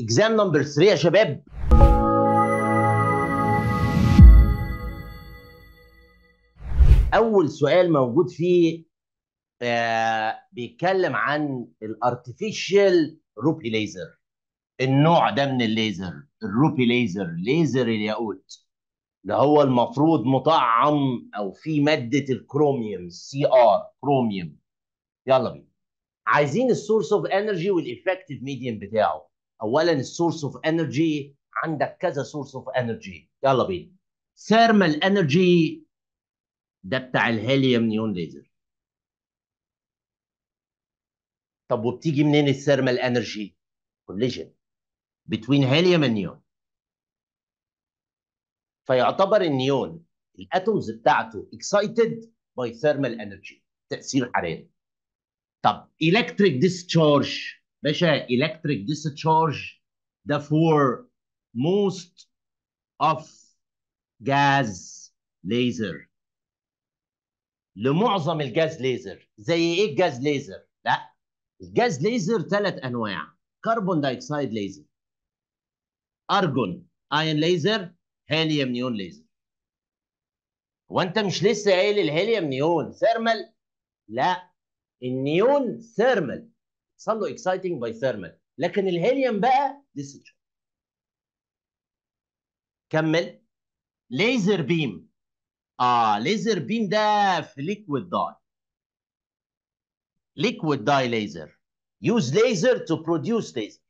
اكزام نمبر 3 يا شباب اول سؤال موجود فيه آه بيتكلم عن الارتفيشال روبي ليزر النوع ده من الليزر الروبي ليزر ليزر الياقوت اللي هو المفروض مطعم او في ماده الكروميوم سي ار كروميوم يلا بينا عايزين السورس اوف انرجي والافكتيف ميديم بتاعه اولا السورس اوف انرجي عندك كذا سورس اوف انرجي يلا بينا ثيرمال انرجي ده بتاع الهيليوم نيون ليزر طب وبتيجي منين الثيرمال انرجي كوليجن بتوين هيليوم ونيون فيعتبر النيون الاتومز بتاعته اكسايتد باي ثيرمال انرجي تاثير حراري طب الكتريك ديسشارج باشا electric discharge ده for most of gas laser لمعظم الجاز ليزر زي ايه الجاز ليزر لا الجاز ليزر ثلاث انواع كربون دايكسايد ليزر ارجون ايون ليزر هيليوم نيون ليزر هو انت مش لسه قايل الهيليوم نيون ثيرمال لا النيون ثيرمال حصل له اكسايتنج باي ثيرمال لكن الهيليوم بقى ديسجر كمل ليزر بيم اه ليزر بيم ده في ليكويد داي ليكويد داي ليزر يوز ليزر تو بروديوس ليزر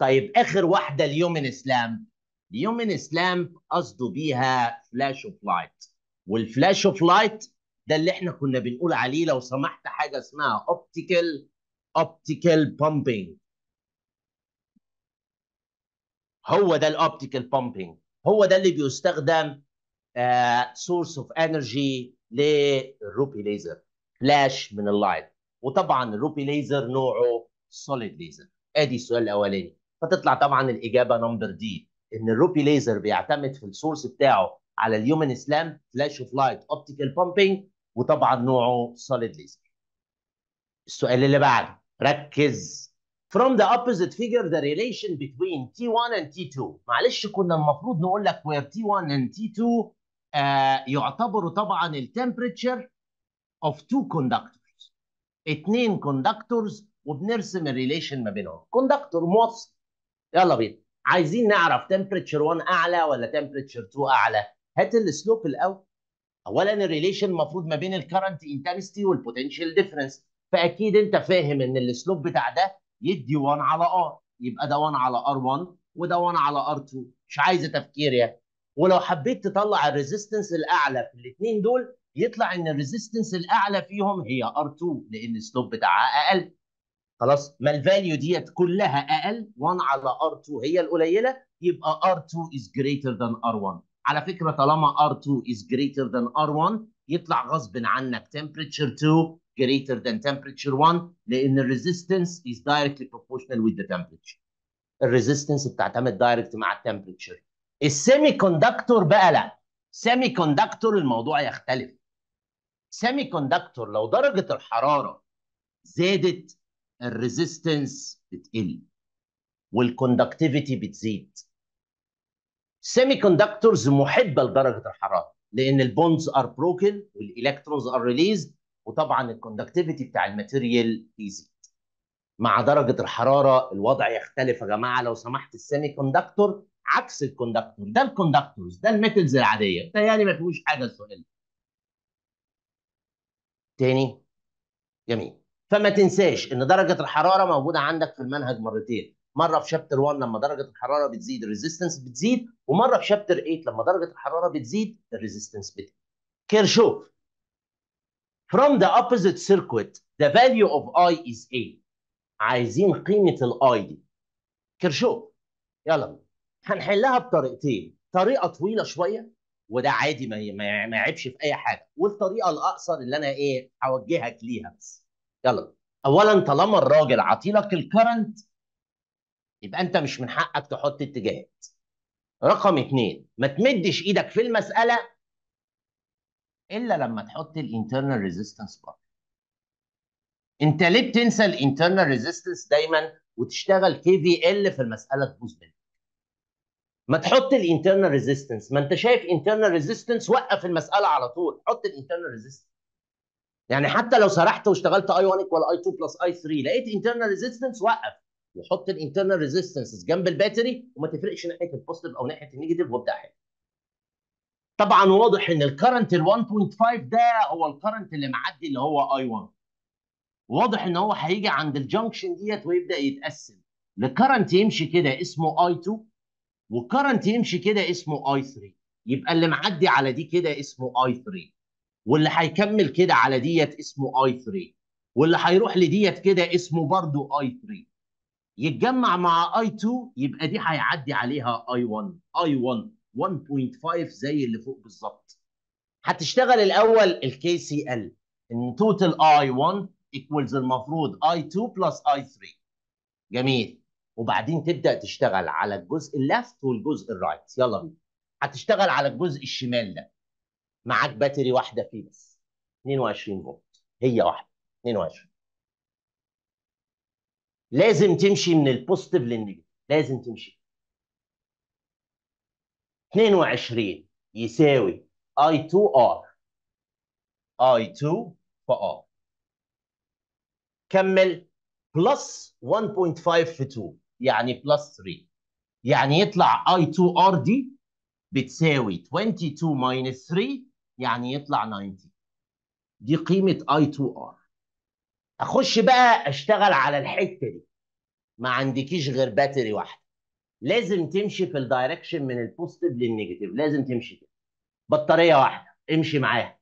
طيب اخر واحده اليومن سلام اليومن سلام قصده بيها فلاش اوف لايت والفلاش اوف لايت ده اللي احنا كنا بنقول عليه لو سمحت حاجه اسمها اوبتيكال اوبتيكال بامبينج هو ده الاوبتيكال بامبينج هو ده اللي بيستخدم سورس اوف انرجي للروبي ليزر فلاش من اللايت وطبعا الروبي ليزر نوعه سوليد ليزر ادي السؤال الاولاني فتطلع طبعا الاجابه نمبر دي ان الروبي ليزر بيعتمد في السورس بتاعه على اليومن اسلام فلاش اوف لايت اوبتيكال بامبينج وطبعا نوعه سوليد ليزر السؤال اللي بعده ركز from the opposite figure the relation between T1 and T2 معلش كنا المفروض نقول لك where T1 and T2 uh, آه، يعتبروا طبعا ال temperature of two conductors اتنين conductors وبنرسم ال relation ما بينهم conductor موصل يلا بينا عايزين نعرف temperature 1 اعلى ولا temperature 2 اعلى هات السلوب الاول اولا الريليشن المفروض ما بين الكرنت انتنستي والبوتنشال ديفرنس فاكيد انت فاهم ان السلوب بتاع ده يدي 1 على ار يبقى ده 1 على ار 1 وده 1 على ار 2 مش عايزه تفكير يعني ولو حبيت تطلع الريزيستنس الاعلى في الاثنين دول يطلع ان الريزيستنس الاعلى فيهم هي ار 2 لان السلوب بتاعها اقل خلاص ما الفاليو ديت كلها اقل 1 على ار 2 هي القليله يبقى ار 2 از جريتر ذان ار 1 على فكره طالما ار 2 از جريتر ذان ار 1 يطلع غصب عنك temperature 2 greater than temperature 1 لان الريزيستنس is directly proportional with the temperature الريزيستنس بتعتمد دايركت مع التمبريتشر السيمي كوندكتور بقى لا سيمي كوندكتور الموضوع يختلف سيمي كوندكتور لو درجه الحراره زادت الريزيستنس بتقل والكوندكتيفيتي بتزيد سيمي كوندكتورز محبه لدرجه الحراره لان البوندز ار بروكن والالكترونز ار ريليزد وطبعا الكوندكتيفيتي بتاع الماتيريال بيزيد مع درجه الحراره الوضع يختلف يا جماعه لو سمحت السيمي كوندكتور عكس الكوندكتور ده الكوندكتورز ده الميتلز العاديه يعني ما فيهوش حاجه السؤال تاني جميل فما تنساش ان درجه الحراره موجوده عندك في المنهج مرتين مره في شابتر 1 لما درجه الحراره بتزيد الريزيستنس بتزيد ومره في شابتر 8 لما درجه الحراره بتزيد الريزيستنس كير شوف From the opposite circuit, the value of I is A. عايزين قيمة ال I دي. كرشو يلا هنحلها بطريقتين، طريقة طويلة شوية وده عادي ما ما يعيبش في أي حاجة، والطريقة الأقصر اللي أنا إيه هوجهك ليها بس. يلا أولا طالما الراجل عطيلك الكرنت يبقى أنت مش من حقك تحط اتجاهات. رقم اتنين ما تمدش إيدك في المسألة الا لما تحط الانترنال ريزيستنس بره انت ليه بتنسى الانترنال ريزيستنس دايما وتشتغل كي في ال في المساله تبوظ منك ما تحط الانترنال ريزيستنس ما انت شايف انترنال ريزيستنس وقف المساله على طول حط الانترنال ريزيستنس يعني حتى لو سرحت واشتغلت اي 1 ايكوال اي 2 بلس اي 3 لقيت انترنال ريزيستنس وقف وحط الانترنال ريزيستنس جنب الباتري وما تفرقش ناحيه البوزيتيف او ناحيه النيجاتيف وابدا حل طبعا واضح ان الكرنت ال 1.5 ده هو الكرنت اللي معدي اللي هو اي 1 واضح ان هو هيجي عند الجنكشن ديت ويبدا يتقسم لكرنت يمشي كده اسمه اي 2 وكرنت يمشي كده اسمه اي 3 يبقى اللي معدي على دي كده اسمه اي 3 واللي هيكمل كده على ديت اسمه اي 3 واللي هيروح لديت كده اسمه برضه اي 3 يتجمع مع اي 2 يبقى دي هيعدي عليها اي 1 اي 1 1.5 زي اللي فوق بالظبط هتشتغل الاول الكي سي ال ان توتال اي 1 ايكوالز المفروض اي 2 بلس اي 3 جميل وبعدين تبدا تشتغل على الجزء اللفت والجزء الرايت يلا بينا هتشتغل على الجزء الشمال ده معاك باتري واحده فيه بس 22 فولت هي واحده 22 لازم تمشي من البوزيتيف للنيجاتيف لازم تمشي 22 يساوي I2R I2 في R كمل بلس 1.5 في 2 يعني بلس 3 يعني يطلع I2R دي بتساوي 22 minus 3 يعني يطلع 90 دي قيمة I2R أخش بقى أشتغل على الحتة دي ما عندكيش غير باتري واحدة لازم تمشي في الدايركشن من البوزيتيف للنيجاتيف لازم تمشي كده بطاريه واحده امشي معاها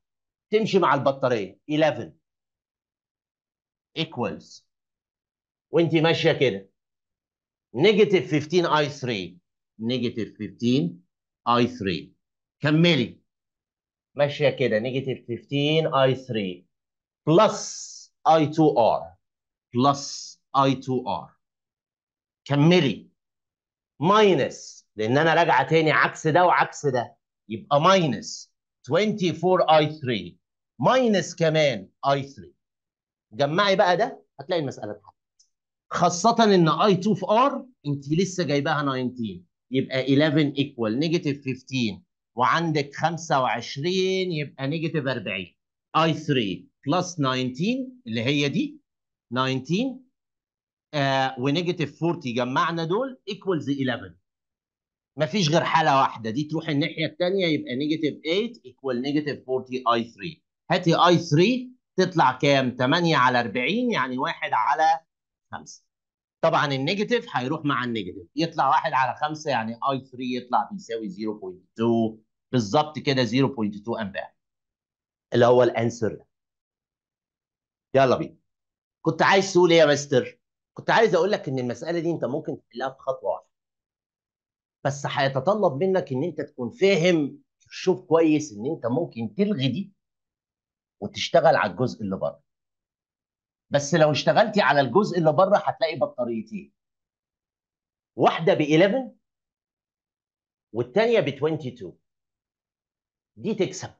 تمشي مع البطاريه 11 ايكوالز وانت ماشيه كده نيجاتيف 15 اي 3 نيجاتيف 15 اي 3 كملي ماشيه كده نيجاتيف 15 اي 3 بلس اي 2 ار بلس اي 2 ار كملي ماينس لان انا راجعه تاني عكس ده وعكس ده يبقى ماينس 24 i 3 ماينس كمان i 3 جمعي بقى ده هتلاقي المساله اتحلت خاصه ان i 2 في r انت لسه جايباها 19 يبقى 11 ايكوال نيجاتيف 15 وعندك 25 يبقى نيجاتيف 40 i 3 بلس 19 اللي هي دي 19 آه، ونيجاتيف 40 جمعنا دول ايكوالز 11 مفيش غير حاله واحده دي تروح الناحيه الثانيه يبقى نيجاتيف 8 ايكوال نيجاتيف 40 اي 3 هاتي اي 3 تطلع كام 8 على 40 يعني 1 على 5 طبعا النيجاتيف هيروح مع النيجاتيف يطلع 1 على 5 يعني اي 3 يطلع بيساوي 0.2 بالظبط كده 0.2 امبير اللي هو الانسر يلا بينا كنت عايز تقول ايه يا مستر كنت عايز اقول لك ان المساله دي انت ممكن تحلها بخطوه واحده بس هيتطلب منك ان انت تكون فاهم شوف كويس ان انت ممكن تلغي دي وتشتغل على الجزء اللي بره بس لو اشتغلتي على الجزء اللي بره هتلاقي بطاريتين واحده ب 11 والثانيه ب 22 دي تكسب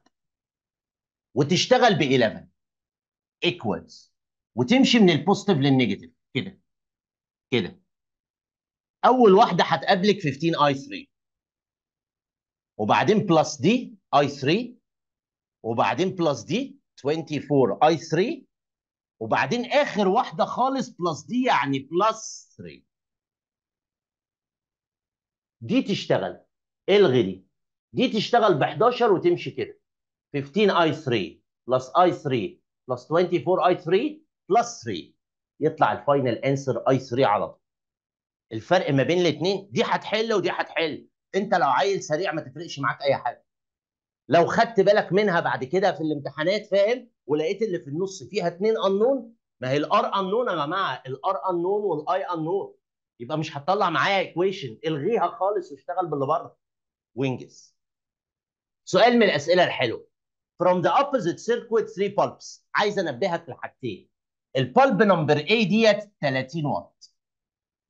وتشتغل ب 11 ايكوالز وتمشي من البوزيتيف للنيجاتيف كده كده اول واحده هتقابلك 15 اي 3 وبعدين بلس دي اي 3 وبعدين بلس دي 24 اي 3 وبعدين اخر واحده خالص بلس دي يعني بلس 3 دي تشتغل الغي دي دي تشتغل ب 11 وتمشي كده 15 اي 3 بلس اي 3 بلس 24 اي 3 بلس 3 يطلع الفاينل انسر اي 3 على طول الفرق ما بين الاثنين دي هتحل ودي هتحل انت لو عيل سريع ما تفرقش معاك اي حاجه لو خدت بالك منها بعد كده في الامتحانات فاهم ولقيت اللي في النص فيها اثنين انون ما هي الار انون يا جماعه الار انون والاي انون يبقى مش هتطلع معايا ايكويشن الغيها خالص واشتغل باللي بره وانجز سؤال من الاسئله الحلوه from the opposite circuit three pulps عايز انبهك لحاجتين البالب نمبر A ديت 30 واط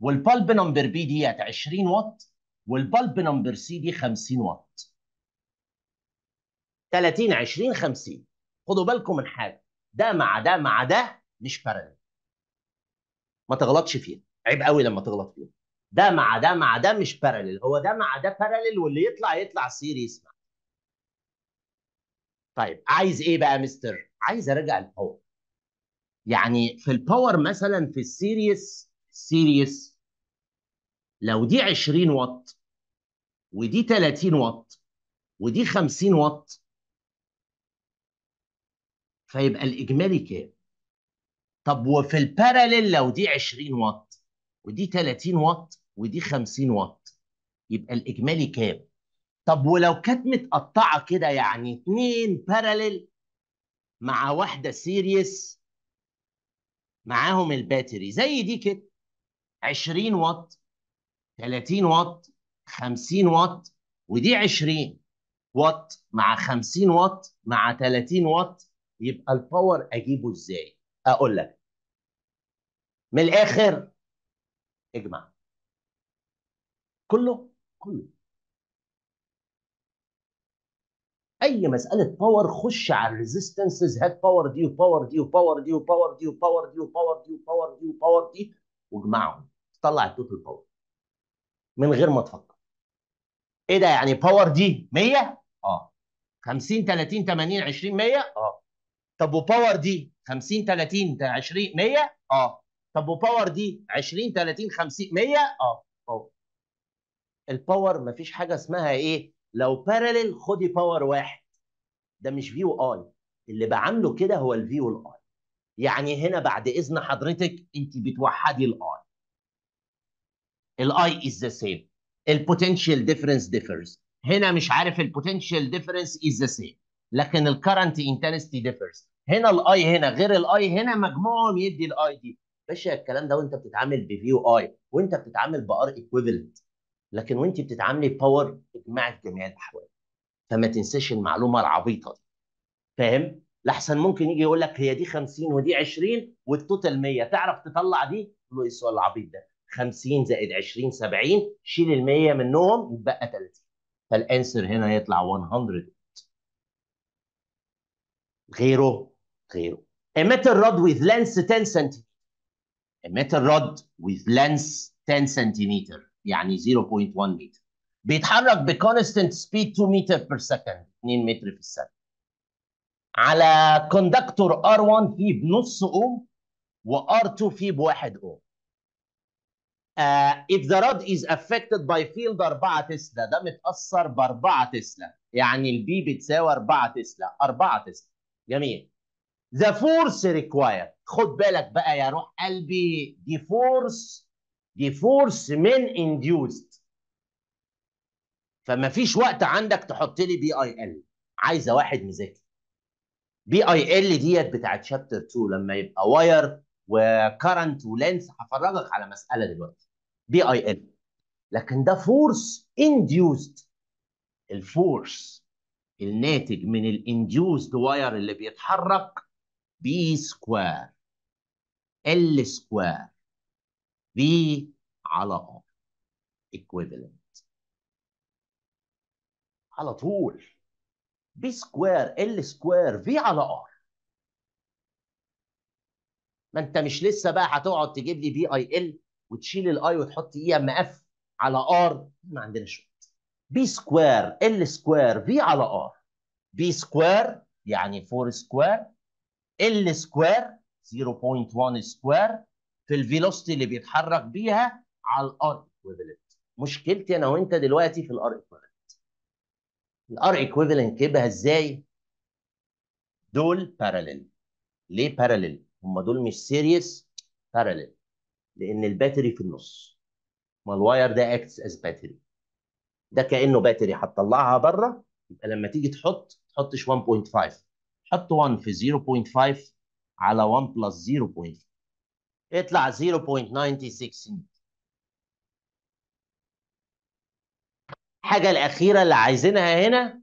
والبالب نمبر B ديت 20 واط والبالب نمبر C دي 50 واط 30 20 50 خدوا بالكم من حاجه ده مع ده مع ده مش بارلل ما تغلطش فيها عيب قوي لما تغلط فيها ده مع ده مع ده مش بارلل هو ده مع ده بارلل واللي يطلع يطلع سيريس مع طيب عايز ايه بقى مستر عايز ارجع الباور يعني في الباور مثلا في السيريس سيريس لو دي 20 واط ودي 30 واط ودي 50 واط فيبقى الاجمالي كام؟ طب وفي البارلل لو دي 20 واط ودي 30 واط ودي 50 واط يبقى الاجمالي كام؟ طب ولو كانت متقطعه كده يعني اتنين بارلل مع واحده سيريس معاهم الباتري زي دي كده 20 واط 30 واط 50 واط ودي 20 واط مع 50 واط مع 30 واط يبقى الباور اجيبه ازاي؟ اقول لك من الاخر اجمع كله كله اي مساله باور خش على الريزيستنسز هات باور دي وباور دي وباور دي وباور دي وباور دي وباور دي وباور دي وباور دي واجمعهم تطلع التوتال باور من غير ما تفكر ايه ده يعني باور دي 100 اه 50 30 80 20 100 اه طب وباور دي 50 30 20 100 اه طب وباور دي 20 30 50 100 اه باور الباور مفيش حاجه اسمها ايه لو بارلل خدي باور واحد ده مش في واي اللي بعامله كده هو الفي والاي يعني هنا بعد اذن حضرتك انت بتوحدي الاي الاي از ذا سيم البوتنشال ديفرنس ديفرز هنا مش عارف البوتنشال ديفرنس از ذا سيم لكن الكرنت انتنستي ديفرز هنا الاي هنا غير الاي هنا مجموعهم يدي الاي دي باشا الكلام ده وانت بتتعامل بفي اي وانت بتتعامل بار ايكويفالنت لكن وانت بتتعاملي باور اجمعي في جميع الاحوال فما تنساش المعلومه العبيطه دي فاهم لاحسن ممكن يجي يقول لك هي دي 50 ودي 20 والتوتال 100 تعرف تطلع دي له ايه السؤال العبيط ده 50 زائد 20 70 شيل ال 100 منهم يتبقى 30 فالانسر هنا يطلع 100 غيره غيره emit a rod with length 10 cm emit a rod with length 10 centimeter يعني 0.1 متر بيتحرك بكونستنت سبيد 2 متر بير سكند 2 متر في الثانيه على كوندكتور R1 فيه بنص اوم وار 2 فيه بواحد اوم آه، Uh, if the rod is affected by field 4 تسلا ده متأثر ب 4 تسلا يعني البي بتساوي 4 تسلا 4 تسلا جميل the force required خد بالك بقى يا روح قلبي دي فورس دي فورس من انديوزد فما فيش وقت عندك تحط لي بي اي ال عايزه واحد مذاكر بي اي ال ديت بتاعت شابتر 2 لما يبقى واير وكرنت ولينس هفرجك على مساله دلوقتي بي اي ال لكن ده فورس انديوزد الفورس الناتج من الانديوزد واير اللي بيتحرك بي سكوير ال سكوير بي على ار equivalent على طول بي سكوير ال سكوير في على ار ما انت مش لسه بقى هتقعد تجيب لي في اي ال وتشيل الاي وتحط اي ام اف على ار ما عندناش وقت بي سكوير ال سكوير في على ار بي سكوير يعني 4 سكوير ال سكوير 0.1 سكوير في الفيلوستي اللي بيتحرك بيها على الار ايكويفالنت مشكلتي انا وانت دلوقتي في الار ايكويفالنت الار ايكويفالنت كبها ازاي دول بارالل ليه بارالل هم دول مش سيريس بارالل لان الباتري في النص ما الواير ده اكتس از باتري ده كانه باتري هتطلعها بره يبقى لما تيجي تحط تحطش 1.5 حط 1 في 0.5 على 1 بلس 0.5 يطلع 0.96 الحاجه الاخيره اللي عايزينها هنا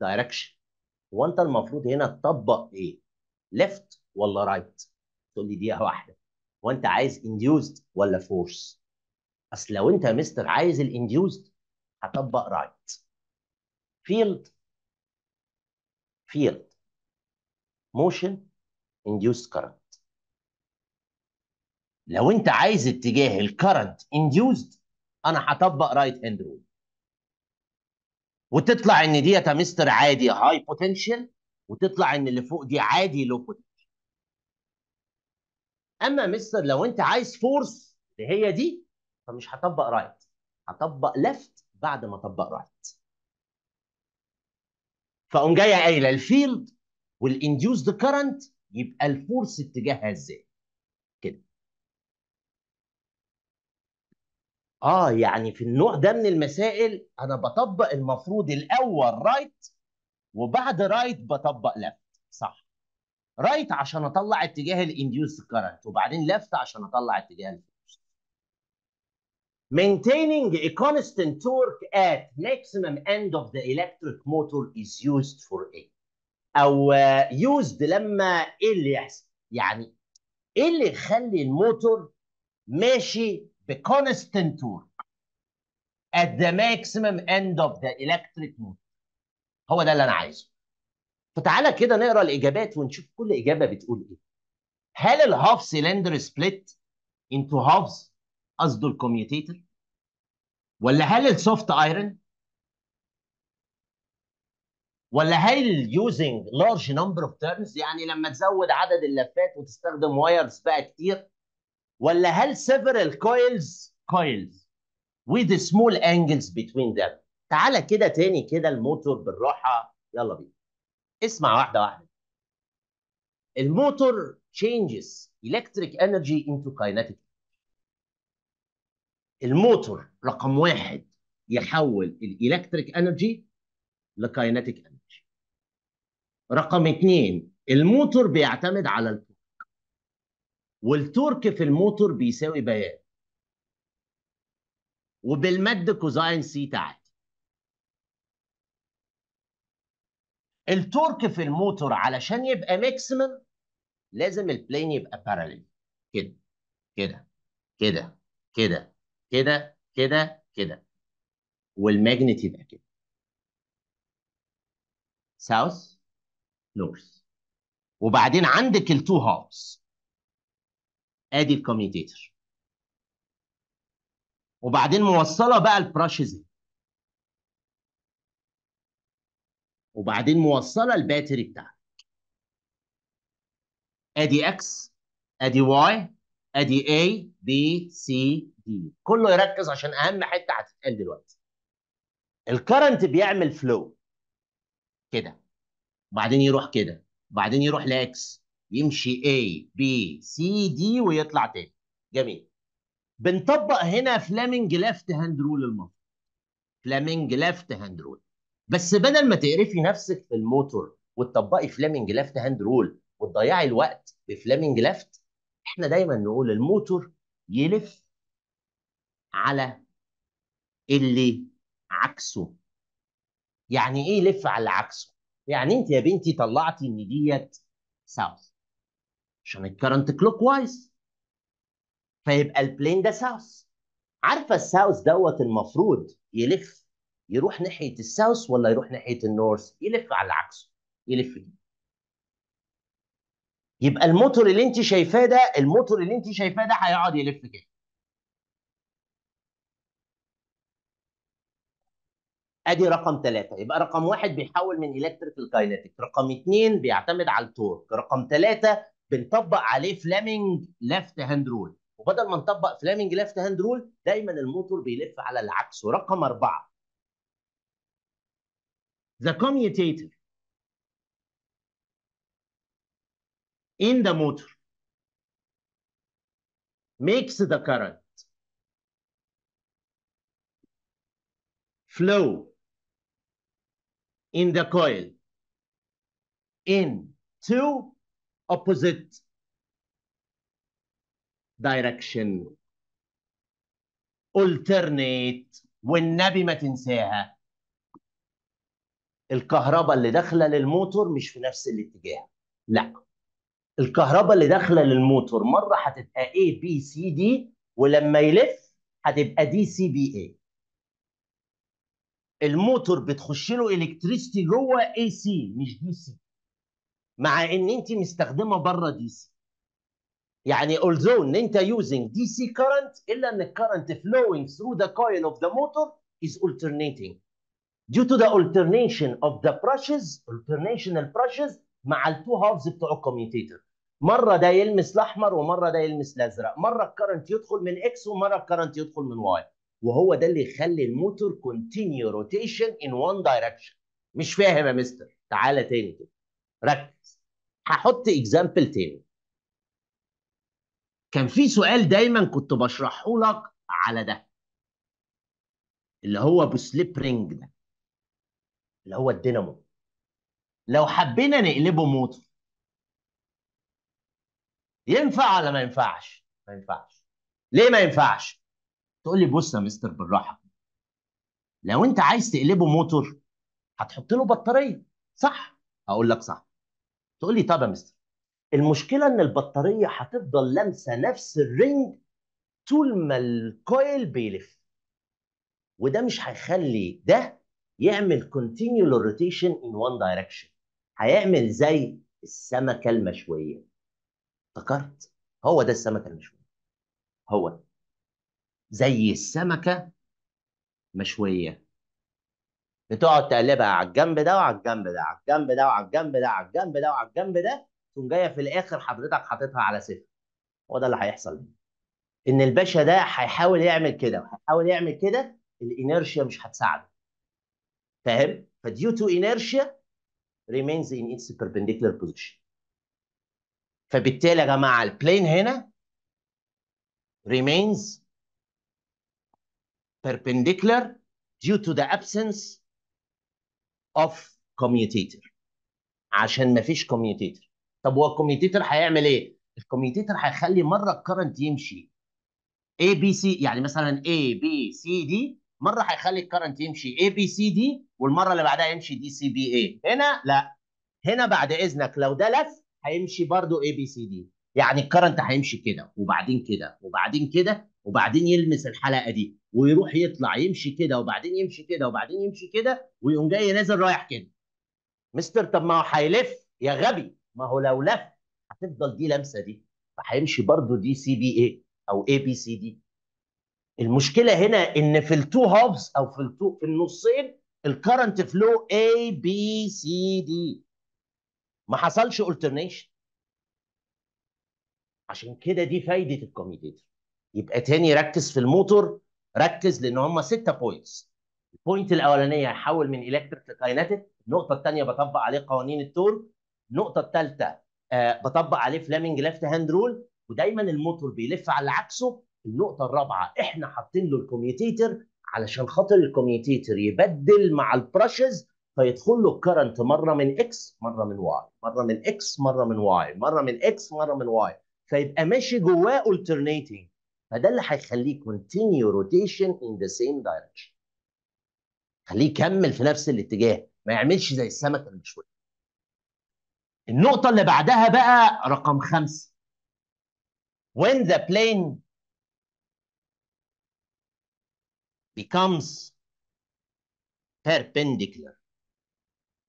دايركشن هو انت المفروض هنا تطبق ايه ليفت ولا رايت right? تقول لي دقيقه واحده هو انت عايز انديوزد ولا فورس اصل لو انت مستر عايز الانديوزد هطبق رايت right. فيلد فيلد موشن induced current لو انت عايز اتجاه الكرنت انديوزد انا هطبق رايت هاند رول وتطلع ان ديت يا مستر عادي هاي بوتنشال وتطلع ان اللي فوق دي عادي لو بوتنشال اما مستر لو انت عايز فورس اللي هي دي فمش هطبق رايت هطبق ليفت بعد ما اطبق رايت فاقوم جايه قايله الفيلد والانديوسد كرنت يبقى الفورس اتجاهها ازاي اه يعني في النوع ده من المسائل انا بطبق المفروض الاول رايت وبعد رايت بطبق لفت صح رايت عشان اطلع اتجاه الانديوس كارنت وبعدين لفت عشان اطلع اتجاه الفلوس maintaining a constant torque at maximum end of the electric motor is used for a او آه، used لما ايه اللي يحصل يعني ايه اللي يخلي الموتور ماشي the constant torque at the maximum end of the electric motor هو ده اللي انا عايزه فتعالى كده نقرا الاجابات ونشوف كل اجابه بتقول ايه هل الهاف سيلندر سبليت انتو هافز قصده الكوميوتيتر ولا هل السوفت ايرون ولا هل using large number of تيرنز يعني لما تزود عدد اللفات وتستخدم وايرز بقى كتير ولا هل several coils coils with small angles between them تعالى كده تاني كده الموتور بالراحه يلا بينا اسمع واحده واحده الموتور changes electric energy into kinetic الموتور رقم واحد يحول الالكتريك انرجي لكاينتيك انرجي رقم اثنين الموتور بيعتمد على البول والتورك في الموتور بيساوي بيان وبالمد كوزاين سيتا عادي التورك في الموتور علشان يبقى ماكسيمم لازم البلين يبقى بارالل كده كده كده كده كده كده كده والماجنت يبقى كده ساوث نورث وبعدين عندك التو هاوس ادي الكوميوتيتر وبعدين موصله بقى البراشيزم وبعدين موصله الباتري بتاعتك ادي اكس ادي واي ادي اي بي سي دي كله يركز عشان اهم حته هتتقال دلوقتي الكرنت بيعمل فلو كده وبعدين يروح كده وبعدين يروح لاكس يمشي A B C D ويطلع تاني جميل بنطبق هنا فلامينج ليفت هاند رول المفروض فلامينج ليفت هاند رول بس بدل ما تقرفي نفسك في الموتور وتطبقي فلامينج ليفت هاند رول وتضيعي الوقت بفلامينج ليفت احنا دايما نقول الموتور يلف على اللي عكسه يعني ايه يلف على عكسه يعني انت يا بنتي طلعتي ان ديت ساوث عشان الكرنت كلوك وايز فيبقى البلين ده ساوث عارفه الساوث دوت المفروض يلف يروح ناحيه الساوث ولا يروح ناحيه النورث يلف على عكسه يلف يبقى الموتور اللي انت شايفاه ده الموتور اللي انت شايفاه ده هيقعد يلف كده ادي رقم ثلاثة يبقى رقم واحد بيحول من الكتريكال كاينتيك رقم اثنين بيعتمد على التورك رقم ثلاثة بنطبق عليه فلامينج ليفت هاند رول وبدل ما نطبق فلامينج ليفت هاند رول دايما الموتور بيلف على العكس ورقم اربعه the commutator in the motor makes the current flow in the coil in two opposite direction alternate والنبي ما تنساها الكهرباء اللي داخله للموتور مش في نفس الاتجاه لا الكهرباء اللي داخله للموتور مره هتبقى A B C D ولما يلف هتبقى D C B A الموتور بتخش له الكتريستي جوه سي مش سي مع ان انت مستخدمه بره دي سي يعني although ان انت using سي current الا ان current flowing through the coil of the motor is alternating due to the alternation of the brushes alternational brushes مع التو هافز بتوع الكميوتيتر مره ده يلمس الاحمر ومره ده يلمس الازرق مره الكارنت يدخل من اكس ومره الكارنت يدخل من واي وهو ده اللي يخلي الموتور continue rotation in one direction مش فاهم يا مستر تعالى تاني كده ركز هحط اكزامبل تاني كان في سؤال دايما كنت بشرحه لك على ده اللي هو بسليب رينج ده اللي هو الدينامو لو حبينا نقلبه موتور ينفع ولا ما ينفعش؟ ما ينفعش ليه ما ينفعش؟ تقول لي بص يا مستر بالراحه لو انت عايز تقلبه موتور هتحط له بطاريه صح؟ هقول لك صح تقول لي طب يا مستر المشكله ان البطاريه هتفضل لامسه نفس الرنج طول ما الكويل بيلف وده مش هيخلي ده يعمل كونتينيو روتيشن ان وان دايركشن هيعمل زي السمكه المشويه افتكرت هو ده السمكه المشويه هو زي السمكه مشويه بتقعد تقلبها على الجنب ده وعلى الجنب ده على الجنب ده وعلى الجنب ده على الجنب ده وعلى الجنب ده تقوم جايه في الاخر حضرتك حاططها على صفر هو ده اللي هيحصل ان الباشا ده هيحاول يعمل كده وهيحاول يعمل كده الانيرشيا مش هتساعده فاهم فديو تو انيرشيا ريمينز ان اتس بيربنديكولار بوزيشن فبالتالي يا جماعه البلين هنا ريمينز بيربنديكولار due to the absence اوف كوميوتيتر عشان ما فيش كوميوتيتر طب هو الكوميوتيتر هيعمل ايه؟ الكوميوتيتر هيخلي مره الكرنت يمشي اي بي سي يعني مثلا اي بي سي دي مره هيخلي الكرنت يمشي اي بي سي دي والمره اللي بعدها يمشي دي سي بي اي هنا لا هنا بعد اذنك لو ده لف هيمشي برضو اي بي سي دي يعني الكرنت هيمشي كده وبعدين كده وبعدين كده وبعدين يلمس الحلقه دي ويروح يطلع يمشي كده وبعدين يمشي كده وبعدين يمشي كده ويقوم جاي نازل رايح كده مستر طب ما هو هيلف يا غبي ما هو لو لف هتفضل دي لمسه دي فهيمشي برضه دي سي بي اي او اي بي سي دي المشكله هنا ان في التو هافز او في التو في النصين الكرنت فلو اي بي سي دي ما حصلش الترنيشن عشان كده دي فايده الكوميديتر يبقى تاني ركز في الموتور ركز لان هم سته بوينتس البوينت الاولانيه هحول من الكتريك لكاينتيك النقطه الثانيه بطبق عليه قوانين التور النقطه الثالثه آه بطبق عليه فلامينج ليفت هاند رول ودايما الموتور بيلف على عكسه النقطه الرابعه احنا حاطين له الكوميوتيتر علشان خاطر الكوميوتيتر يبدل مع البرشز فيدخل له الكرنت مره من اكس مره من واي مره من اكس مره من واي مره من اكس مره من واي فيبقى ماشي جواه الترنيتنج فده اللي هيخليه continue rotation in the same direction خليه يكمل في نفس الاتجاه ما يعملش زي السمكه اللي شويه النقطه اللي بعدها بقى رقم خمسة when the plane becomes perpendicular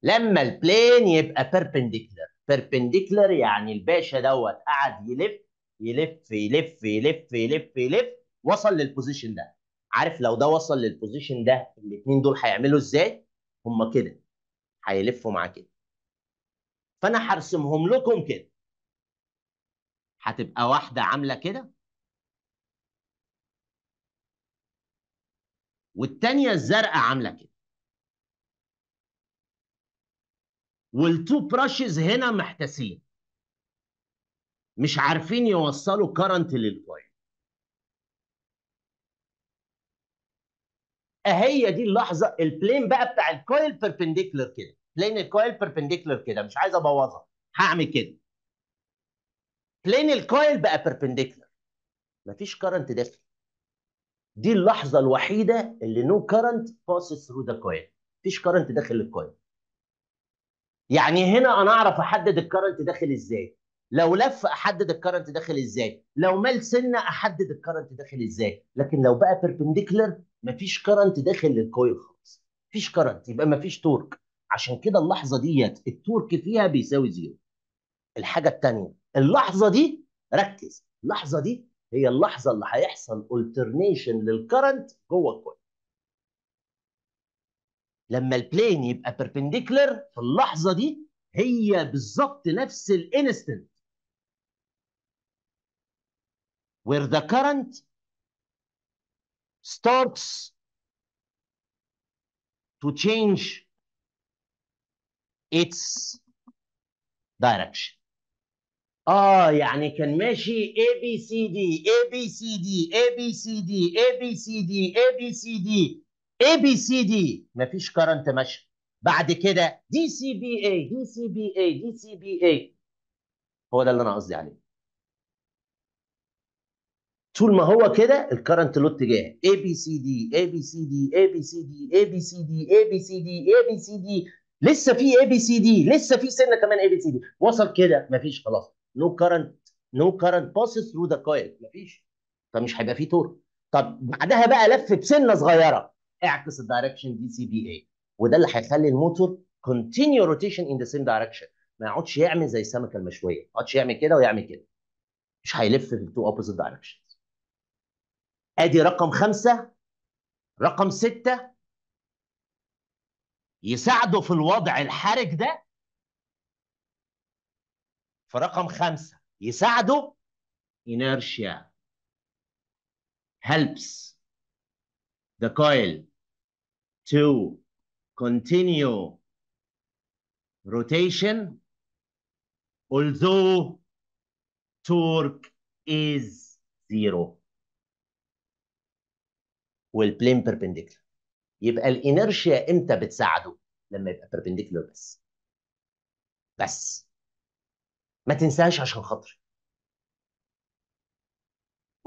لما البلين يبقى perpendicular perpendicular يعني الباشا دوت قعد يلف يلف يلف يلف يلف يلف وصل للبوزيشن ده عارف لو ده وصل للبوزيشن ده الاثنين دول هيعملوا ازاي هما كده هيلفوا مع كده فانا هرسمهم لكم كده هتبقى واحده عامله كده والثانيه الزرقاء عامله كده والتو براشز هنا محتسين مش عارفين يوصلوا كرنت للكوين اهي دي اللحظه البلين بقى بتاع الكويل بيربنديكولر كده بلين الكويل بيربنديكولر كده مش عايز ابوظها هعمل كده بلين الكويل بقى بيربنديكولر مفيش كرنت داخل دي اللحظه الوحيده اللي نو كرنت باس ثرو ذا كويل مفيش كرنت داخل الكويل يعني هنا انا اعرف احدد الكرنت داخل ازاي لو لف احدد الكرنت داخل ازاي لو مال سنه احدد الكرنت داخل ازاي لكن لو بقى بيربنديكولر مفيش كرنت داخل للكويل خالص مفيش كرنت يبقى مفيش تورك عشان كده اللحظه ديت التورك فيها بيساوي زيرو الحاجه الثانيه اللحظه دي ركز اللحظه دي هي اللحظه اللي هيحصل الترنيشن للكرنت جوه الكويل لما البلين يبقى بيربنديكولر في اللحظه دي هي بالظبط نفس الانستنت where the current starts to change its direction اه يعني كان ماشي A B C D A B C D A B C D A B C D A B C D A B C D مفيش كارنت ماشي بعد كده دي سي بي A دي سي بي A دي سي بي A هو ده اللي انا قصدي عليه طول ما هو كده الكرنت لوت اتجاه اي بي سي دي اي بي سي دي اي بي سي دي اي بي سي دي اي بي سي دي اي بي سي دي لسه في اي بي سي دي لسه في سنه كمان اي بي سي دي وصل كده مفيش خلاص نو كرنت نو كرنت باس ثرو ذا كايك مفيش فمش هيبقى في تور طب بعدها بقى لف بسنه صغيره اعكس الدايركشن دي سي دي اي وده اللي هيخلي الموتور كونتينيو روتيشن ان ذا سيم دايركشن ما يقعدش يعمل زي السمكه المشويه ما يقعدش يعمل كده ويعمل كده مش هيلف في تو اوبوزيت دايركشن ادي رقم خمسة رقم ستة يساعده في الوضع الحرج ده في رقم خمسة يساعده inertia helps the coil to continue rotation although torque is zero والبلين بيربنديكولار يبقى الانرشيا امتى بتساعده لما يبقى بيربنديكولار بس بس ما تنساش عشان خاطري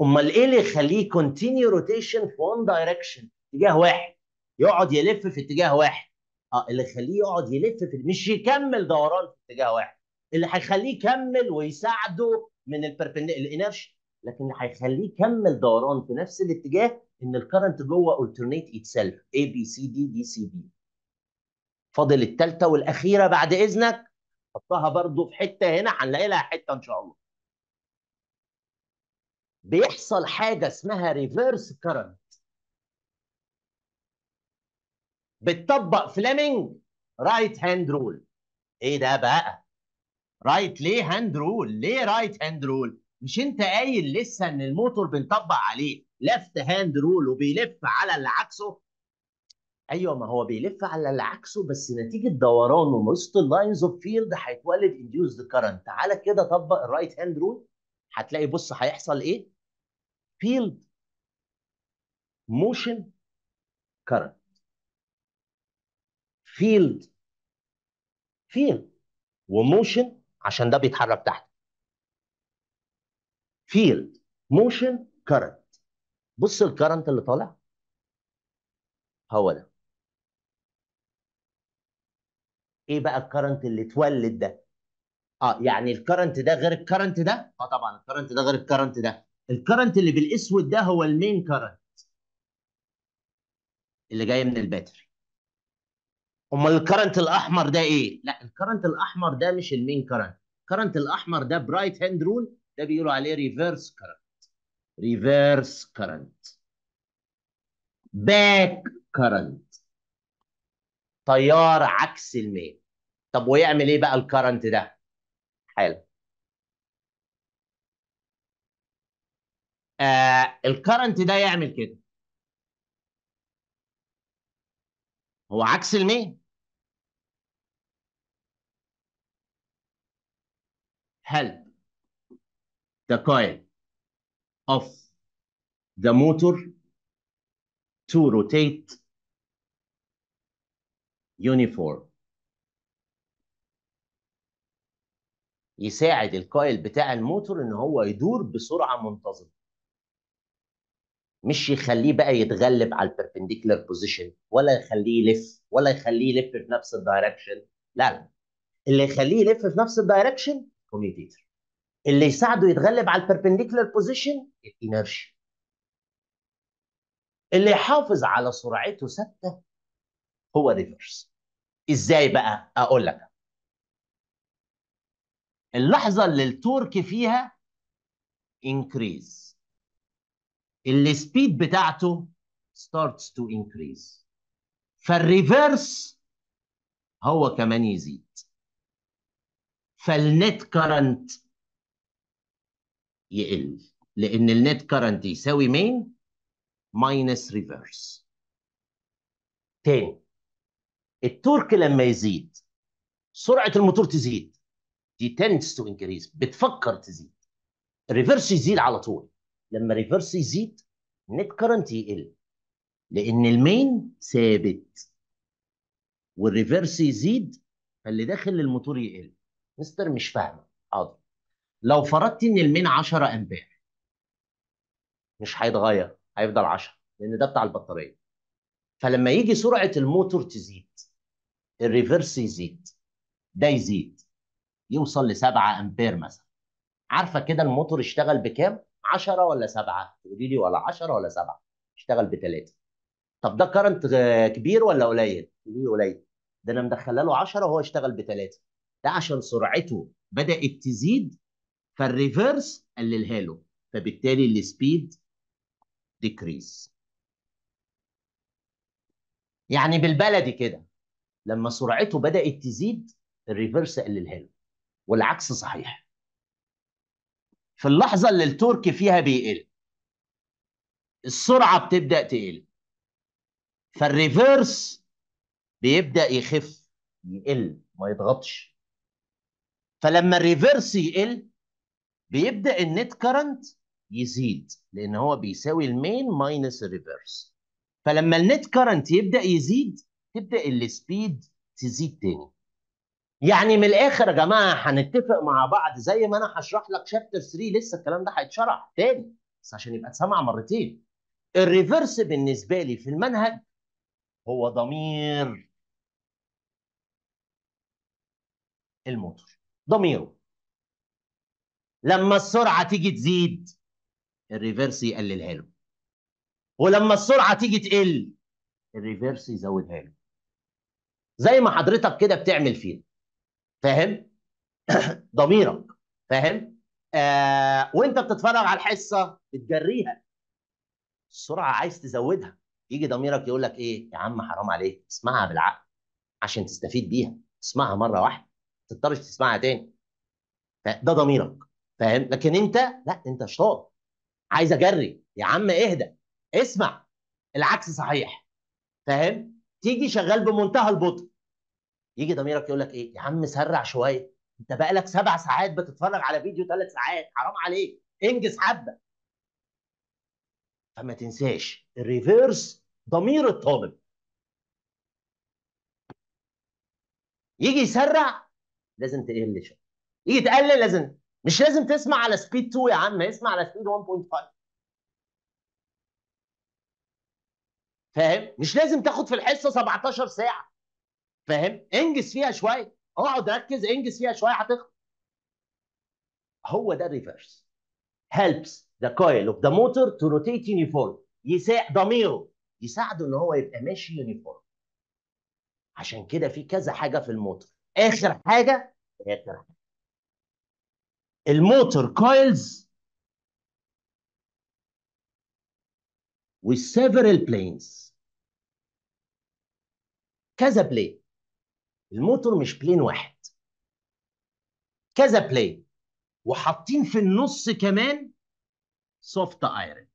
امال ايه اللي يخليه كونتينيو روتيشن في وان دايركشن اتجاه واحد يقعد يلف في اتجاه واحد اه اللي يخليه يقعد يلف في مش يكمل دوران في اتجاه واحد اللي هيخليه يكمل ويساعده من البربنديكولار الانرشيا لكن اللي هيخليه يكمل دوران في نفس الاتجاه ان الكرنت جوه alternate itself A B C D D C B فاضل الثالثه والاخيره بعد اذنك حطها برضو في حته هنا هنلاقي لها حته ان شاء الله بيحصل حاجه اسمها ريفيرس كرنت بتطبق فليمنج رايت هاند رول ايه ده بقى رايت ليه هاند رول ليه رايت هاند رول مش انت قايل لسه ان الموتور بنطبق عليه ليفت هاند رول وبيلف على اللي عكسه ايوه ما هو بيلف على اللي عكسه بس نتيجه دورانه وسط اللاينز اوف فيلد هيتولد انديوز كارنت تعالى كده طبق الرايت هاند رول هتلاقي بص هيحصل ايه فيلد موشن كارنت فيلد فيلد وموشن عشان ده بيتحرك تحت فيلد موشن كارنت بص الكرنت اللي طالع هو ده ايه بقى الكرنت اللي اتولد ده اه يعني الكرنت ده غير الكرنت ده اه طبعا الكرنت ده غير الكرنت ده الكرنت اللي بالاسود ده هو المين كرنت اللي جاي من الباتري امال الكرنت الاحمر ده ايه لا الكرنت الاحمر ده مش المين كرنت الكرنت الاحمر ده برايت هاند رول ده بيقولوا عليه ريفيرس كرنت reverse current back current تيار عكس الميل طب ويعمل ايه بقى الكرنت ده حالا آه الكرنت ده يعمل كده هو عكس الميل هل ده coil of the motor to rotate uniform يساعد الكايل بتاع الموتور ان هو يدور بسرعه منتظمه مش يخليه بقى يتغلب على البربنديكولار بوزيشن ولا يخليه يلف ولا يخليه يلف في نفس الدايركشن لا لا اللي يخليه يلف في نفس الدايركشن كوميديتر اللي يساعده يتغلب على البربنديكولار بوزيشن الانرشي اللي يحافظ على سرعته ثابته هو ريفرس ازاي بقى اقول لك اللحظه اللي التورك فيها انكريز السبيد بتاعته starts to increase فالريفرس هو كمان يزيد فالنت كرنت يقل لان النت كارنت يساوي مين ماينس ريفرس تاني التورك لما يزيد سرعه الموتور تزيد دي تنس تو انكريز بتفكر تزيد الريفرس يزيد على طول لما الريفرس يزيد النت كارنت يقل لان المين ثابت والريفرس يزيد فاللي داخل الموتور يقل مستر مش فاهمه حاضر لو فرضت ان المين 10 امبير مش هيتغير هيفضل 10 لان ده بتاع البطاريه فلما يجي سرعه الموتور تزيد الريفرس يزيد ده يزيد يوصل ل 7 امبير مثلا عارفه كده الموتور اشتغل بكام 10 ولا 7 تقولي لي ولا 10 ولا 7 اشتغل 3 طب ده كارنت كبير ولا قليل تقولي لي قليل ده انا مدخله له 10 وهو اشتغل 3 ده عشان سرعته بدات تزيد فالريفرس قللها له فبالتالي السبيد ديكريز يعني بالبلدي كده لما سرعته بدأت تزيد الريفرس قللها له والعكس صحيح في اللحظة اللي التورك فيها بيقل السرعة بتبدأ تقل فالريفرس بيبدأ يخف يقل ما يضغطش فلما الريفرس يقل بيبدا النت كرنت يزيد لان هو بيساوي المين ماينس الريفرس فلما النت كرنت يبدا يزيد تبدا السبيد تزيد تاني يعني من الاخر يا جماعه هنتفق مع بعض زي ما انا هشرح لك شابتر 3 لسه الكلام ده هيتشرح تاني بس عشان يبقى اتسمع مرتين الريفرس بالنسبه لي في المنهج هو ضمير الموتور ضميره لما السرعه تيجي تزيد الريفرس يقللها له ولما السرعه تيجي تقل الريفرس يزودها له زي ما حضرتك كده بتعمل فيها فاهم ضميرك فاهم آه وانت بتتفرج على الحصه بتجريها السرعه عايز تزودها يجي ضميرك يقول لك ايه يا عم حرام عليك اسمعها بالعقل عشان تستفيد بيها اسمعها مره واحده ما تضطرش تسمعها تاني ده ضميرك فاهم لكن انت لا انت شاطر عايز اجري يا عم اهدى اسمع العكس صحيح فاهم تيجي شغال بمنتهى البطء يجي ضميرك يقول لك ايه يا عم سرع شويه انت بقالك سبع ساعات بتتفرج على فيديو ثلاث ساعات حرام عليك انجز حبه فما تنساش الريفيرس ضمير الطالب يجي يسرع لازم تقل شويه يجي تقلل لازم مش لازم تسمع على سبيد 2 يا عم اسمع على سبيد 1.5 فاهم مش لازم تاخد في الحصه 17 ساعه فاهم انجز فيها شويه اقعد ركز انجز فيها شويه هتخلص هو ده الريفرس helps the coil of the motor to rotate uniform يساعد ضميره يساعده ان هو يبقى ماشي يونيفورم عشان كده في كذا حاجه في الموتور اخر حاجه اخر حاجه الموتور كويلز several planes كذا بلاي الموتور مش بلين واحد كذا بلاي وحاطين في النص كمان سوفت ايرن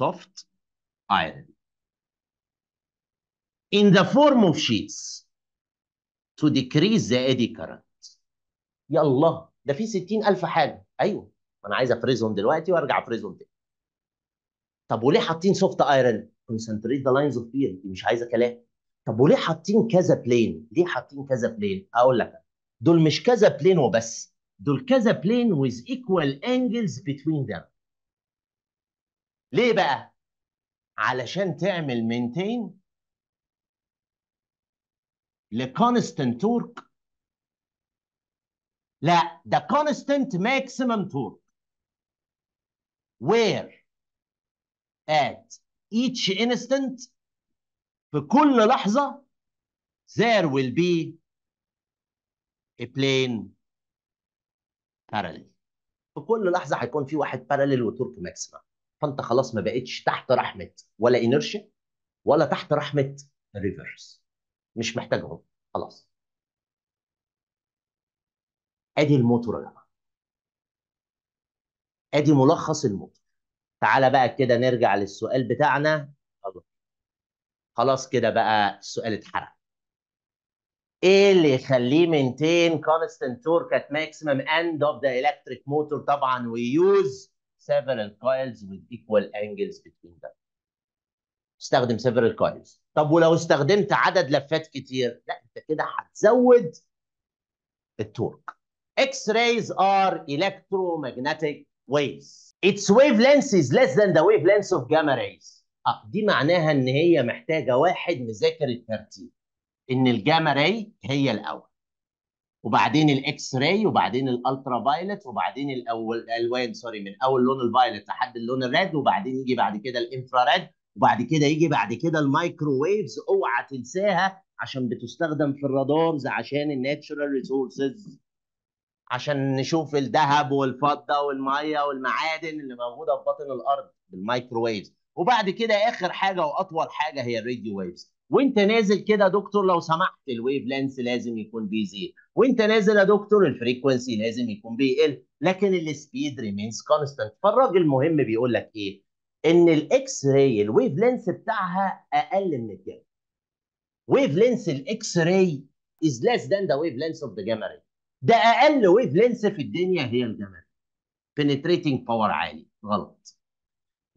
soft iron in the form of sheets to decrease the eddy current يلا ده في 60000 حاجه ايوه ما انا عايز افرزهم دلوقتي وارجع افرزهم تاني طب وليه حاطين سوفت ايرون كونسنتريت ذا لاينز اوف فير مش عايزه كلام طب وليه حاطين كذا بلين ليه حاطين كذا بلين اقول لك دول مش كذا بلين وبس دول كذا بلين with equal angles between them ليه بقى علشان تعمل maintain لكونستنت لا ده constant maximum torque where at each instant في كل لحظة there will be a plane parallel في كل لحظة هيكون في واحد parallel وتورك ماكسيمم فأنت خلاص ما بقتش تحت رحمة ولا inertia ولا تحت رحمة reverse مش محتاجهم خلاص ادي الموتور يا جماعه ادي ملخص الموتور تعالى بقى كده نرجع للسؤال بتاعنا خلاص كده بقى السؤال اتحرق ايه اللي يخليه مينتين كونستنت تورك ات ماكسيمم اند اوف ذا الكتريك موتور طبعا ويوز سيفرال كويلز وذ ايكوال انجلز بتوين ذا استخدم سيفرال كويلز طب ولو استخدمت عدد لفات كتير لا انت كده هتزود التورك اكس X ار are electromagnetic waves its wavelength ليس ذان ذا ويف لينس اوف جاما رايز اه دي معناها ان هي محتاجه واحد مذاكر الترتيب ان الجاما راي هي الاول وبعدين الاكس راي وبعدين الالترا فايلت وبعدين الاول الالوان سوري من اول لون الفايلت لحد اللون الريد وبعدين يجي بعد كده الانفراريد وبعد كده يجي بعد كده المايكروويفز اوعى تنساها عشان بتستخدم في الرادارز عشان الناتشورال ريسورسز عشان نشوف الذهب والفضه والميه والمعادن اللي موجوده في باطن الارض بالمايكروويفز وبعد كده اخر حاجه واطول حاجه هي الراديو ويفز وانت نازل كده دكتور لو سمحت الويف لانس لازم يكون بيزيد وانت نازل يا دكتور الفريكونسي لازم يكون بيقل لكن السبيد ريمينز كونستانت فالراجل المهم بيقول لك ايه ان الاكس راي الويف لينث بتاعها اقل من الجاما ويف لينث الاكس راي از ذان ذا ويف لينث اوف ذا جاما راي ده اقل ويف لينث في الدنيا هي الجاما راي باور عالي غلط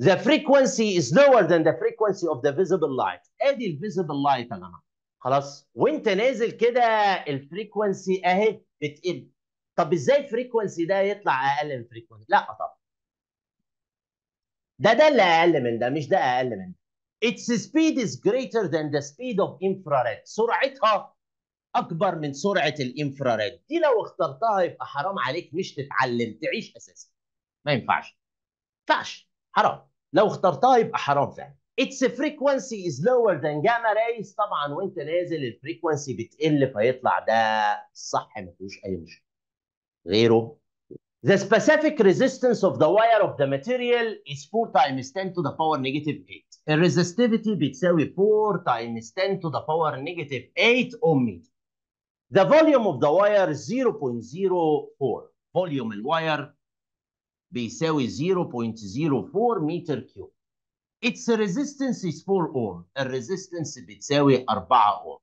the frequency is lower than the frequency of the visible light ادي الفيزيبل لايت يا جماعه خلاص وانت نازل كده الفريكونسي اهي بتقل طب ازاي الفريكونسي ده يطلع اقل من الفريكونسي لا طبعا ده ده اللي اقل من ده مش ده اقل من ده its speed is greater than the speed of infrared سرعتها اكبر من سرعه الانفراريد دي لو اخترتها يبقى حرام عليك مش تتعلم تعيش اساسا ما ينفعش ما ينفعش حرام لو اخترتها يبقى حرام فعلا its frequency is lower than gamma rays طبعا وانت نازل الفريكونسي بتقل فيطلع ده صح ما فيهوش اي مشكله غيره The specific resistance of the wire of the material is 4 times 10 to the power negative 8. resistivity بتساوي 4 times 10 to the power negative 8 ohm meter. The volume of the wire is 0.04. Volume wire بيساوي 0.04 meter cube. Its resistance is 4 ohm. A resistance بتساوي 4 ohm.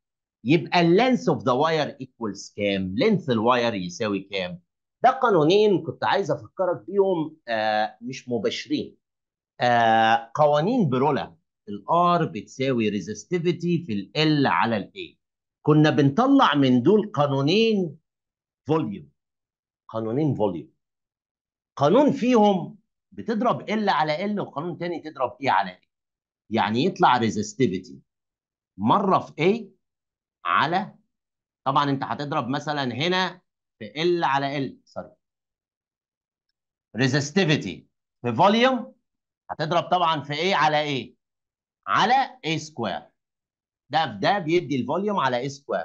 a length of the wire equals length كام؟ لينث الواير يساوي كام؟ ده قانونين كنت عايز افكرك بيهم آه مش مباشرين آه قوانين برولا الار بتساوي ريزستيفيتي في ال على الاي كنا بنطلع من دول قانونين فوليوم قانونين فوليوم قانون فيهم بتضرب ال على ال وقانون تاني تضرب اي على اي يعني يطلع ريزستيفيتي مره في اي على طبعا انت هتضرب مثلا هنا في ال على ال سوري resistivity في فوليوم هتضرب طبعا في ايه على ايه على اي سكوير ده في ده بيدي الفوليوم على اي سكوير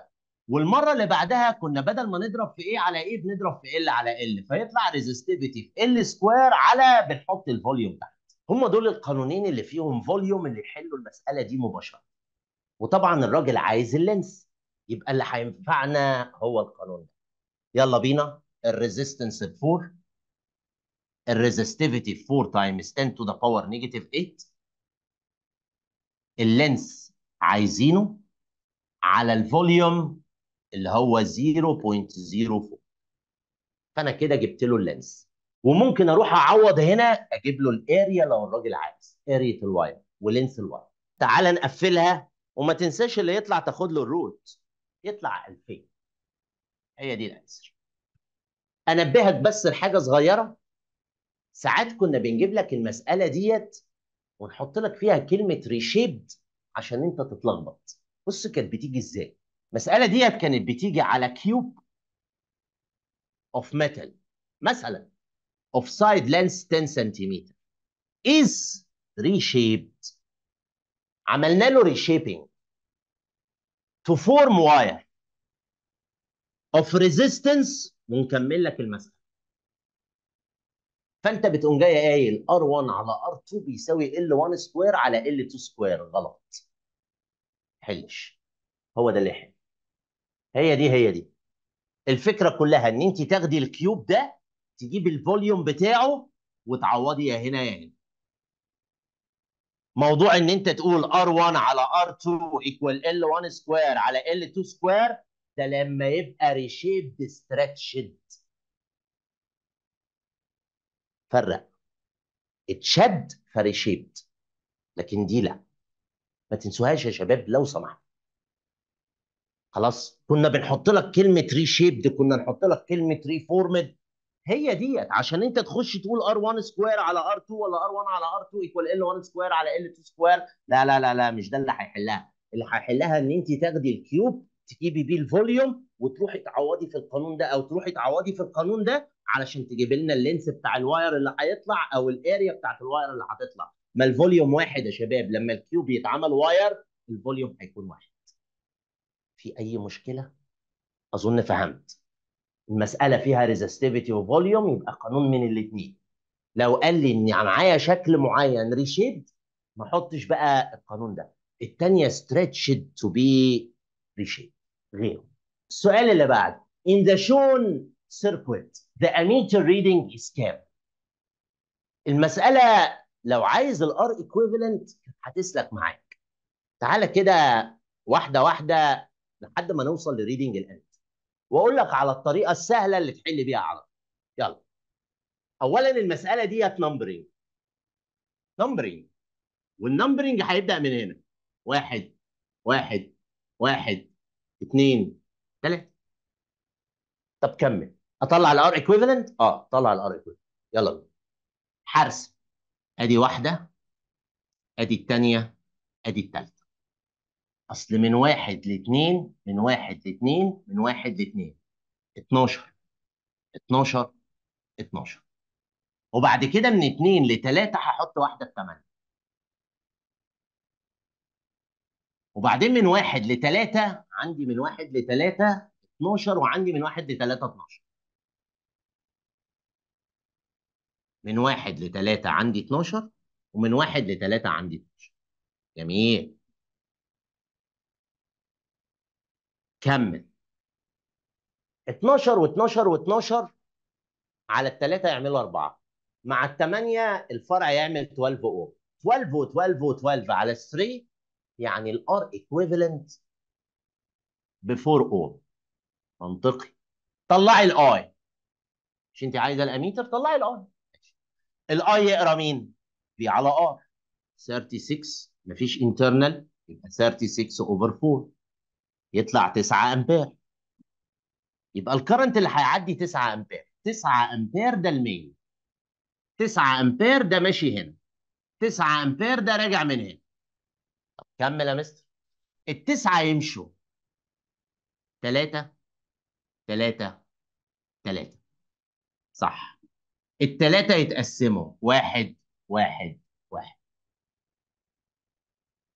والمره اللي بعدها كنا بدل ما نضرب في ايه على ايه بنضرب في ال على ال فيطلع ريزستيفيتي في ال سكوير على بنحط الفوليوم تحت هم دول القانونين اللي فيهم فوليوم اللي يحلوا المساله دي مباشره وطبعا الراجل عايز اللينس يبقى اللي هينفعنا هو القانون ده يلا بينا الريزيستنس ب 4 الريزستيفيتي 4 تايمز 10 تو ذا باور نيجاتيف 8 اللينس عايزينه على الفوليوم اللي هو 0.04 فانا كده جبت له اللينس وممكن اروح اعوض هنا اجيب له الاريا لو الراجل عايز اريا الواير ولينس الواير تعال نقفلها وما تنساش اللي يطلع تاخد له الروت يطلع 2000 هي دي الانسر انبهك بس لحاجه صغيره ساعات كنا بنجيب لك المساله ديت ونحط لك فيها كلمه ريشيبد عشان انت تتلخبط بص كانت بتيجي ازاي المساله ديت كانت بتيجي على كيوب اوف ميتال مثلا اوف سايد لانس 10 سنتيمتر از ريشيبد عملنا له ريشيبنج تو فورم واير اوف ريزيستنس ونكمل لك المساله فانت بتقوم جاي قايل ار1 على ار2 بيساوي ال1 سكوير على ال2 سكوير غلط حلش هو ده اللي حل هي دي هي دي الفكره كلها ان انت تاخدي الكيوب ده تجيب الفوليوم بتاعه وتعوضي يا هنا يا هنا موضوع ان انت تقول ار1 على ار2 ايكوال ال1 سكوير على ال2 سكوير ده لما يبقى ريشيبد ستريتشد فرق اتشد فريشيبد لكن دي لا ما تنسوهاش يا شباب لو سمحت خلاص كنا بنحط لك كلمه ريشيبد كنا نحط لك كلمه ريفورمد هي ديت عشان انت تخش تقول ار1 سكوير على ار2 ولا ار1 على ار2 ايكوال ال1 سكوير على ال2 سكوير لا لا لا لا مش ده اللي هيحلها اللي هيحلها ان انت تاخدي الكيوب تجيبي بيه الفوليوم وتروحي تعوضي في القانون ده او تروحي تعوضي في القانون ده علشان تجيبي لنا اللينس بتاع الواير اللي هيطلع او الاريا بتاعت الواير اللي هتطلع ما الفوليوم واحد يا شباب لما الكيو بيتعمل واير الفوليوم هيكون واحد في اي مشكله اظن فهمت المساله فيها ريزستيفيتي وفوليوم يبقى قانون من الاثنين لو قال لي اني معايا شكل معين ريشيد ما احطش بقى القانون ده الثانيه ستريتشد تو بي ريشيد غيره السؤال اللي بعد in the shown circuit the ammeter reading is كام المسألة لو عايز الار equivalent هتسلك معاك تعالى كده واحدة واحدة لحد ما نوصل لريدنج الانت واقول لك على الطريقة السهلة اللي تحل بيها عرض يلا اولا المسألة ديت نمبرينج نمبرينج والنمبرينج هيبدأ من هنا واحد واحد واحد اثنين ثلاثة طب كمل اطلع الار ايكويفالنت اه طلع الار ايكويفالنت يلا بينا حرس ادي واحده ادي الثانيه ادي الثالثه اصل من واحد لاثنين من واحد لاثنين من واحد لاثنين 12 12 12 وبعد كده من 2 ل 3 هحط واحده في 8 وبعدين من واحد لثلاثة عندي من واحد لثلاثة 12 وعندي من واحد لثلاثة 12 من واحد لثلاثة عندي 12 ومن واحد لثلاثة عندي 12 جميل كمل 12 و12 و12 على الثلاثة يعملوا أربعة مع الثمانية الفرع يعمل 12 أوم 12 و12 و12 على 3 يعني R equivalent before all منطقي طلعي I مش انت عايزه الاميتر طلعي I ال I يقرا مين؟ في على R 36 مفيش internal يبقى 36 over 4 يطلع 9 امبير يبقى الكرنت اللي هيعدي 9 امبير 9 امبير ده المين 9 امبير ده ماشي هنا 9 امبير ده راجع من هنا كمل يا مستر التسعة يمشوا تلاتة تلاتة تلاتة صح التلاتة يتقسموا واحد واحد واحد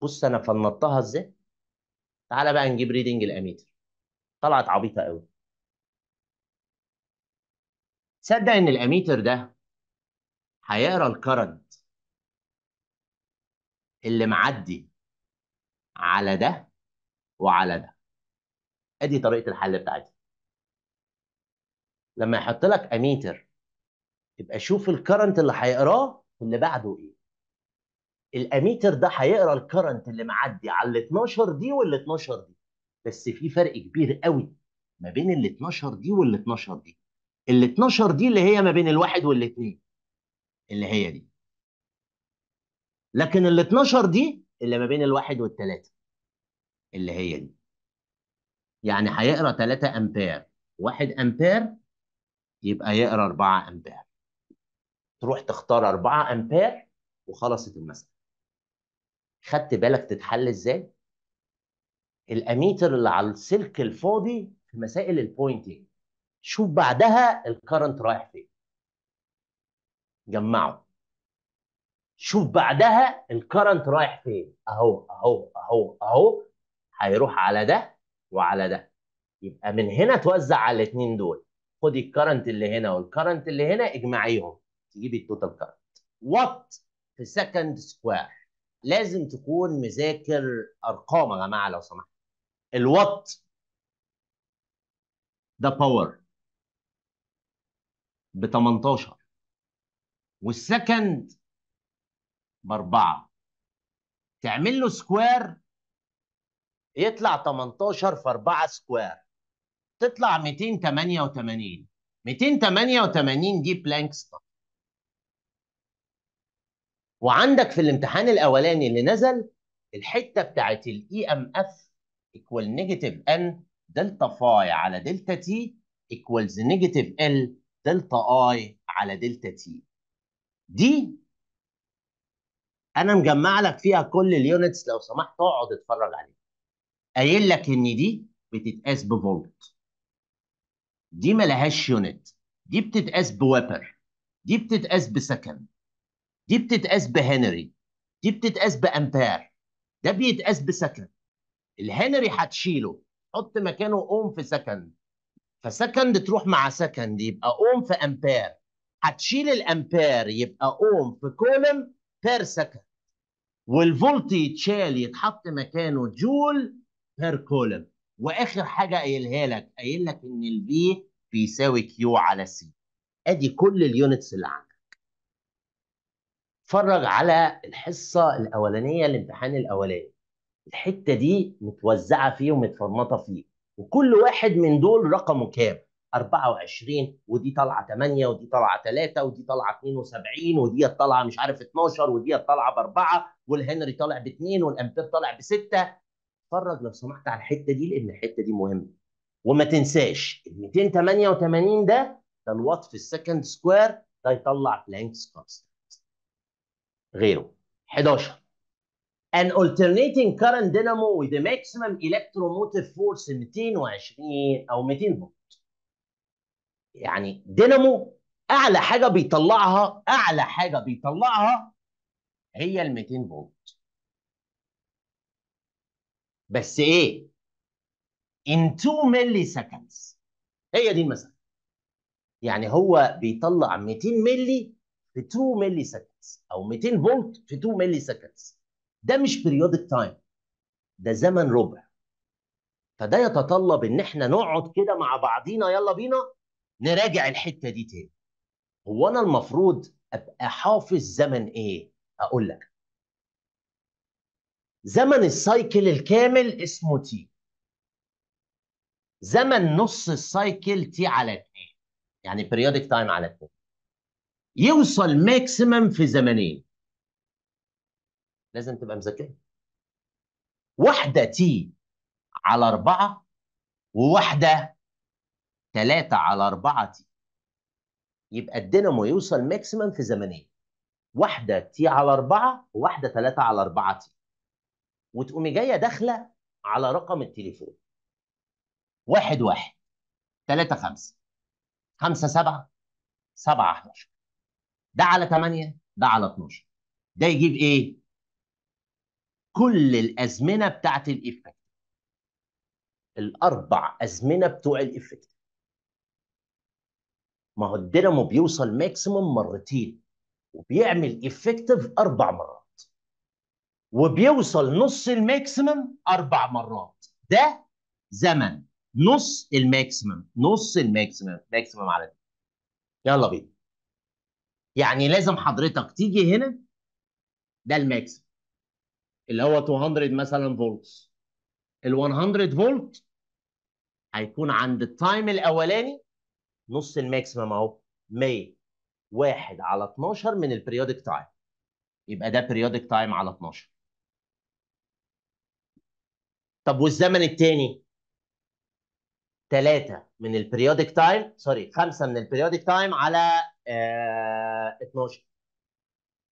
بص أنا فنطتها إزاي تعالى بقى نجيب ريدنج الأميتر طلعت عبيطة قوي تصدق إن الأميتر ده هيقرا الكرنت اللي معدي على ده وعلى ده ادي طريقه الحل بتاعتي لما يحط لك اميتر يبقى شوف الكرنت اللي هيقراه اللي بعده ايه الاميتر ده هيقرا الكرنت اللي معدي على ال 12 دي وال 12 دي بس في فرق كبير قوي ما بين ال 12 دي وال 12 دي ال 12 دي اللي هي ما بين الواحد والاثنين اللي هي دي لكن ال 12 دي اللي ما بين الواحد والثلاثة اللي هي دي يعني هيقرا 3 امبير 1 امبير يبقى يقرا 4 امبير تروح تختار 4 امبير وخلصت المسألة خدت بالك تتحل ازاي؟ الاميتر اللي على السلك الفاضي في مسائل البوينتنج شوف بعدها الكرنت رايح فين جمعه شوف بعدها الكرنت رايح فين اهو اهو اهو اهو هيروح على ده وعلى ده يبقى من هنا توزع على الاثنين دول خد الكرنت اللي هنا والكرنت اللي هنا اجمعيهم تجيب التوتال كرنت وات في سكند سكوير لازم تكون مذاكر ارقام يا جماعه لو سمحت الوات ده باور ب 18 والسكند باربعه تعمل له سكوير يطلع 18 في 4 سكوير تطلع 288 288 دي بلانكس وعندك في الامتحان الاولاني اللي نزل الحته بتاعت الاي ام اف ايكوال نيجاتيف ان دلتا فاي على دلتا تي ايكوالز نيجاتيف ال دلتا اي على دلتا تي دي انا مجمع لك فيها كل اليونتس لو سمحت اقعد اتفرج عليها قايل لك ان دي بتتقاس بفولت دي ملهاش يونت دي بتتقاس بويبر دي بتتقاس بسكند دي بتتقاس بهنري دي بتتقاس بامبير ده بيتقاس بسكند الهنري هتشيله حط مكانه اوم في سكند فسكند تروح مع سكند يبقى اوم في امبير هتشيل الامبير يبقى اوم في كولم بير سكند والفولت يتشال يتحط مكانه جول بير كولم واخر حاجه قايلها لك قايل لك ان البي بيساوي كيو على سي ادي كل اليونتس اللي عندك اتفرج على الحصه الاولانيه الامتحان الاولاني الحته دي متوزعه فيه ومتفرمطه فيه وكل واحد من دول رقمه كام 24 ودي طالعه 8 ودي طالعه 3 ودي طالعه 72 ودي طالعه مش عارف 12 ودي طالعه ب 4 والهنري طالع ب 2 والامبير طالع ب 6 اتفرج لو سمحت على الحته دي لان الحته دي مهمه وما تنساش ال 288 ده ده الوات في السكند سكوير ده يطلع بلانكس كونستنت غيره 11 an alternating current dynamo with a maximum electromotive force 220 او 200 فولت يعني دينامو اعلى حاجه بيطلعها اعلى حاجه بيطلعها هي ال 200 فولت بس ايه in 2 ملي سكندز هي دي المساله يعني هو بيطلع 200 ملي في 2 ملي سكندز او 200 فولت في 2 ملي سكندز ده مش بيريودك تايم ده زمن ربع فده يتطلب ان احنا نقعد كده مع بعضينا يلا بينا نراجع الحته دي تاني هو انا المفروض ابقى حافظ زمن ايه اقول لك زمن السايكل الكامل اسمه تي زمن نص السايكل تي على 2 يعني بريودك تايم على 2 يوصل ماكسيمم في زمنين لازم تبقى مذاكرها واحده تي على 4 وواحده 3 على 4 تي يبقى الدينامو يوصل ماكسيمم في زمنين واحده تي على 4 وواحده 3 على 4 تي وتقومي جايه داخله على رقم التليفون واحد واحد تلاتة خمسة خمسة سبعة سبعة 11 ده على 8 ده على 12 ده يجيب ايه؟ كل الازمنه بتاعت الافكت الاربع ازمنه بتوع الافكت ما هو الدينامو بيوصل ماكسيموم مرتين وبيعمل افكتيف اربع مرات وبيوصل نص الماكسيموم اربع مرات ده زمن نص الماكسيموم نص الماكسيموم ماكسيموم على دي يلا بينا يعني لازم حضرتك تيجي هنا ده الماكسيموم اللي هو 200 مثلا فولت ال 100 فولت هيكون عند التايم الاولاني نص الماكسيمم اهو 100 1 على 12 من البريودك تايم يبقى ده بريودك تايم على 12 طب والزمن الثاني 3 من البريودك تايم سوري 5 من البريودك تايم على آه 12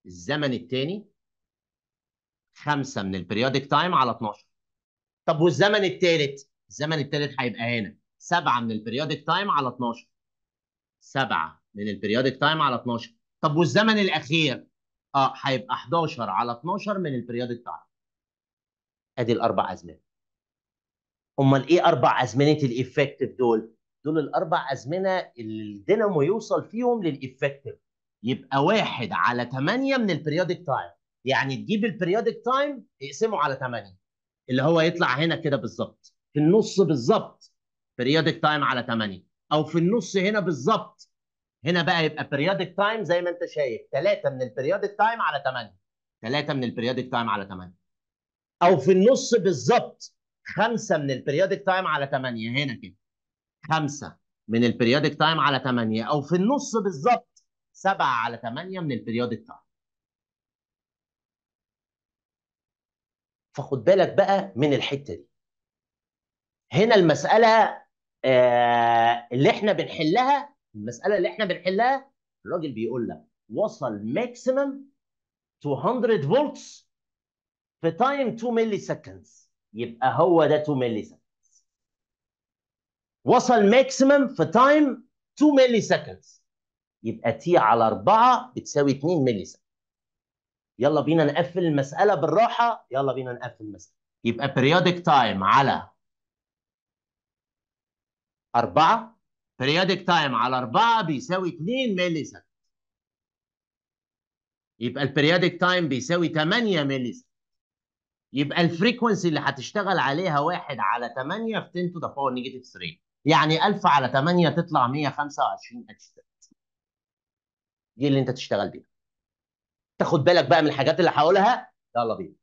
الزمن الثاني 5 من البريودك تايم على 12 طب والزمن الثالث الزمن الثالث هيبقى هنا 7 من البريودك تايم على 12 7 من البريودك تايم على 12 طب والزمن الاخير اه هيبقى 11 على 12 من البريودك تايم ادي الاربع ازمنه امال ايه اربع ازمنه الايفكتيف دول دول الاربع ازمنه اللي الدينامو يوصل فيهم للايفكتيف يبقى واحد على 8 من البريودك تايم يعني تجيب البريودك تايم اقسمه على 8 اللي هو يطلع هنا كده بالظبط في النص بالظبط بريودك تايم على 8 او في النص هنا بالظبط هنا بقى يبقى بيريودك تايم زي ما انت شايف 3 من البيريودك تايم على 8 3 من البيريودك تايم على 8 او في النص بالظبط 5 من البيريودك تايم على 8 هنا كده 5 من البيريودك تايم على 8 او في النص بالظبط 7 على 8 من البيريودك تايم فخد بالك بقى من الحته دي هنا المساله آه، اللي احنا بنحلها المساله اللي احنا بنحلها الراجل بيقول لك وصل ماكسيمم 200 فولتس في تايم 2 ملي سكندز يبقى هو ده 2 ملي سكندز وصل ماكسيمم في تايم 2 ملي سكندز يبقى تي على 4 بتساوي 2 ملي سكند يلا بينا نقفل المساله بالراحه يلا بينا نقفل المساله يبقى periodic time على 4 بريودك تايم على 4 بيساوي 2 ملي سكند يبقى البريودك تايم بيساوي 8 ملي سكند يبقى الفريكونسي اللي هتشتغل عليها 1 على 8 في 10 تو ذا باور نيجاتيف 3 يعني 1000 على 8 تطلع 125 اتشتات دي اللي انت تشتغل بيها تاخد بالك بقى من الحاجات اللي هقولها يلا بينا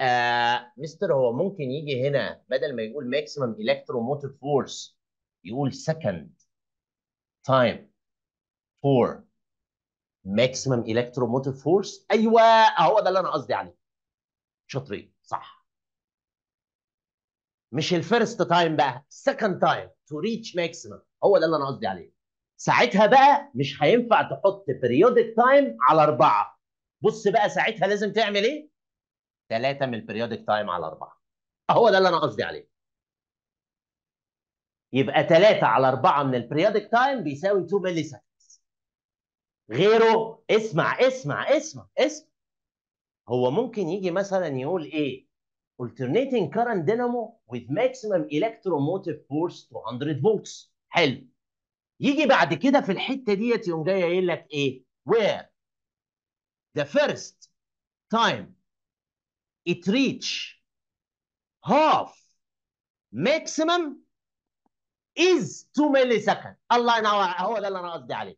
آه مستر هو ممكن يجي هنا بدل ما يقول ماكسيمم موتيف فورس يقول second time for maximum electromotive force ايوه هو ده اللي انا قصدي عليه شاطرين صح مش الفيرست تايم بقى second تايم تو ريتش maximum هو ده اللي انا قصدي عليه ساعتها بقى مش هينفع تحط periodic تايم على أربعة بص بقى ساعتها لازم تعمل ايه؟ ثلاثة من periodic تايم على أربعة هو ده اللي أنا قصدي عليه يبقى 3 على 4 من البريودك تايم بيساوي 2 ملي سكندز غيره اسمع اسمع اسمع اسمع هو ممكن يجي مثلا يقول ايه alternating current dynamo with maximum electromotive force 200 volts حلو يجي بعد كده في الحته ديت يقوم جاي قايل لك ايه where the first time it reach half maximum is 2 ملي سكند الله ينور هو ده اللي انا قصدي عليه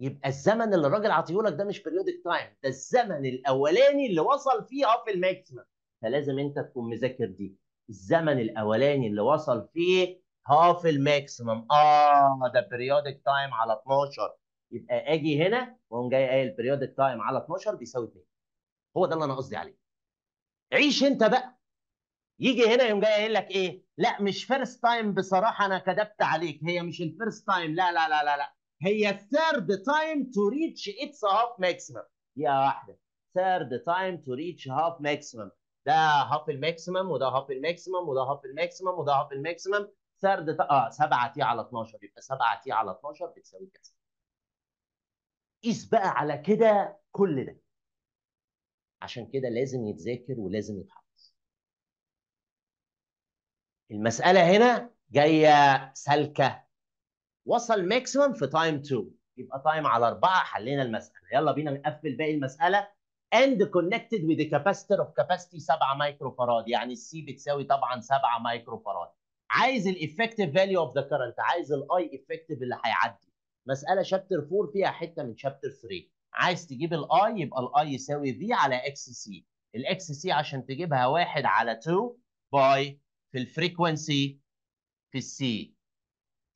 يبقى الزمن اللي الراجل عطيهولك ده مش بيريودك تايم ده الزمن الاولاني اللي وصل فيه هاف أه الماكسيمم فلازم انت تكون مذاكر دي الزمن الاولاني اللي وصل فيه هاف أه الماكسيمم اه ده بريودك تايم على 12 يبقى اجي هنا واقوم جاي قايل بريودك تايم على 12 بيساوي 2 هو ده اللي انا قصدي عليه عيش انت بقى يجي هنا يوم جاي قايل لك ايه لا مش فيرست تايم بصراحه انا كذبت عليك هي مش الفيرست تايم لا لا لا لا لا هي الثيرد تايم تو ريتش اتس هاف ماكسيمم يا واحده ثيرد تايم تو ريتش هاف ماكسيمم ده هاف الماكسيمم وده هاف الماكسيمم وده هاف الماكسيمم وده هاف الماكسيمم ثيرد اه 7 تي على 12 يبقى 7 تي على 12 بتساوي كذا قيس بقى على كده كل ده عشان كده لازم يتذاكر ولازم يتحط المساله هنا جايه سالكه وصل ماكسيمم في تايم 2 يبقى تايم على 4 حلينا المساله يلا بينا نقفل باقي المساله اند كونكتد وذ كاباستر اوف كاباستي 7 مايكرو فراد يعني السي بتساوي طبعا 7 مايكرو فراد عايز الايفكتيف فاليو اوف ذا كرنت عايز الاي ايفكتيف اللي هيعدي مساله شابتر 4 فيها حته من شابتر 3 عايز تجيب الاي يبقى الاي يساوي في على اكس سي الاكس سي عشان تجيبها 1 على 2 باي في الفريكونسي في السي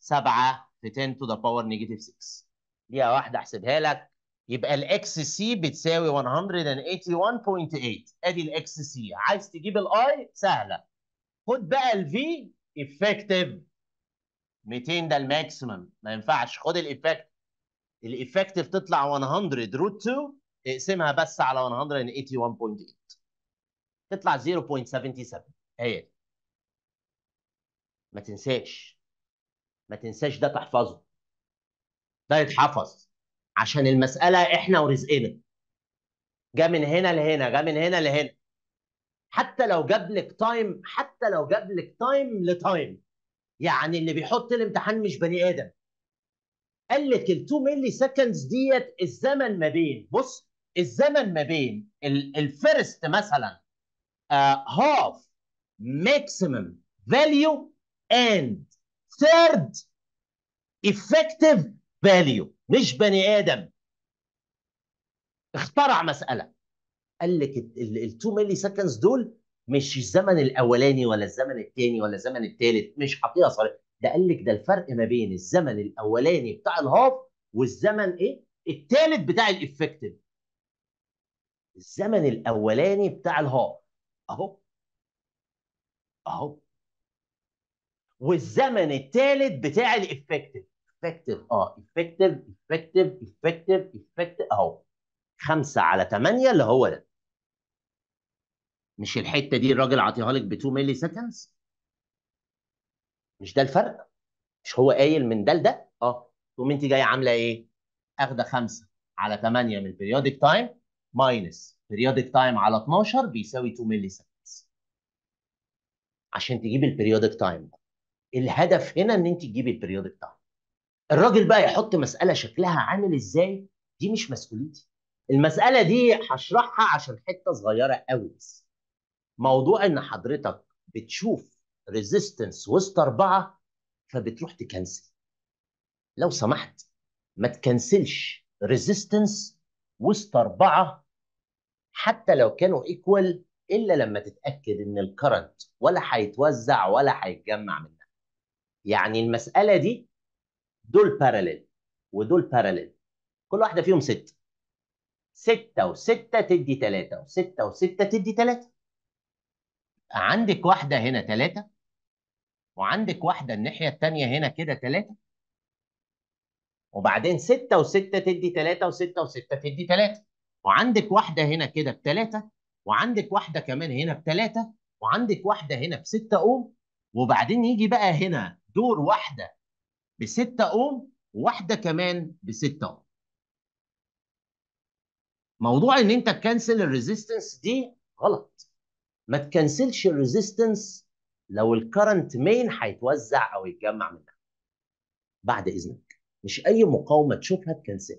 7 في 10 تو ذا باور نيجاتيف 6 ليها واحده احسبها لك يبقى الاكس سي بتساوي 181.8 ادي الاكس سي عايز تجيب الاي سهله خد بقى الفي افكتيف 200 ده الماكسيمم ما ينفعش خد الايفكت الافكتيف تطلع 100 روت 2 اقسمها بس على 181.8 تطلع 0.77 هي ما تنساش ما تنساش ده تحفظه ده يتحفظ عشان المسألة إحنا ورزقنا جا من هنا لهنا جا من هنا لهنا حتى لو جاب لك تايم حتى لو جاب لك تايم لتايم يعني اللي بيحط الامتحان مش بني ادم قال لك ال 2 ملي سكندز ديت الزمن ما بين بص الزمن ما بين الفيرست مثلا هاف ماكسيمم فاليو and third effective value مش بني ادم اخترع مساله قال لك ال 2 ملي سكندز دول مش الزمن الاولاني ولا الزمن الثاني ولا الزمن الثالث مش حقيقه صريحه ده قال لك ده الفرق ما بين الزمن الاولاني بتاع الهاف والزمن ايه الثالث بتاع الافكتيف الزمن الاولاني بتاع الهاف اهو اهو والزمن الثالث بتاع الافكتيف افكتيف اه افكتيف افكتيف افكتيف افكتيف اهو 5 على 8 اللي هو ده مش الحته دي الراجل عاطيها لك ب 2 مللي سكندز مش ده الفرق مش هو قايل من ده لده اه تقوم انت جايه عامله ايه اخده 5 على 8 من البريودك تايم ماينس بريودك تايم على 12 بيساوي 2 مللي سكندز عشان تجيب البريودك تايم ده الهدف هنا ان انت تجيبي البريود بتاعه الراجل بقى يحط مساله شكلها عامل ازاي دي مش مسؤوليتي المساله دي هشرحها عشان حته صغيره قوي بس موضوع ان حضرتك بتشوف ريزيستنس وسط اربعه فبتروح تكنسل لو سمحت ما تكنسلش ريزيستنس وسط اربعه حتى لو كانوا ايكوال الا لما تتاكد ان الكرنت ولا هيتوزع ولا هيتجمع منها يعني المساله دي دول بارلل ودول بارلل كل واحده فيهم ستة ستة وستة تدي تلاتة وستة وستة تدي تلاتة عندك واحدة هنا تلاتة وعندك واحدة الناحية التانية هنا كده تلاتة وبعدين ستة وستة تدي تلاتة وستة وستة تدي تلاتة وعندك واحدة هنا كده بتلاتة وعندك واحدة كمان هنا بتلاتة وعندك واحدة هنا بستة أوم وبعدين يجي بقى هنا دور واحده ب 6 اوم وواحده كمان ب 6 اوم موضوع ان انت تكنسل الريزيستنس دي غلط ما تكنسلش الريزيستنس لو الكرنت مين هيتوزع او يتجمع منها بعد اذنك مش اي مقاومه تشوفها تكنسل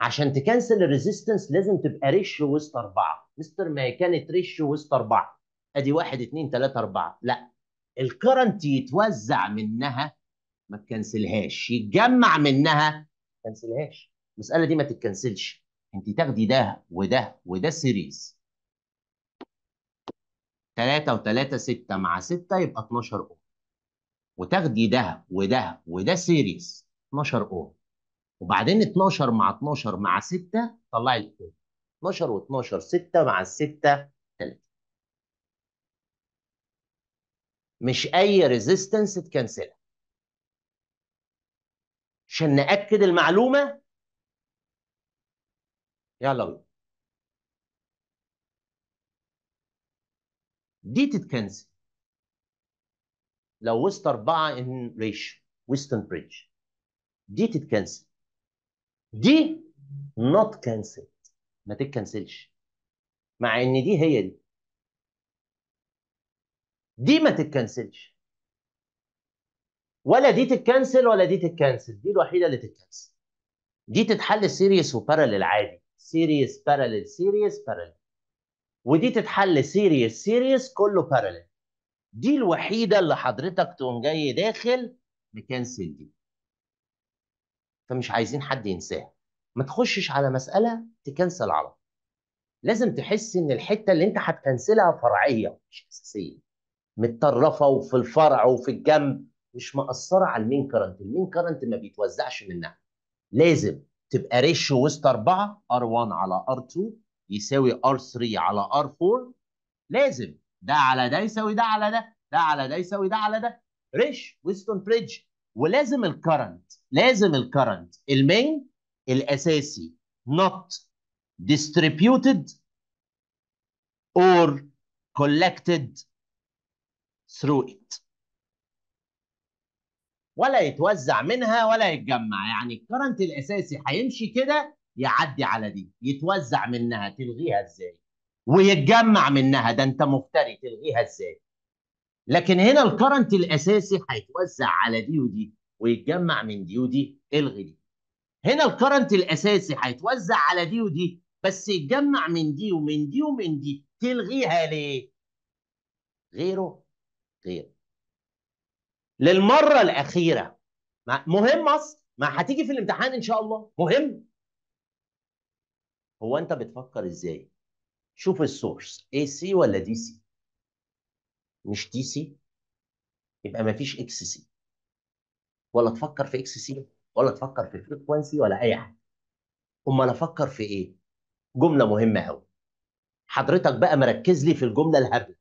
عشان تكنسل الريزيستنس لازم تبقى ريشيو وسط اربعه مستر ما كانت ريشيو وسط اربعه ادي واحد اثنين ثلاثه اربعه لا الكرنت يتوزع منها ما تكنسلهاش يتجمع منها ما تكنسلهاش المساله دي ما تتكنسلش انت تاخدي ده وده وده سيريز 3 و3 6 مع 6 يبقى 12 اوم وتاخدي ده وده وده سيريز 12 اوم وبعدين 12 مع 12 مع 6 طلعي الاوم 12 و12 6 مع 6 3 مش اي ريزيستنس تكنسلها عشان ناكد المعلومه يلا بينا دي تتكنسل لو وسط اربعه ان ريش ويستن بريدج دي تتكنسل دي نوت كانسل ما تتكنسلش مع ان دي هي دي دي ما تتكنسلش ولا دي تتكنسل ولا دي تتكنسل دي الوحيده اللي تتكنسل دي تتحل سيريس وبارالل عادي سيريس بارالل سيريس بارالل ودي تتحل سيريس سيريس كله بارالل دي الوحيده اللي حضرتك تقوم جاي داخل مكنسل دي فمش عايزين حد ينساها ما تخشش على مساله تكنسل على طول لازم تحس ان الحته اللي انت هتكنسلها فرعيه مش اساسيه متطرفه وفي الفرع وفي الجنب مش مقصرة على المين كرنت، المين كرنت ما بيتوزعش منها. لازم تبقى ريشو وسط 4 R1 على R2 يساوي R3 على R4 لازم ده على ده يساوي ده على ده، ده على ده يساوي ده على ده. ريش ويستون بريدج ولازم الكرنت لازم الكرنت المين الاساسي not distributed or collected through it ولا يتوزع منها ولا يتجمع يعني الكرنت الاساسي هيمشي كده يعدي على دي يتوزع منها تلغيها ازاي ويتجمع منها ده انت مفتري تلغيها ازاي لكن هنا الكرنت الاساسي هيتوزع على دي ودي ويتجمع من دي ودي الغي دي هنا الكرنت الاساسي هيتوزع على دي ودي بس يتجمع من دي ومن دي ومن دي تلغيها ليه غيره غيره للمره الاخيره مهم اصلا ما هتيجي في الامتحان ان شاء الله مهم هو انت بتفكر ازاي شوف السورس اي سي ولا دي سي مش دي سي يبقى ما فيش اكس سي ولا تفكر في اكس سي ولا تفكر في فريكوانسي ولا اي حاجه امال افكر في ايه جمله مهمه قوي حضرتك بقى مركز لي في الجمله الهبله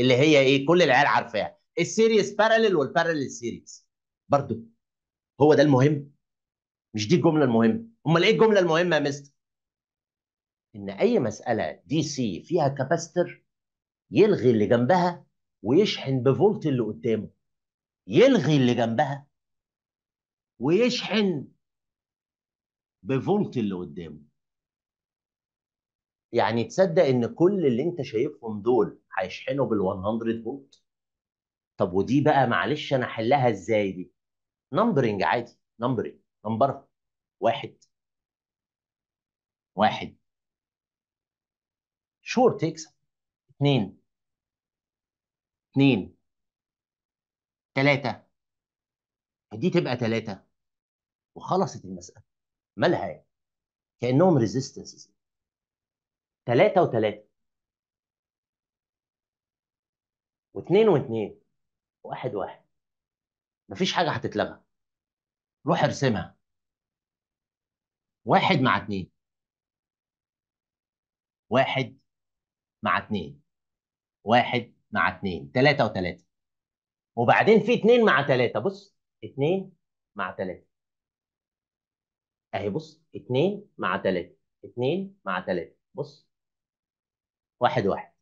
اللي هي ايه كل العيال عارفاها السيريس بارالل والبارالل سيريس برضو هو ده المهم مش دي الجمله المهمه امال ايه الجمله المهمه يا مستر ان اي مساله دي سي فيها كاباستر يلغي اللي جنبها ويشحن بفولت اللي قدامه يلغي اللي جنبها ويشحن بفولت اللي قدامه يعني تصدق ان كل اللي انت شايفهم دول هيشحنه بال 100 فولت طب ودي بقى معلش انا احلها ازاي دي نمبرنج عادي نمبرنج نمبرها واحد واحد شور تكسب اتنين اتنين تلاتة دي تبقى تلاتة وخلصت المسألة مالها يعني كأنهم ريزيستنسز تلاتة وتلاتة واثنين واثنين واحد واحد مفيش حاجه هتتلغى روح ارسمها واحد مع اتنين واحد مع اتنين واحد مع اتنين تلاتة وتلاتة وبعدين في اتنين مع تلاتة بص اتنين مع تلاتة اهي بص اتنين مع تلاتة اتنين مع تلاتة بص واحد واحد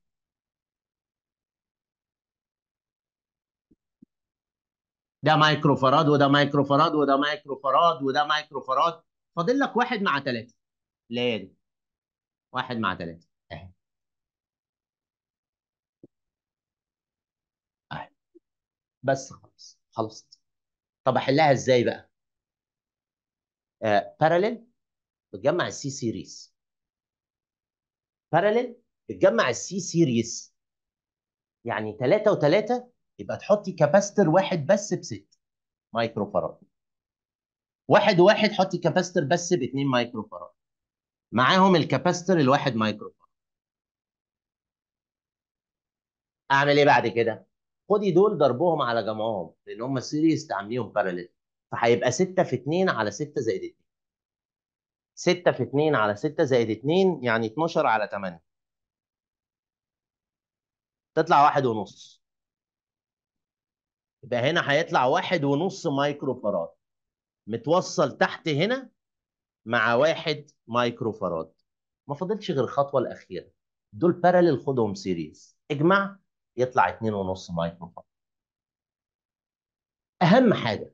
ده مايكرو فراد وده مايكرو فراد وده مايكرو فراد وده مايكرو فراد فاضل لك واحد مع ثلاثة لا دي واحد مع ثلاثة اهي اهي بس خلاص خلصت طب احلها ازاي بقى؟ آه بارلل بتجمع السي سيريز بارلل بتجمع السي سيريز يعني 3 و3 يبقى تحطي كاباستر واحد بس ب 6 مايكرو فاراد واحد واحد حطي كاباستر بس ب 2 مايكرو فاراد معاهم الكاباستر الواحد مايكرو فاراد اعمل ايه بعد كده؟ خدي دول ضربهم على جمعهم لان هم سيريز تعمليهم باراليل فهيبقى 6 في 2 على 6 زائد 2 6 في 2 على 6 زائد 2 يعني 12 على 8 تطلع واحد ونص يبقى هنا هيطلع واحد ونص مايكرو فراد متوصل تحت هنا مع واحد مايكرو فراد ما فاضلش غير الخطوه الاخيره دول بارالل خدهم سيريز اجمع يطلع اتنين ونص مايكرو فراد اهم حاجه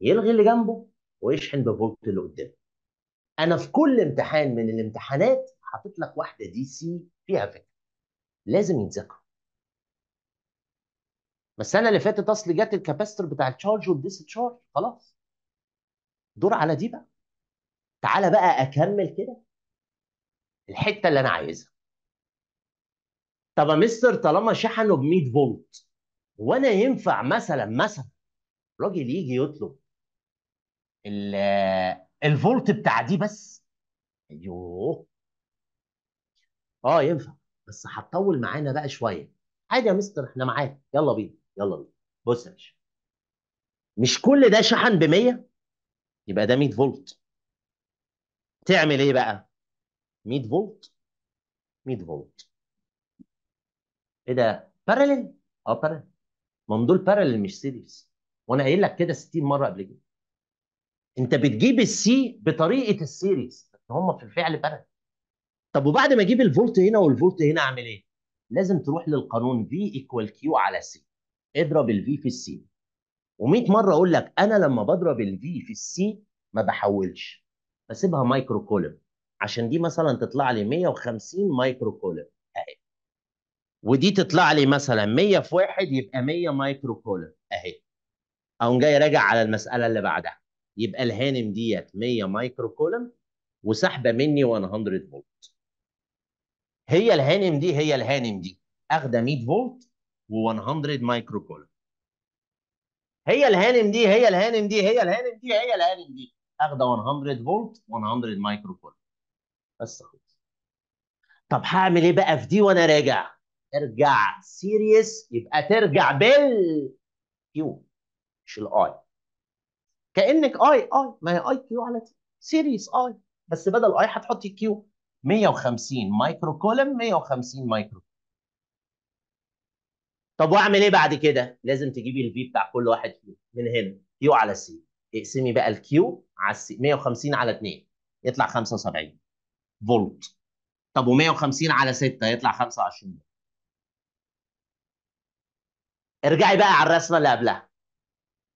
يلغي اللي جنبه ويشحن بفولت اللي قدامه انا في كل امتحان من الامتحانات حاطط لك واحده دي سي فيها فكره لازم يتذاكروا بس السنه اللي فاتت اصل جت الكاباستر بتاع التشارج تشارج خلاص دور على دي بقى تعالى بقى اكمل كده الحته اللي انا عايزها طب يا مستر طالما شحنه ب 100 فولت وانا ينفع مثلا مثلا راجل يجي يطلب الفولت بتاع دي بس ايوه اه ينفع بس هتطول معانا بقى شويه عادي يا مستر احنا معاك يلا بينا يلا بينا بص يا باشا مش كل ده شحن ب 100 يبقى ده 100 فولت تعمل ايه بقى 100 فولت 100 فولت ايه ده بارلل اه بارلل ما هم دول بارلل مش سيريز وانا قايل لك كده 60 مره قبل كده انت بتجيب السي بطريقه السيريز هم في الفعل بارلل طب وبعد ما اجيب الفولت هنا والفولت هنا اعمل ايه لازم تروح للقانون في ايكوال كيو على سي اضرب الفي في السي و100 مره اقول لك انا لما بضرب الفي في السي ما بحولش بسيبها مايكرو كولم عشان دي مثلا تطلع لي 150 مايكرو كولم اهي ودي تطلع لي مثلا 100 في 1 يبقى 100 مايكرو كولم اهي اقوم جاي راجع على المساله اللي بعدها يبقى الهانم ديت 100 مايكرو كولم وسحبه مني 100 فولت هي الهانم دي هي الهانم دي اخده 100 فولت و100 مايكرو كولوم هي الهانم دي هي الهانم دي هي الهانم دي هي الهانم دي اخده 100 فولت 100 مايكرو كولوم بس خلاص طب هعمل ايه بقى في دي وانا راجع ارجع سيريس يبقى ترجع بال كيو مش الاي كانك اي اي ما هي اي كيو على سيريس اي بس بدل اي هتحطي كيو 150 مايكرو كولم 150 مايكرو طب واعمل ايه بعد كده؟ لازم تجيبي البي بتاع كل واحد فيهم من هنا كيو على سي اقسمي بقى الكيو على السي 150 على 2 يطلع 75 فولت طب و150 على 6 يطلع 25 ارجعي بقى على الرسمه اللي قبلها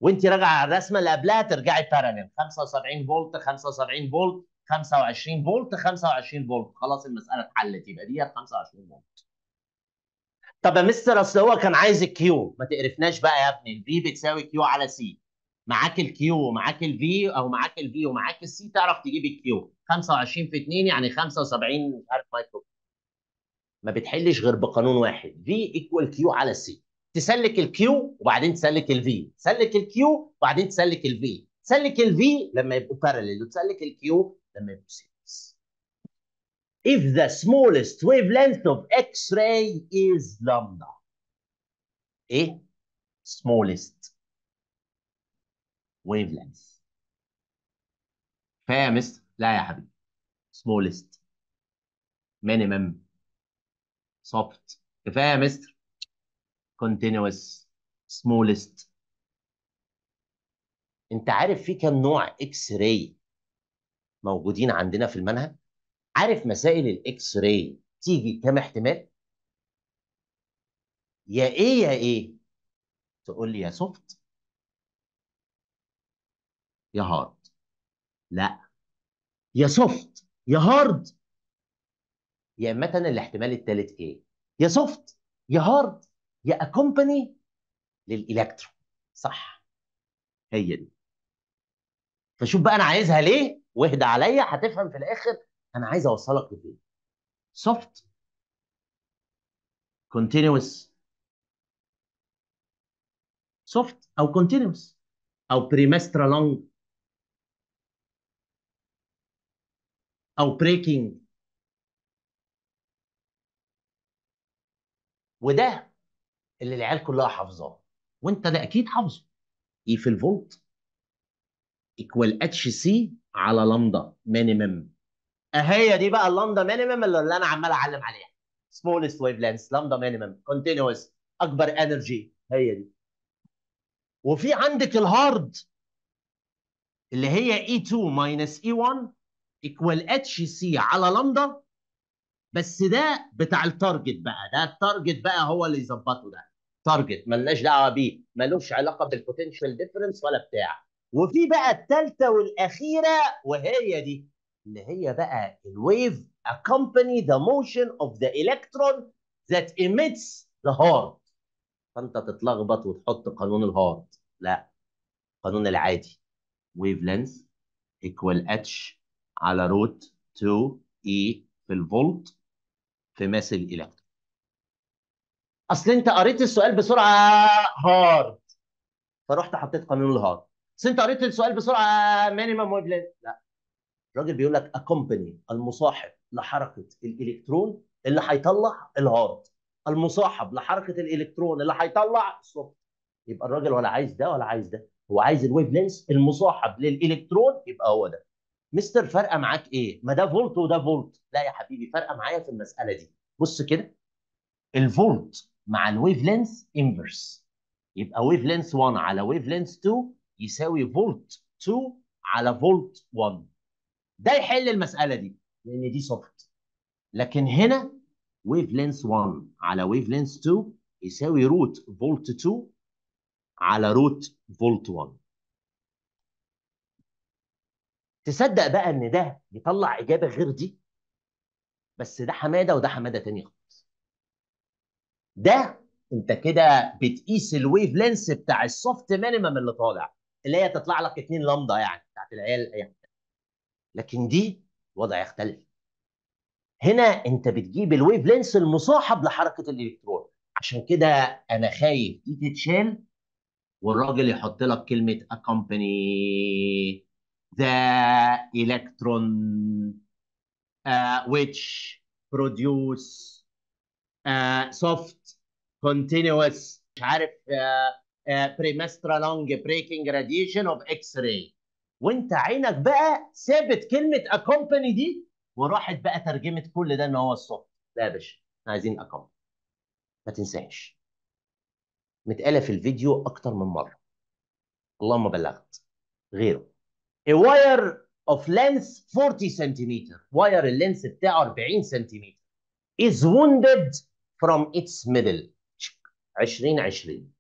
وانت راجعه على الرسمه اللي قبلها ترجعي بارلل 75 فولت 75 فولت 25 فولت 25 فولت خلاص المساله اتحلت يبقى دي 25 فولت طب يا مستر اصل هو كان عايز الكيو ما تقرفناش بقى يا ابني البي بتساوي كيو على سي معاك الكيو ومعاك الفي او معاك الفي ومعاك السي تعرف تجيب الكيو 25 في 2 يعني 75 مش عارف مايكرو ما بتحلش غير بقانون واحد في ايكوال كيو على سي تسلك الكيو وبعدين تسلك الفي تسلك الكيو وبعدين تسلك الفي تسلك الفي لما يبقوا بارلل وتسلك الكيو لما يبقوا سي if the smallest wavelength of X-ray is lambda. ايه؟ smallest wavelength. كفايه يا مستر؟ لا يا حبيبي. smallest minimum soft كفايه يا مستر؟ continuous smallest انت عارف في كام نوع اكس راي موجودين عندنا في المنهج؟ عارف مسائل الاكس راي تيجي كام احتمال؟ يا ايه يا ايه؟ تقول لي يا سوفت يا هارد لا يا سوفت يا هارد يا مثلا الاحتمال الثالث ايه؟ يا سوفت يا هارد يا اكومباني للالكترو صح هي دي فشوف بقى انا عايزها ليه واهدى عليا هتفهم في الاخر انا عايز اوصلك لفين سوفت كونتينوس سوفت او كونتينوس او بريمسترا لونج او بريكنج وده اللي العيال كلها حافظاه وانت ده اكيد حافظه اي e في الفولت ايكوال اتش سي على لندا مينيمم هي دي بقى اللامدا مينيمم اللي, انا عمال اعلم عليها سمولست ويف لينث لامدا مينيمم كونتينوس اكبر انرجي هي دي وفي عندك الهارد اللي هي E2 ماينس E1 ايكوال اتش سي على لامدا بس ده بتاع التارجت بقى ده التارجت بقى هو اللي يظبطه ده تارجت ملناش دعوه بيه ملوش علاقه بالبوتنشال ديفرنس ولا بتاع وفي بقى الثالثه والاخيره وهي دي اللي هي بقى الويف accompany the motion of the electron that emits the heart فانت تتلخبط وتحط قانون الهارت لا قانون العادي ويف لينث ايكوال اتش على روت 2 اي في الفولت في ماس الالكترون اصل انت قريت السؤال بسرعه هارد فرحت حطيت قانون الهارد بس انت قريت السؤال بسرعه مينيمم ويف لينث لا الراجل بيقول لك اكومباني المصاحب لحركه الالكترون اللي هيطلع الهارد المصاحب لحركه الالكترون اللي هيطلع السوفت يبقى الراجل ولا عايز ده ولا عايز ده هو عايز الويف لينس المصاحب للالكترون يبقى هو ده مستر فارقه معاك ايه ما ده فولت وده فولت لا يا حبيبي فارقه معايا في المساله دي بص كده الفولت مع الويف لينس انفرس يبقى ويف لينس 1 على ويف لينس 2 يساوي فولت 2 على فولت 1 ده يحل المساله دي لان دي سوفت لكن هنا ويف لينس 1 على ويف لينس 2 يساوي روت فولت 2 على روت فولت 1 تصدق بقى ان ده يطلع اجابه غير دي بس ده حماده وده حماده تاني خالص ده انت كده بتقيس الويف لينس بتاع السوفت مينيمم اللي طالع اللي هي تطلع لك 2 لامدا يعني بتاعت العيال يعني لكن دي الوضع يختلف هنا انت بتجيب الويف لينس المصاحب لحركه الالكترون عشان كده انا خايف دي تتشال والراجل يحط لك كلمه accompany ذا الكترون ويتش which سوفت كونتينوس uh, مش عارف uh, لونج بريكنج راديشن اوف اكس راي وانت عينك بقى سابت كلمه اكومباني دي وراحت بقى ترجمت كل ده ان هو الصوت لا يا باشا احنا عايزين اكومباني ما تنساش متقاله في الفيديو اكتر من مره اللهم بلغت غيره A wire of length 40 سنتيمتر واير اللينس بتاعه 40 سنتيمتر is wounded from its middle 20 20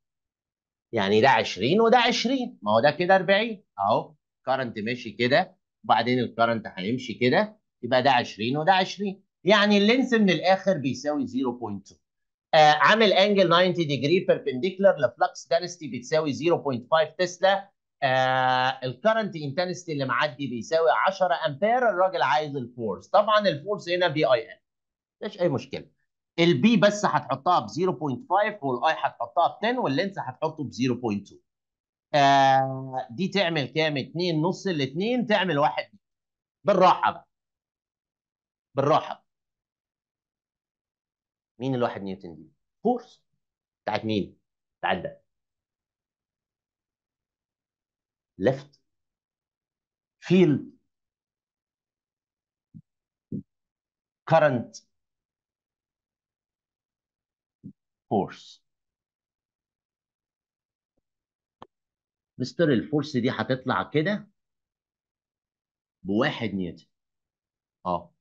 يعني ده 20 وده 20 ما هو ده كده 40 اهو الكرنت ماشي كده وبعدين الكرنت هيمشي كده يبقى ده 20 وده 20 يعني اللينس من الاخر بيساوي 0.2 آه عامل انجل 90 ديجري بيربنديكولار لفلكس دانستي بتساوي 0.5 تسلا آه الكرنت انتنستي اللي معدي بيساوي 10 امبير الراجل عايز الفورس طبعا الفورس هنا بي اي ان مفيش اي مشكله البي بس هتحطها ب 0.5 والاي هتحطها ب 10 واللينس هتحطه ب 0.2 آه دي تعمل كام؟ 2 نص ال 2 تعمل 1 بالراحه بقى بالراحه بقى. مين ال 1 نيوتن دي؟ فورس بتاعت مين؟ بتاعت ده ليفت فيلد كرنت فورس مستر الفورس دي هتطلع كده بواحد نيوتن اه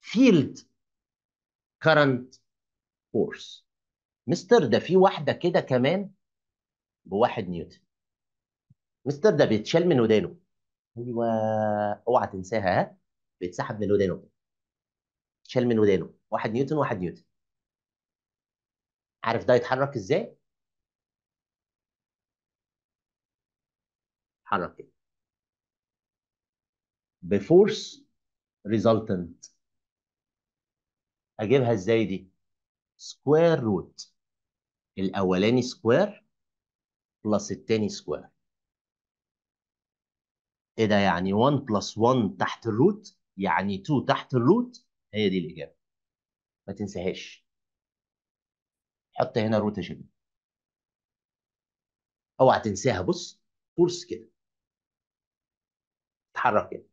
فيلد كرنت فورس مستر ده في واحده كده كمان بواحد نيوتن مستر ده بيتشال من ودانه ايوه اوعى تنساها ها بيتسحب من ودانه بيتشال من ودانه واحد نيوتن واحد نيوتن عارف ده يتحرك ازاي حركة بفورس ريزلتنت اجيبها ازاي دي سكوير روت الاولاني سكوير بلس الثاني سكوير ايه ده يعني 1 بلس 1 تحت الروت يعني 2 تحت الروت هي دي الاجابه ما تنساهاش حط هنا روت يا شباب اوعى تنساها بص فورس كده تتحرك كده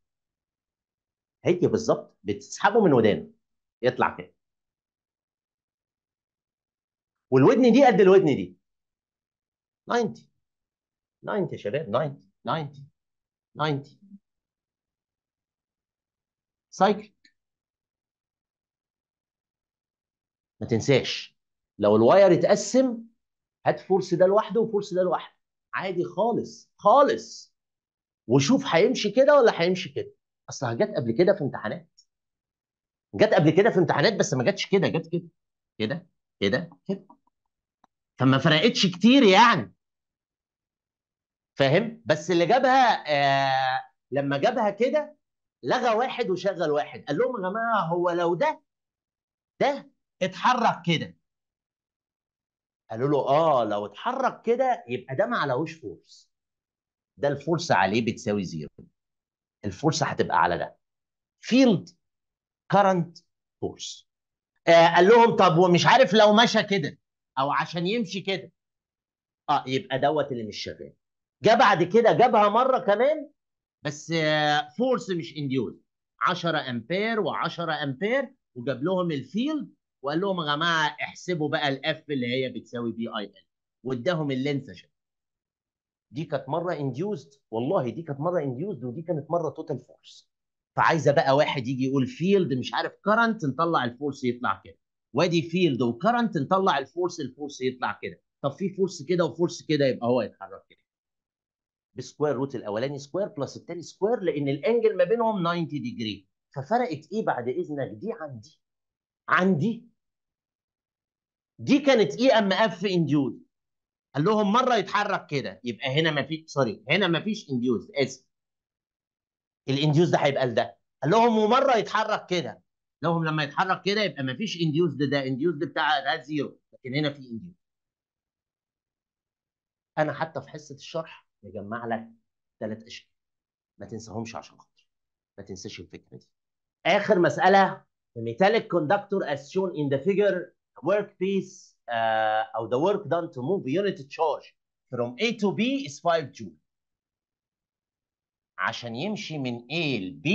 هي بالظبط بتسحبه من ودانه يطلع كده والودن دي قد الودن دي 90 90 يا شباب 90 90 90 سايكل ما تنساش لو الواير اتقسم هات فورس ده لوحده وفورس ده لوحده عادي خالص خالص وشوف هيمشي كده ولا هيمشي كده اصلها جت قبل كده في امتحانات جت قبل كده في امتحانات بس ما جتش كده جت كده كده كده كده فما فرقتش كتير يعني فاهم بس اللي جابها آه لما جابها كده لغى واحد وشغل واحد قال لهم يا جماعه هو لو ده ده اتحرك كده قالوا له اه لو اتحرك كده يبقى ده ما عليهوش فورس ده الفرصه عليه بتساوي زيرو الفرصه هتبقى على ده فيلد كرنت فورس قال لهم طب ومش عارف لو مشى كده او عشان يمشي كده اه يبقى دوت اللي مش شغال جه بعد كده جابها مره كمان بس فورس آه، مش انديوز 10 امبير و10 امبير وجاب لهم الفيلد وقال لهم يا جماعه احسبوا بقى الاف اللي هي بتساوي بي اي ال واداهم اللينس عشان دي كانت مره انديوزد والله دي كانت مره انديوزد ودي كانت مره توتال فورس فعايزه بقى واحد يجي يقول فيلد مش عارف كرنت نطلع الفورس يطلع كده وادي فيلد وكرنت نطلع الفورس الفورس يطلع كده طب في فورس كده وفورس كده يبقى هو يتحرك كده بسكوير روت الاولاني سكوير بلس الثاني سكوير لان الانجل ما بينهم 90 ديجري ففرقت ايه بعد اذنك دي عن دي عن دي دي كانت اي ام اف انديوز قال لهم مره يتحرك كده يبقى هنا ما فيش سوري هنا ما فيش انديوز اسف الانديوز ده هيبقى لده قال لهم ومره يتحرك كده لهم لما يتحرك كده يبقى ما فيش انديوز ده ده انديوز بتاع ده زيرو لكن هنا في انديوز انا حتى في حصه الشرح بجمع لك ثلاث اشياء ما تنساهمش عشان خاطر ما تنساش الفكره دي اخر مساله كوندكتور conductor as shown in the figure بيس uh, او the work done to move unit charge from A to B is 5 joule عشان يمشي من A ل B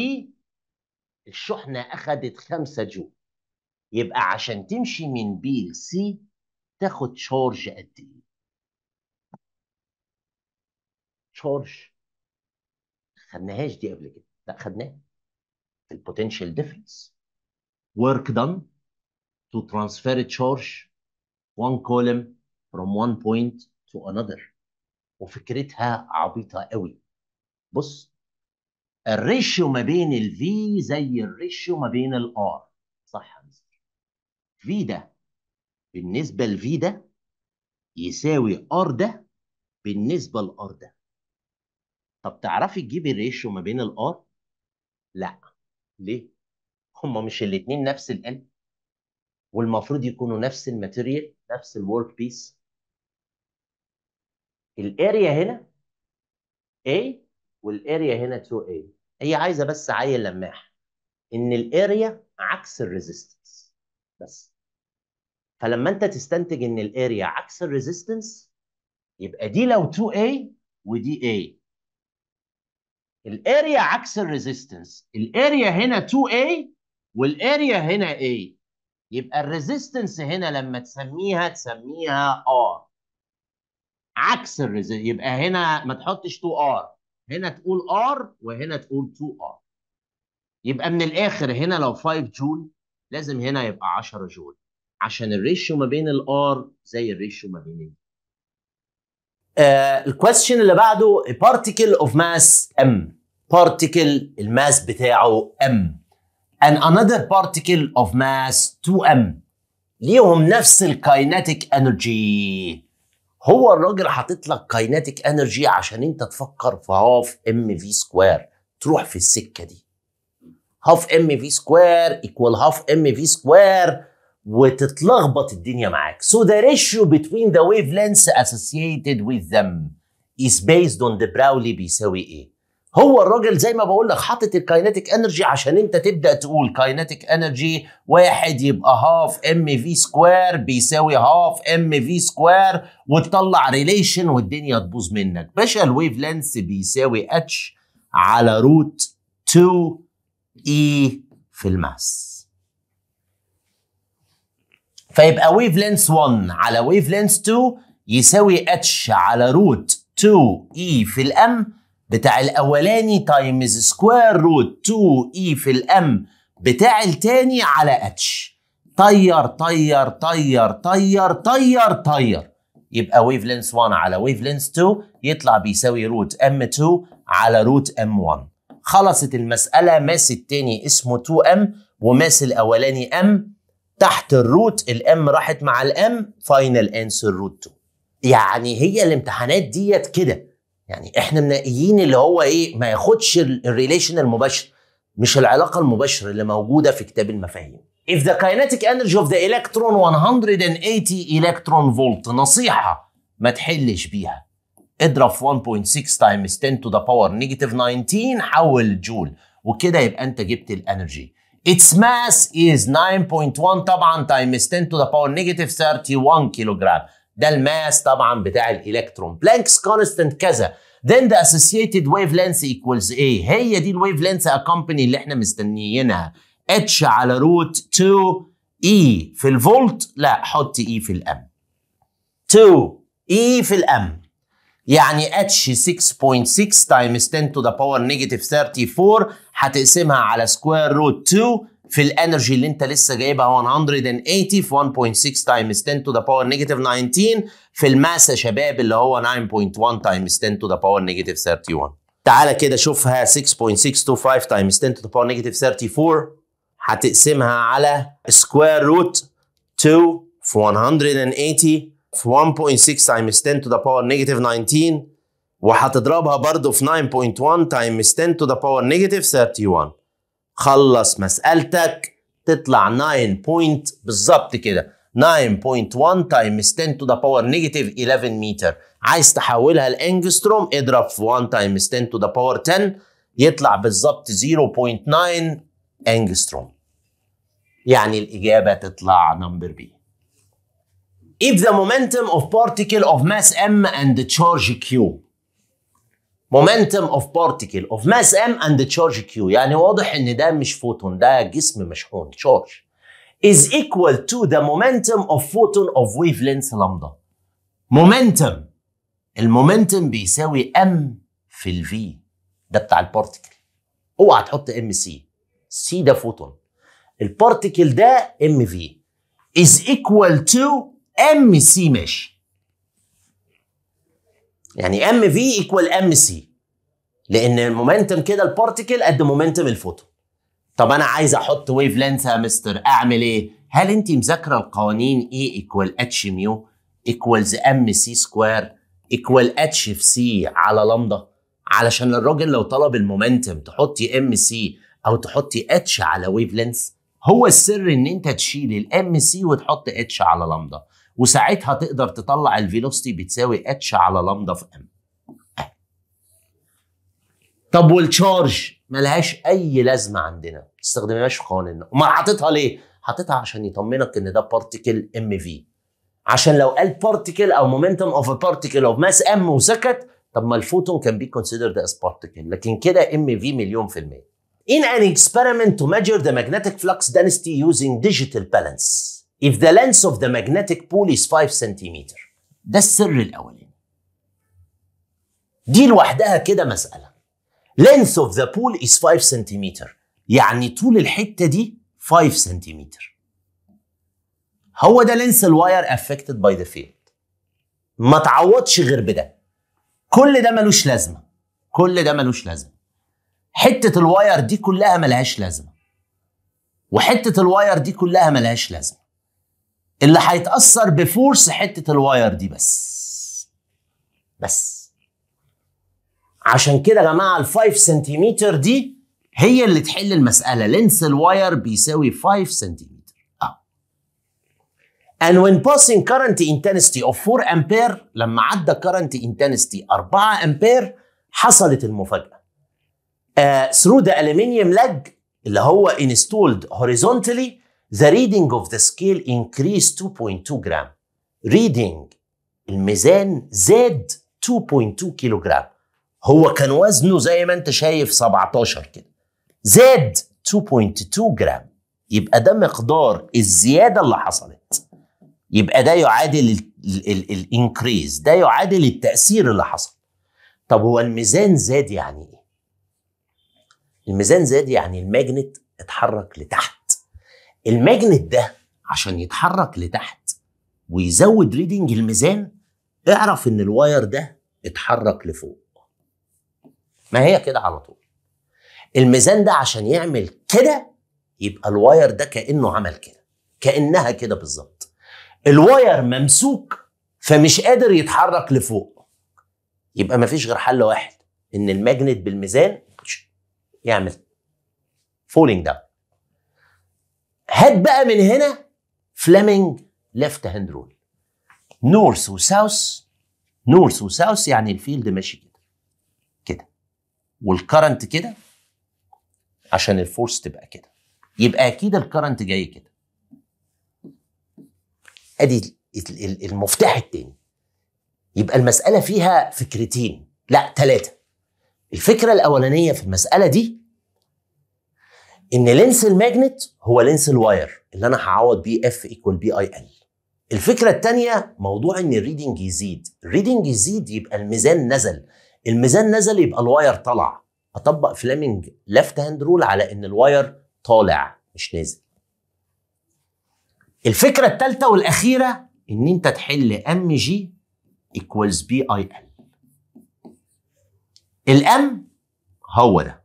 الشحنة أخدت 5 جول يبقى عشان تمشي من B ل C تاخد شارج قد إيه؟ شارج خدناهاش دي قبل كده لا خدناها البوتنشال ديفرنس work done to transfer a charge one column from one point to another وفكرتها عبيطة قوي بص الريشيو ما بين ال V زي الريشيو ما بين ال R صح يا مستر V ده بالنسبة ل V ده يساوي R ده بالنسبة ل R ده طب تعرفي تجيبي الريشيو ما بين ال R؟ لا ليه؟ هما مش الاتنين نفس القلب والمفروض يكونوا نفس الماتيريال نفس الورك بيس الاريا هنا A والاريا هنا 2A هي عايزه بس عيل لماح ان الاريا عكس الريزيستنس بس فلما انت تستنتج ان الاريا عكس الريزيستنس يبقى دي لو 2A ودي A الاريا عكس الريزيستنس الاريا هنا 2A والاريا هنا A يبقى الريزيستنس هنا لما تسميها تسميها ار عكس الريزيستنس يبقى هنا ما تحطش 2 ار هنا تقول ار وهنا تقول 2 ار يبقى من الاخر هنا لو 5 جول لازم هنا يبقى 10 جول عشان الريشيو ما بين الار زي الريشيو ما بين الكويستشن آه، اللي بعده بارتيكل اوف ماس ام بارتيكل الماس بتاعه ام and another particle of mass 2m ليهم نفس الكايناتيك انرجي هو الراجل حاطط لك كايناتيك انرجي عشان انت تفكر في هاف ام في سكوير تروح في السكه دي هاف ام في سكوير ايكوال هاف ام في سكوير وتتلخبط الدنيا معاك so the ratio between the wavelengths associated with them is based on the Browley بيساوي ايه هو الراجل زي ما بقول لك حاطط الكاينتيك انرجي عشان انت تبدا تقول كاينتيك انرجي واحد يبقى هاف ام في سكوير بيساوي هاف ام في سكوير وتطلع ريليشن والدنيا تبوظ منك باشا الويف لانس بيساوي اتش على روت 2 اي في الماس فيبقى ويف لينس 1 على ويف لينس 2 يساوي اتش على روت 2 اي في الام بتاع الاولاني تايمز سكوير روت 2 اي في الام بتاع التاني على اتش طير طير طير طير طير طير يبقى ويف لينس 1 على ويف لينس 2 يطلع بيساوي روت ام 2 على روت ام 1 خلصت المسألة ماس التاني اسمه 2 ام وماس الأولاني ام تحت الروت الام راحت مع الام فاينل انسر روت 2 يعني هي الامتحانات ديت كده يعني احنا منقيين اللي هو ايه ما ياخدش الريليشن المباشر مش العلاقه المباشره اللي موجوده في كتاب المفاهيم If the kinetic energy of the electron 180 electron volt نصيحة ما تحلش بيها اضرب 1.6 times 10 to the power negative 19 حول جول وكده يبقى انت جبت الانرجي Its mass is 9.1 طبعا times 10 to the power negative 31 كيلوغرام ده الماس طبعا بتاع الالكترون بلانكس كونستنت كذا then the associated wavelength equals A هي دي الويف لينث accompany اللي احنا مستنيينها H على روت 2 E في الفولت لا حط E في الام 2 E في الام يعني H 6.6 times 10 to the power negative 34 هتقسمها على سكوير روت 2 في الانرجي اللي انت لسه جايبها 180 في 1.6 تايمز 10 تو ذا باور نيجاتيف 19 في الماسه شباب اللي هو 9.1 تايمز 10 تو ذا باور نيجاتيف 31 تعالى كده شوفها 6.625 تايمز 10 تو ذا باور نيجاتيف 34 هتقسمها على سكوير روت 2 في 180 في 1.6 تايمز 10 تو ذا باور نيجاتيف 19 وهتضربها برضه في 9.1 تايمز 10 تو ذا باور نيجاتيف 31 خلص مسألتك تطلع 9 بوينت بالظبط كده 9.1 تايمز 10 تو ذا باور نيجاتيف 11 متر عايز تحولها لانجستروم اضرب في 1 تايمز 10 تو ذا باور 10 يطلع بالظبط 0.9 انجستروم يعني الإجابة تطلع نمبر بي If the momentum of particle of mass m and the charge q مومنتم اوف بارتيكل اوف ماس ام اند تشارج كيو يعني واضح ان ده مش فوتون ده جسم مشحون تشارج is equal to the momentum of photon of wavelength لامدا مومنتم المومنتم بيساوي ام في الفي ده بتاع البارتيكل اوعى تحط ام سي سي ده فوتون البارتيكل ده ام في is equal to ام سي ماشي يعني ام في ايكوال ام سي لان المومنتم كده البارتيكل قد مومنتم الفوتون طب انا عايز احط ويف لينث يا مستر اعمل ايه هل انت مذاكره القوانين اي ايكوال اتش ميو ايكوالز ام سي سكوير ايكوال اتش في سي على لامدا علشان الراجل لو طلب المومنتم تحطي ام سي او تحطي اتش على ويف لينث هو السر ان انت تشيل الام سي وتحط اتش على لامدا وساعتها تقدر تطلع الفيلوسيتي بتساوي اتش على لامدا في ام طب والتشارج ملهاش اي لازمه عندنا ما في قوانيننا وما حاططها ليه حاططها عشان يطمنك ان ده بارتيكل ام في عشان لو قال بارتيكل او مومنتم اوف بارتيكل اوف ماس ام وسكت طب ما الفوتون كان بي كونسيدرد از بارتيكل لكن كده ام في مليون في الميه In an experiment to measure the magnetic flux density using digital balance if the length of the magnetic pole is 5 cm ده السر الاولاني دي لوحدها كده مساله length of the pole is 5 cm يعني طول الحته دي 5 cm هو ده لينس الواير افكتد باي ذا فيلد ما تعوضش غير بده كل ده ملوش لازمه كل ده ملوش لازمه حته الواير دي كلها ملهاش لازمه وحته الواير دي كلها ملهاش لازمه اللي هيتاثر بفورس حته الواير دي بس بس عشان كده يا جماعه ال 5 سنتيمتر دي هي اللي تحل المساله لينس الواير بيساوي 5 سنتيمتر اه And when passing current intensity of 4 امبير لما عدى current intensity 4 امبير حصلت المفاجأة. Uh, through the aluminium leg اللي هو installed horizontally The reading of the scale increased 2.2 جرام reading الميزان زاد 2.2 كيلو جرام هو كان وزنه زي ما انت شايف 17 كده زاد 2.2 جرام يبقى ده مقدار الزيادة اللي حصلت يبقى ده يعادل الانكريز ده يعادل التأثير اللي حصل طب هو الميزان زاد يعني ايه؟ الميزان زاد يعني الماجنت اتحرك لتحت الماجنت ده عشان يتحرك لتحت ويزود ريدنج الميزان اعرف ان الواير ده اتحرك لفوق ما هي كده على طول الميزان ده عشان يعمل كده يبقى الواير ده كانه عمل كده كانها كده بالظبط الواير ممسوك فمش قادر يتحرك لفوق يبقى ما فيش غير حل واحد ان الماجنت بالميزان يعمل فولينج داون هات بقى من هنا فلامينج ليفت هاند رول نورث وساوث نورث وساوث يعني الفيلد ماشي كده كده والكرنت كده عشان الفورس تبقى كده يبقى اكيد الكرنت جاي كده ادي المفتاح التاني يبقى المساله فيها فكرتين لا ثلاثه الفكره الاولانيه في المساله دي ان لينس الماجنت هو لينس الواير اللي انا هعوض بيه اف ايكوال بي اي ال الفكره الثانيه موضوع ان الريدنج يزيد الريدنج يزيد يبقى الميزان نزل الميزان نزل يبقى الواير طلع اطبق فليمنج ليفت هاند رول على ان الواير طالع مش نازل الفكره الثالثه والاخيره ان انت تحل ام جي ايكوالز بي اي ال الام هو ده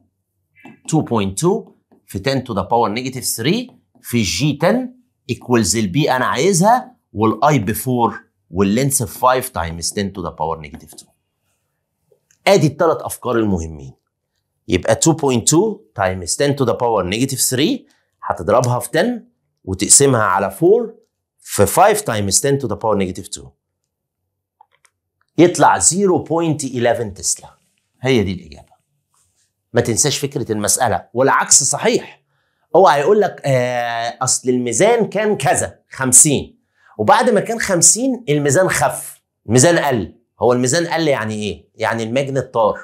2.2 في 10 تو ذا باور نيجاتيف 3 في الجي 10 ايكوالز البي انا عايزها والاي ب 4 واللينس 5 تايمز 10 تو ذا باور نيجاتيف 2 ادي الثلاث افكار المهمين يبقى 2.2 تايمز 10 تو ذا باور نيجاتيف 3 هتضربها في 10 وتقسمها على 4 في 5 تايمز 10 تو ذا باور نيجاتيف 2 يطلع 0.11 تسلا هي دي الاجابه ما تنساش فكره المساله والعكس صحيح اوعى يقول لك آه اصل الميزان كان كذا 50 وبعد ما كان 50 الميزان خف الميزان قل هو الميزان قل يعني ايه يعني الماجنت طار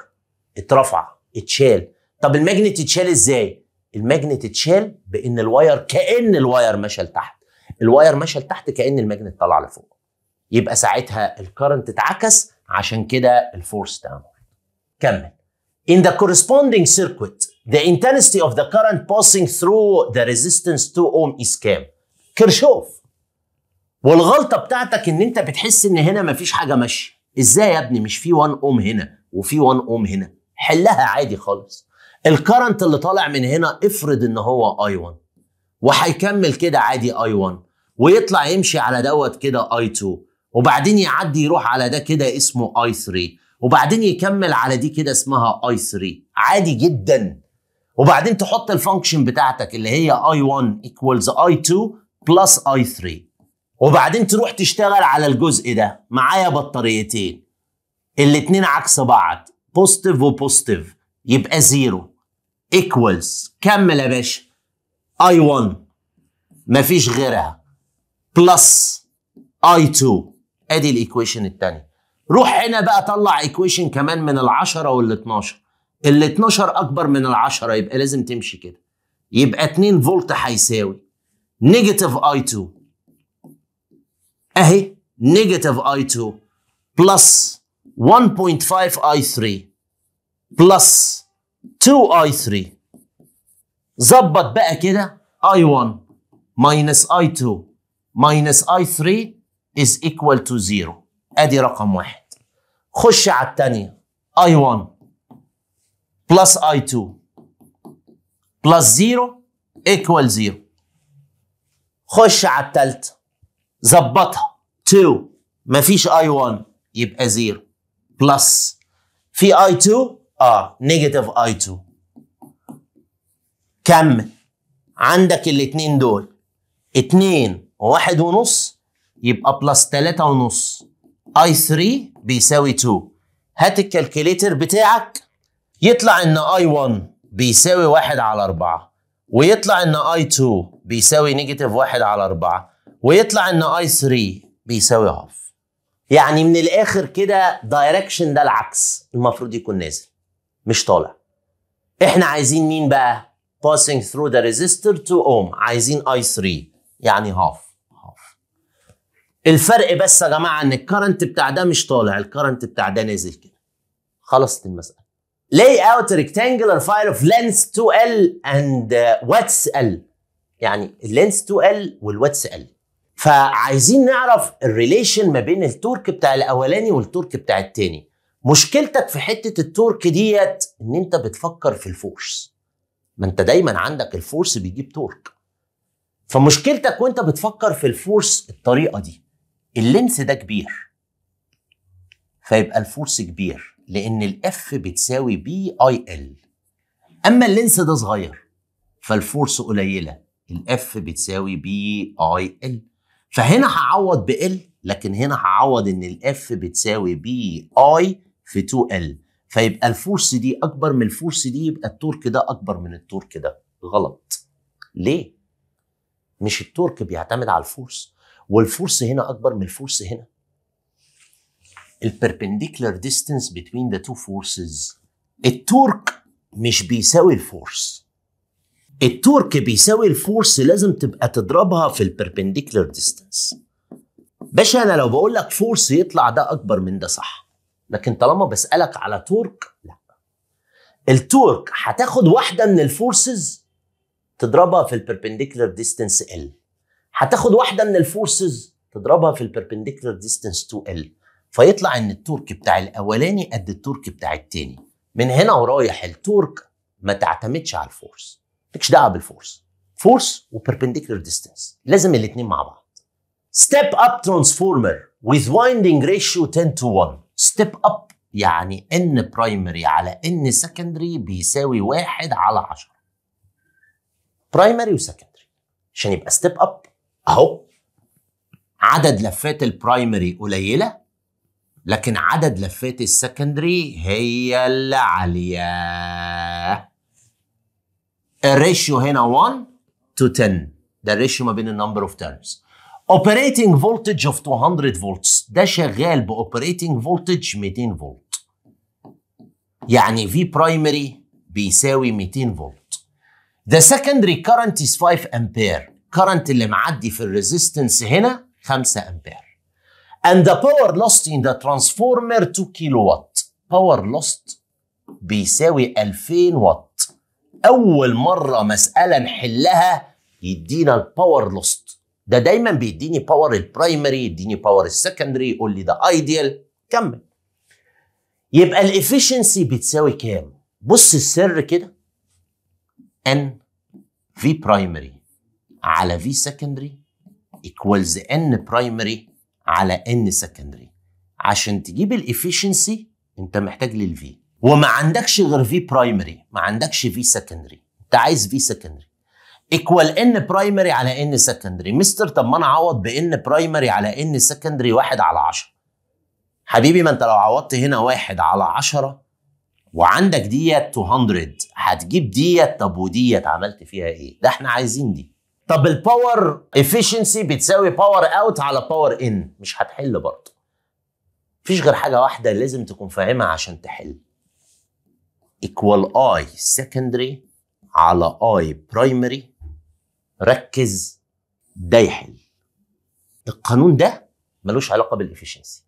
اترفع اتشال طب الماجنت اتشال ازاي الماجنت اتشال بان الواير كان الواير مشى لتحت الواير مشى لتحت كان الماجنت طلع لفوق يبقى ساعتها الكرنت اتعكس عشان كده الفورس تعمل كمل In the corresponding circuit, the intensity of the current passing through the resistance 2 ohm is كام؟ كرشوف والغلطه بتاعتك ان انت بتحس ان هنا مفيش حاجه ماشيه ازاي يا ابني مش في 1 اوم هنا وفي 1 اوم هنا حلها عادي خالص الكرنت اللي طالع من هنا افرض ان هو اي 1 وهيكمل كده عادي اي 1 ويطلع يمشي على دوت كده اي 2 وبعدين يعدي يروح على ده كده اسمه اي 3 وبعدين يكمل على دي كده اسمها اي 3 عادي جدا وبعدين تحط الفانكشن بتاعتك اللي هي اي 1 ايكوالز اي 2 بلس اي 3 وبعدين تروح تشتغل على الجزء ده معايا بطاريتين الاثنين عكس بعض بوزيتيف وبوزيتيف يبقى زيرو ايكوالز كمل يا باشا اي 1 مفيش غيرها بلس اي 2 ادي الايكويشن الثانيه روح هنا بقى طلع ايكويشن كمان من ال10 وال12 ال12 اكبر من ال10 يبقى لازم تمشي كده يبقى 2 فولت هيساوي نيجاتيف اي 2 اهي نيجاتيف اي 2 بلس 1.5 اي 3 بلس 2 اي 3 ظبط بقى كده اي 1 ماينس i2 ماينس i3 is equal to 0 ادي رقم واحد خش على الثانيه اي 1 بلس اي 2 بلس 0 ايكوال 0 خش على الثالثه ظبطها 2 مفيش اي 1 يبقى 0 بلس في اي 2 اه نيجاتيف اي 2 كمل عندك الاثنين دول 2 وواحد ونص يبقى بلس تلاتة ونص اي 3 بيساوي 2 هات الكالكوليتر بتاعك يطلع ان اي 1 بيساوي 1 على 4 ويطلع ان اي 2 بيساوي نيجاتيف 1 على 4 ويطلع ان اي 3 بيساوي هاف يعني من الاخر كده دايركشن ده العكس المفروض يكون نازل مش طالع احنا عايزين مين بقى passing through the resistor to ohm عايزين i3 يعني half الفرق بس يا جماعه ان الكرنت بتاع ده مش طالع الكرنت بتاع ده نازل كده خلصت المساله لي اوت ريكتانجلر فاير اوف لينس 2L اند واتس L يعني اللينس 2L والواتس L فعايزين نعرف الريليشن ما بين التورك بتاع الاولاني والتورك بتاع التاني مشكلتك في حته التورك ديت ان انت بتفكر في الفورس ما انت دايما عندك الفورس بيجيب تورك فمشكلتك وانت بتفكر في الفورس الطريقه دي اللينس ده كبير فيبقى الفورس كبير لان الاف بتساوي بي اي ال اما اللينس ده صغير فالفورس قليله الاف بتساوي بي اي ال فهنا هعوض بال لكن هنا هعوض ان الاف بتساوي بي اي في 2 ال فيبقى الفورس دي اكبر من الفورس دي يبقى التورك ده اكبر من التورك ده غلط ليه مش التورك بيعتمد على الفورس والفورس هنا اكبر من الفورس هنا البربنديكولار ديستانس بتوين ذا تو فورسز التورك مش بيساوي الفورس التورك بيساوي الفورس لازم تبقى تضربها في البربنديكولار ديستانس باشا انا لو بقول لك فورس يطلع ده اكبر من ده صح لكن طالما بسالك على تورك لا التورك هتاخد واحده من الفورسز تضربها في البربنديكولار ديستانس ال هتاخد واحده من الفورسز تضربها في البربنديكولار ديستنس 2 ال فيطلع ان التورك بتاع الاولاني قد التورك بتاع التاني من هنا ورايح التورك ما تعتمدش على الفورس مالكش دعوه بالفورس فورس وبربنديكولار ديستنس لازم الاثنين مع بعض ستيب اب ترانسفورمر with winding ratio 10 to 1 ستيب اب يعني ان برايمري على ان سكندري بيساوي 1 على 10 برايمري وسكندري عشان يبقى ستيب اب اهو عدد لفات البرايمري قليله لكن عدد لفات السكندري هي اللي عاليه الريشيو هنا 1 to 10 ده الريشيو ما بين النمبر اوف تيرمز اوبريتنج فولتج اوف 200 فولت ده شغال باوبريتنج فولتج 200 فولت يعني في برايمري بيساوي 200 فولت The secondary current is 5 ampere الكرنت اللي معدي في الريزيستنس هنا 5 امبير and the power lost in the transformer 2 كيلو وات power lost بيساوي 2000 وات اول مره مساله نحلها يدينا الباور لوست ده دايما بيديني باور البرايمري يديني باور السكندري يقول لي ده ايديال كمل يبقى الافيشنسي بتساوي كام بص السر كده ان في برايمري على في سكندري ايكوالز ان برايمري على ان سكندري عشان تجيب الافيشنسي انت محتاج للفي وما عندكش غير في برايمري ما عندكش في سكندري انت عايز في سكندري ايكوال ان برايمري على ان سكندري مستر طب ما انا اعوض بان برايمري على ان سكندري واحد على عشرة حبيبي ما انت لو عوضت هنا واحد على عشرة وعندك ديت 200 هتجيب ديت طب وديت عملت فيها ايه ده احنا عايزين دي طب الباور افيشنسي بتساوي باور اوت على باور ان مش هتحل برضه مفيش غير حاجه واحده لازم تكون فاهمها عشان تحل ايكوال اي سكندري على اي برايمري ركز ده يحل القانون ده ملوش علاقه بالافشنسي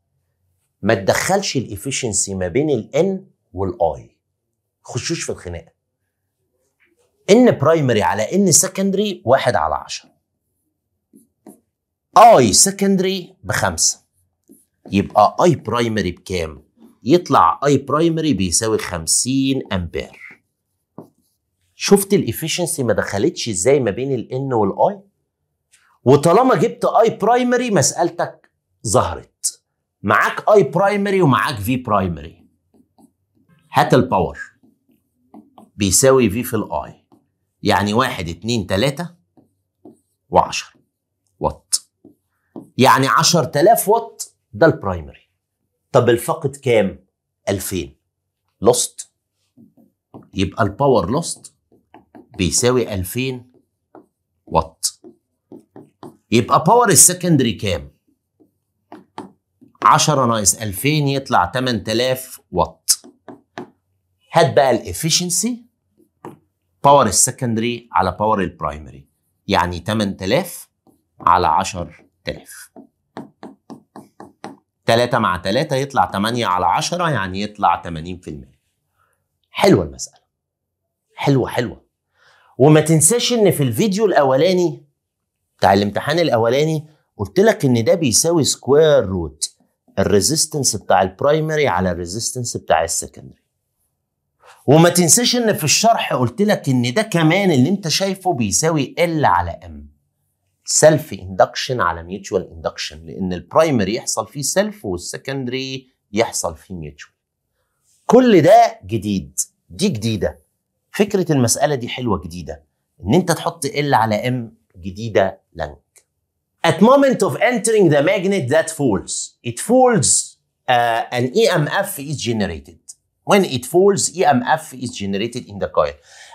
ما تدخلش الافشنسي ما بين الان والاي خشوش في الخناقه ان برايمري على ان سكندري واحد على عشرة اي سكندري بخمسة يبقى اي برايمري بكام؟ يطلع اي برايمري بيساوي 50 امبير شفت الافشنسي ما دخلتش ازاي ما بين الان والاي وطالما جبت اي برايمري مسالتك ظهرت معاك اي برايمري ومعاك في برايمري هات الباور بيساوي في في الاي يعني واحد اتنين تلاتة وعشرة وات يعني عشر تلاف وات ده البرايمري طب الفقد كام؟ ألفين لوست يبقى الباور لوست بيساوي ألفين وات يبقى باور السكندري كام؟ 10 ناقص 2000 يطلع 8000 وات هات بقى الافيشنسي باور السكندري على باور البرايمري يعني 8000 على 10000 3 مع 3 يطلع 8 على 10 يعني يطلع 80% حلوة المسألة حلوة حلوة وما تنساش ان في الفيديو الاولاني بتاع الامتحان الاولاني قلت لك ان ده بيساوي سكوير روت الريزيستنس بتاع البرايمري على الريزيستنس بتاع السكندري وما تنساش ان في الشرح قلت لك ان ده كمان اللي انت شايفه بيساوي ال على ام سيلف اندكشن على ميوتشوال اندكشن لان البرايمري يحصل فيه سيلف والسكندري يحصل فيه ميوتشوال كل ده جديد دي جديده فكره المساله دي حلوه جديده ان انت تحط ال على ام جديده لنك at moment of entering the magnet that falls it falls uh, آه، an EMF is generated When it falls, EMF is generated in the coil.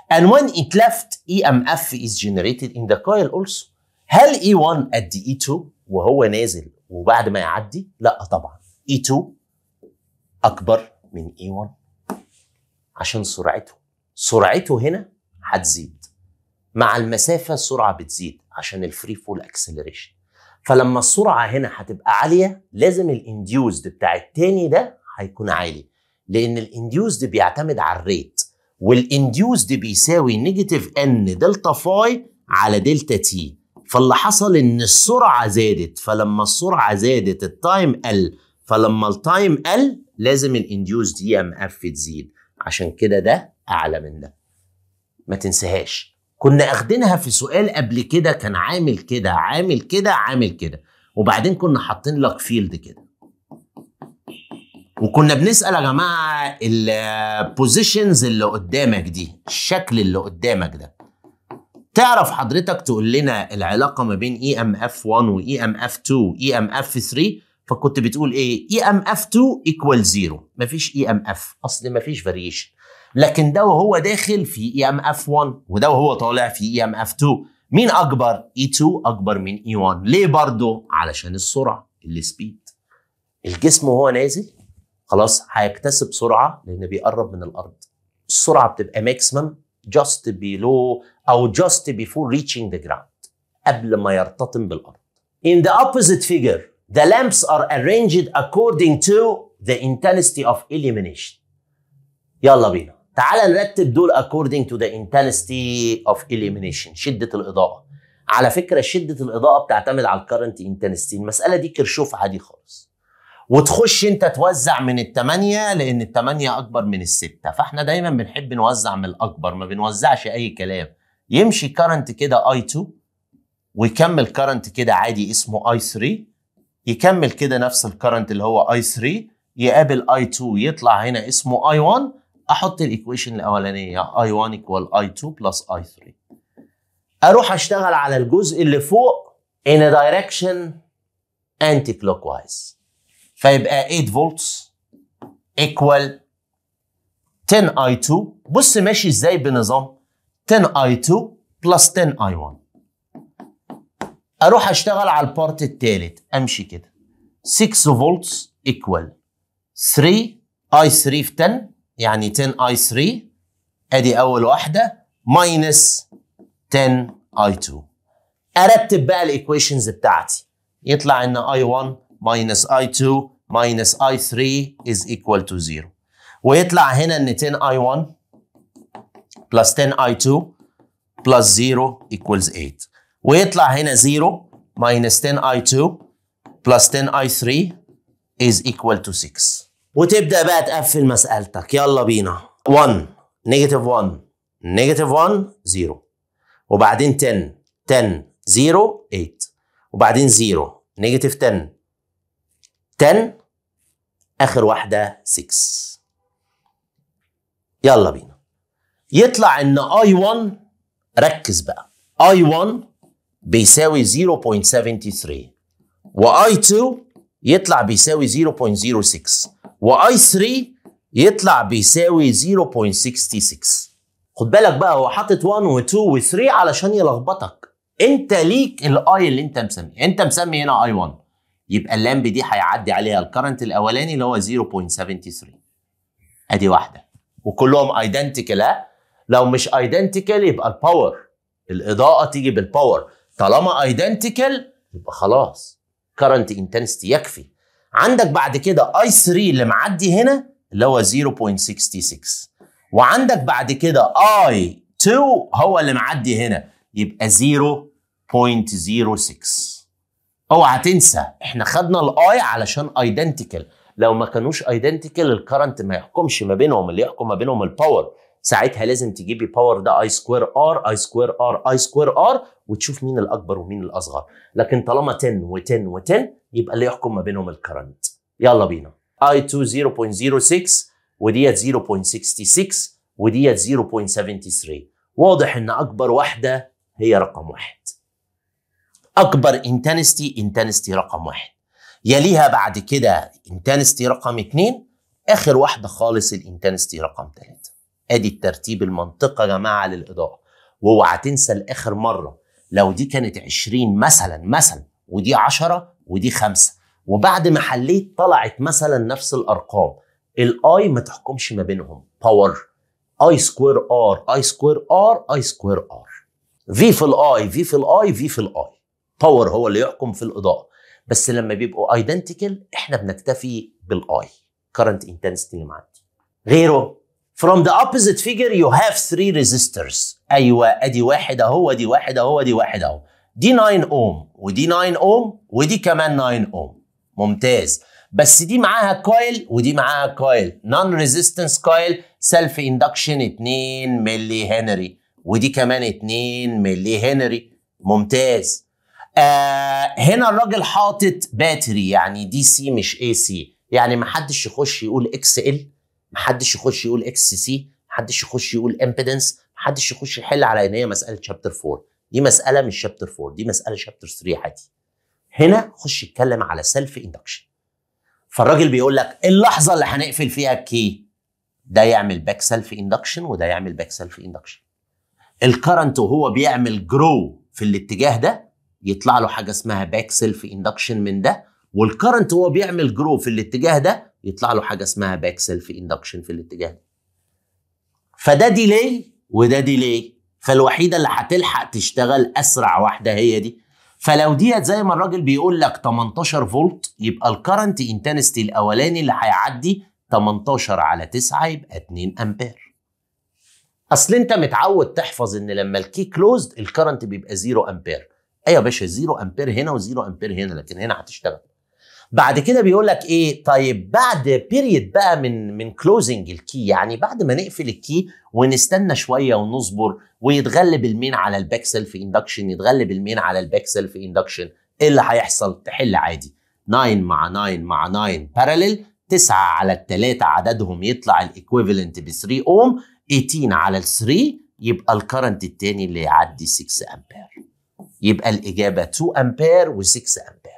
And when it left, EMF is generated in the coil also. هل E1 قد E2 وهو نازل وبعد ما يعدي؟ لا طبعا. E2 أكبر من E1 عشان سرعته. سرعته هنا هتزيد. مع المسافة السرعة بتزيد عشان الفري فول اكسلريشن. فلما السرعة هنا هتبقى عالية لازم الانديوزد بتاع التاني ده هيكون عالي. لان الانديوزد بيعتمد على الريت والانديوزد بيساوي نيجاتيف ان دلتا فاي على دلتا تي فاللي حصل ان السرعه زادت فلما السرعه زادت التايم قل فلما التايم قل لازم الانديوسد دي ام اف تزيد عشان كده ده اعلى من ده ما تنساهاش كنا اخدينها في سؤال قبل كده كان عامل كده عامل كده عامل كده وبعدين كنا حاطين لك فيلد كده وكنا بنسال يا جماعه البوزيشنز اللي قدامك دي الشكل اللي قدامك ده تعرف حضرتك تقول لنا العلاقه ما بين اي ام اف 1 واي ام اف 2 واي ام اف 3 فكنت بتقول ايه اي ام اف 2 ايكوال زيرو مفيش اي ام اف اصل مفيش فاريشن لكن ده وهو داخل في اي ام اف 1 وده وهو طالع في اي ام اف 2 مين اكبر اي e 2 اكبر من اي e 1 ليه برضه علشان السرعه السبيد الجسم وهو نازل خلاص هيكتسب سرعه لان بيقرب من الارض السرعه بتبقى ماكسيمم جاست بيلو او جاست بيفور ريتشنج ذا جراوند قبل ما يرتطم بالارض In the opposite figure the lamps are arranged according to the intensity of illumination يلا بينا تعال نرتب دول according to the intensity of illumination شدة الإضاءة على فكرة شدة الإضاءة بتعتمد على الكرنت intensity المسألة دي كرشوفه عادي خالص وتخش انت توزع من التمانية لان التمانية اكبر من الستة فاحنا دايما بنحب نوزع من الاكبر ما بنوزعش اي كلام يمشي كرنت كده اي 2 ويكمل كرنت كده عادي اسمه اي 3 يكمل كده نفس الكرنت اللي هو اي 3 يقابل اي 2 يطلع هنا اسمه اي 1 احط الايكويشن الاولانيه اي 1 ايكوال اي 2 بلس اي 3 اروح اشتغل على الجزء اللي فوق in a direction anti clockwise فيبقى 8 فولتس ايكوال 10 i 2 بص ماشي ازاي بنظام 10 i 2 بلس 10 i 1 اروح اشتغل على البارت الثالث امشي كده 6 فولتس ايكوال 3 i 3 في 10 يعني 10 i 3 ادي اول واحده ماينس 10 i 2 ارتب بقى الايكويشنز بتاعتي يطلع ان i 1 minus I2 minus I3 is equal to 0 ويطلع هنا ان 10I1 plus 10I2 plus 0 equals 8 ويطلع هنا 0 minus 10I2 plus 10I3 is equal to 6 وتبدأ بقى تقفل مسألتك يلا بينا 1 نيجاتيف 1 نيجاتيف 1 0 وبعدين 10 10 0 8 وبعدين 0 نيجاتيف 10 10 اخر واحده 6 يلا بينا يطلع ان اي 1 ركز بقى اي 1 بيساوي 0.73 واي 2 يطلع بيساوي 0.06 واي 3 يطلع بيساوي 0.66 خد بالك بقى هو حاطط 1 و2 و3 علشان يلخبطك انت ليك الاي اللي انت مسميه انت مسمي هنا اي 1 يبقى اللامب دي هيعدي عليها الكرنت الاولاني اللي هو 0.73 ادي واحده وكلهم ايدنتيكال ها لو مش ايدنتيكال يبقى الباور الاضاءه تيجي بالباور طالما ايدنتيكال يبقى خلاص كرنت انتنستي يكفي عندك بعد كده اي 3 اللي معدي هنا اللي هو 0.66 وعندك بعد كده اي 2 هو اللي معدي هنا يبقى 0.06 اوعى تنسى احنا خدنا الاي علشان ايدنتيكال لو ما كانوش ايدنتيكال الكرنت ما يحكمش ما بينهم اللي يحكم ما بينهم الباور ساعتها لازم تجيبي باور ده اي سكوير ار اي سكوير ار اي سكوير ار وتشوف مين الاكبر ومين الاصغر لكن طالما 10 و10 و10 يبقى اللي يحكم ما بينهم الكرنت يلا بينا اي 2 0.06 وديت 0.66 وديت 0.73 واضح ان اكبر واحده هي رقم واحد اكبر انتنستي انتنستي رقم واحد يليها بعد كده انتنستي رقم اتنين اخر واحده خالص الانتنستي رقم تلاته ادي الترتيب المنطقه يا جماعه للاضاءه واوعى تنسى لاخر مره لو دي كانت 20 مثلا مثلا ودي 10 ودي 5 وبعد ما حليت طلعت مثلا نفس الارقام الاي ما تحكمش ما بينهم باور اي سكوير ار اي سكوير ار اي سكوير ار في في الاي في في الاي في في الاي باور هو اللي يحكم في الاضاءه بس لما بيبقوا ايدنتيكال احنا بنكتفي بالاي كرنت انتنسيتي اللي معدي غيره from the opposite figure you have three resistors ايوه ادي واحد اهو ودي واحد اهو ودي واحد اهو دي 9 اوم ودي 9 اوم ودي كمان 9 اوم ممتاز بس دي معاها كويل ودي معاها كويل نون ريزيستنس كويل سيلف اندكشن 2 ملي هنري ودي كمان 2 ملي هنري ممتاز آه هنا الراجل حاطط باتري يعني دي سي مش اي سي يعني ما حدش يخش يقول اكس ال ما حدش يخش يقول اكس سي ما حدش يخش يقول امبيدنس ما حدش يخش يحل على ان هي مساله شابتر 4 دي مساله مش شابتر 4 دي مساله شابتر 3 عادي هنا خش يتكلم على سيلف اندكشن فالراجل بيقول لك اللحظه اللي هنقفل فيها الكي ده يعمل باك سيلف اندكشن وده يعمل باك سيلف اندكشن الكرنت وهو بيعمل جرو في الاتجاه ده يطلع له حاجه اسمها باك سيلف اندكشن من ده والكرنت وهو بيعمل جرو في الاتجاه ده يطلع له حاجه اسمها باك سيلف اندكشن في الاتجاه ده فده ديلي وده ديلي فالوحيده اللي هتلحق تشتغل اسرع واحده هي دي فلو ديت زي ما الراجل بيقول لك 18 فولت يبقى الكرنت انتنستي الاولاني اللي هيعدي 18 على 9 يبقى 2 امبير اصل انت متعود تحفظ ان لما الكي كلوزد الكرنت بيبقى 0 امبير ايوه يا باشا زيرو امبير هنا وزيرو امبير هنا لكن هنا هتشتغل بعد كده بيقول لك ايه طيب بعد بيريد بقى من من كلوزنج الكي يعني بعد ما نقفل الكي ونستنى شويه ونصبر ويتغلب المين على الباك سيلف اندكشن يتغلب المين على الباك سيلف اندكشن ايه اللي هيحصل تحل عادي 9 مع 9 مع 9 بارلل 9 على الثلاثة عددهم يطلع الايكويفالنت ب 3 اوم 18 على ال 3 يبقى الكرنت الثاني اللي يعدي 6 امبير يبقى الإجابة 2 أمبير و 6 أمبير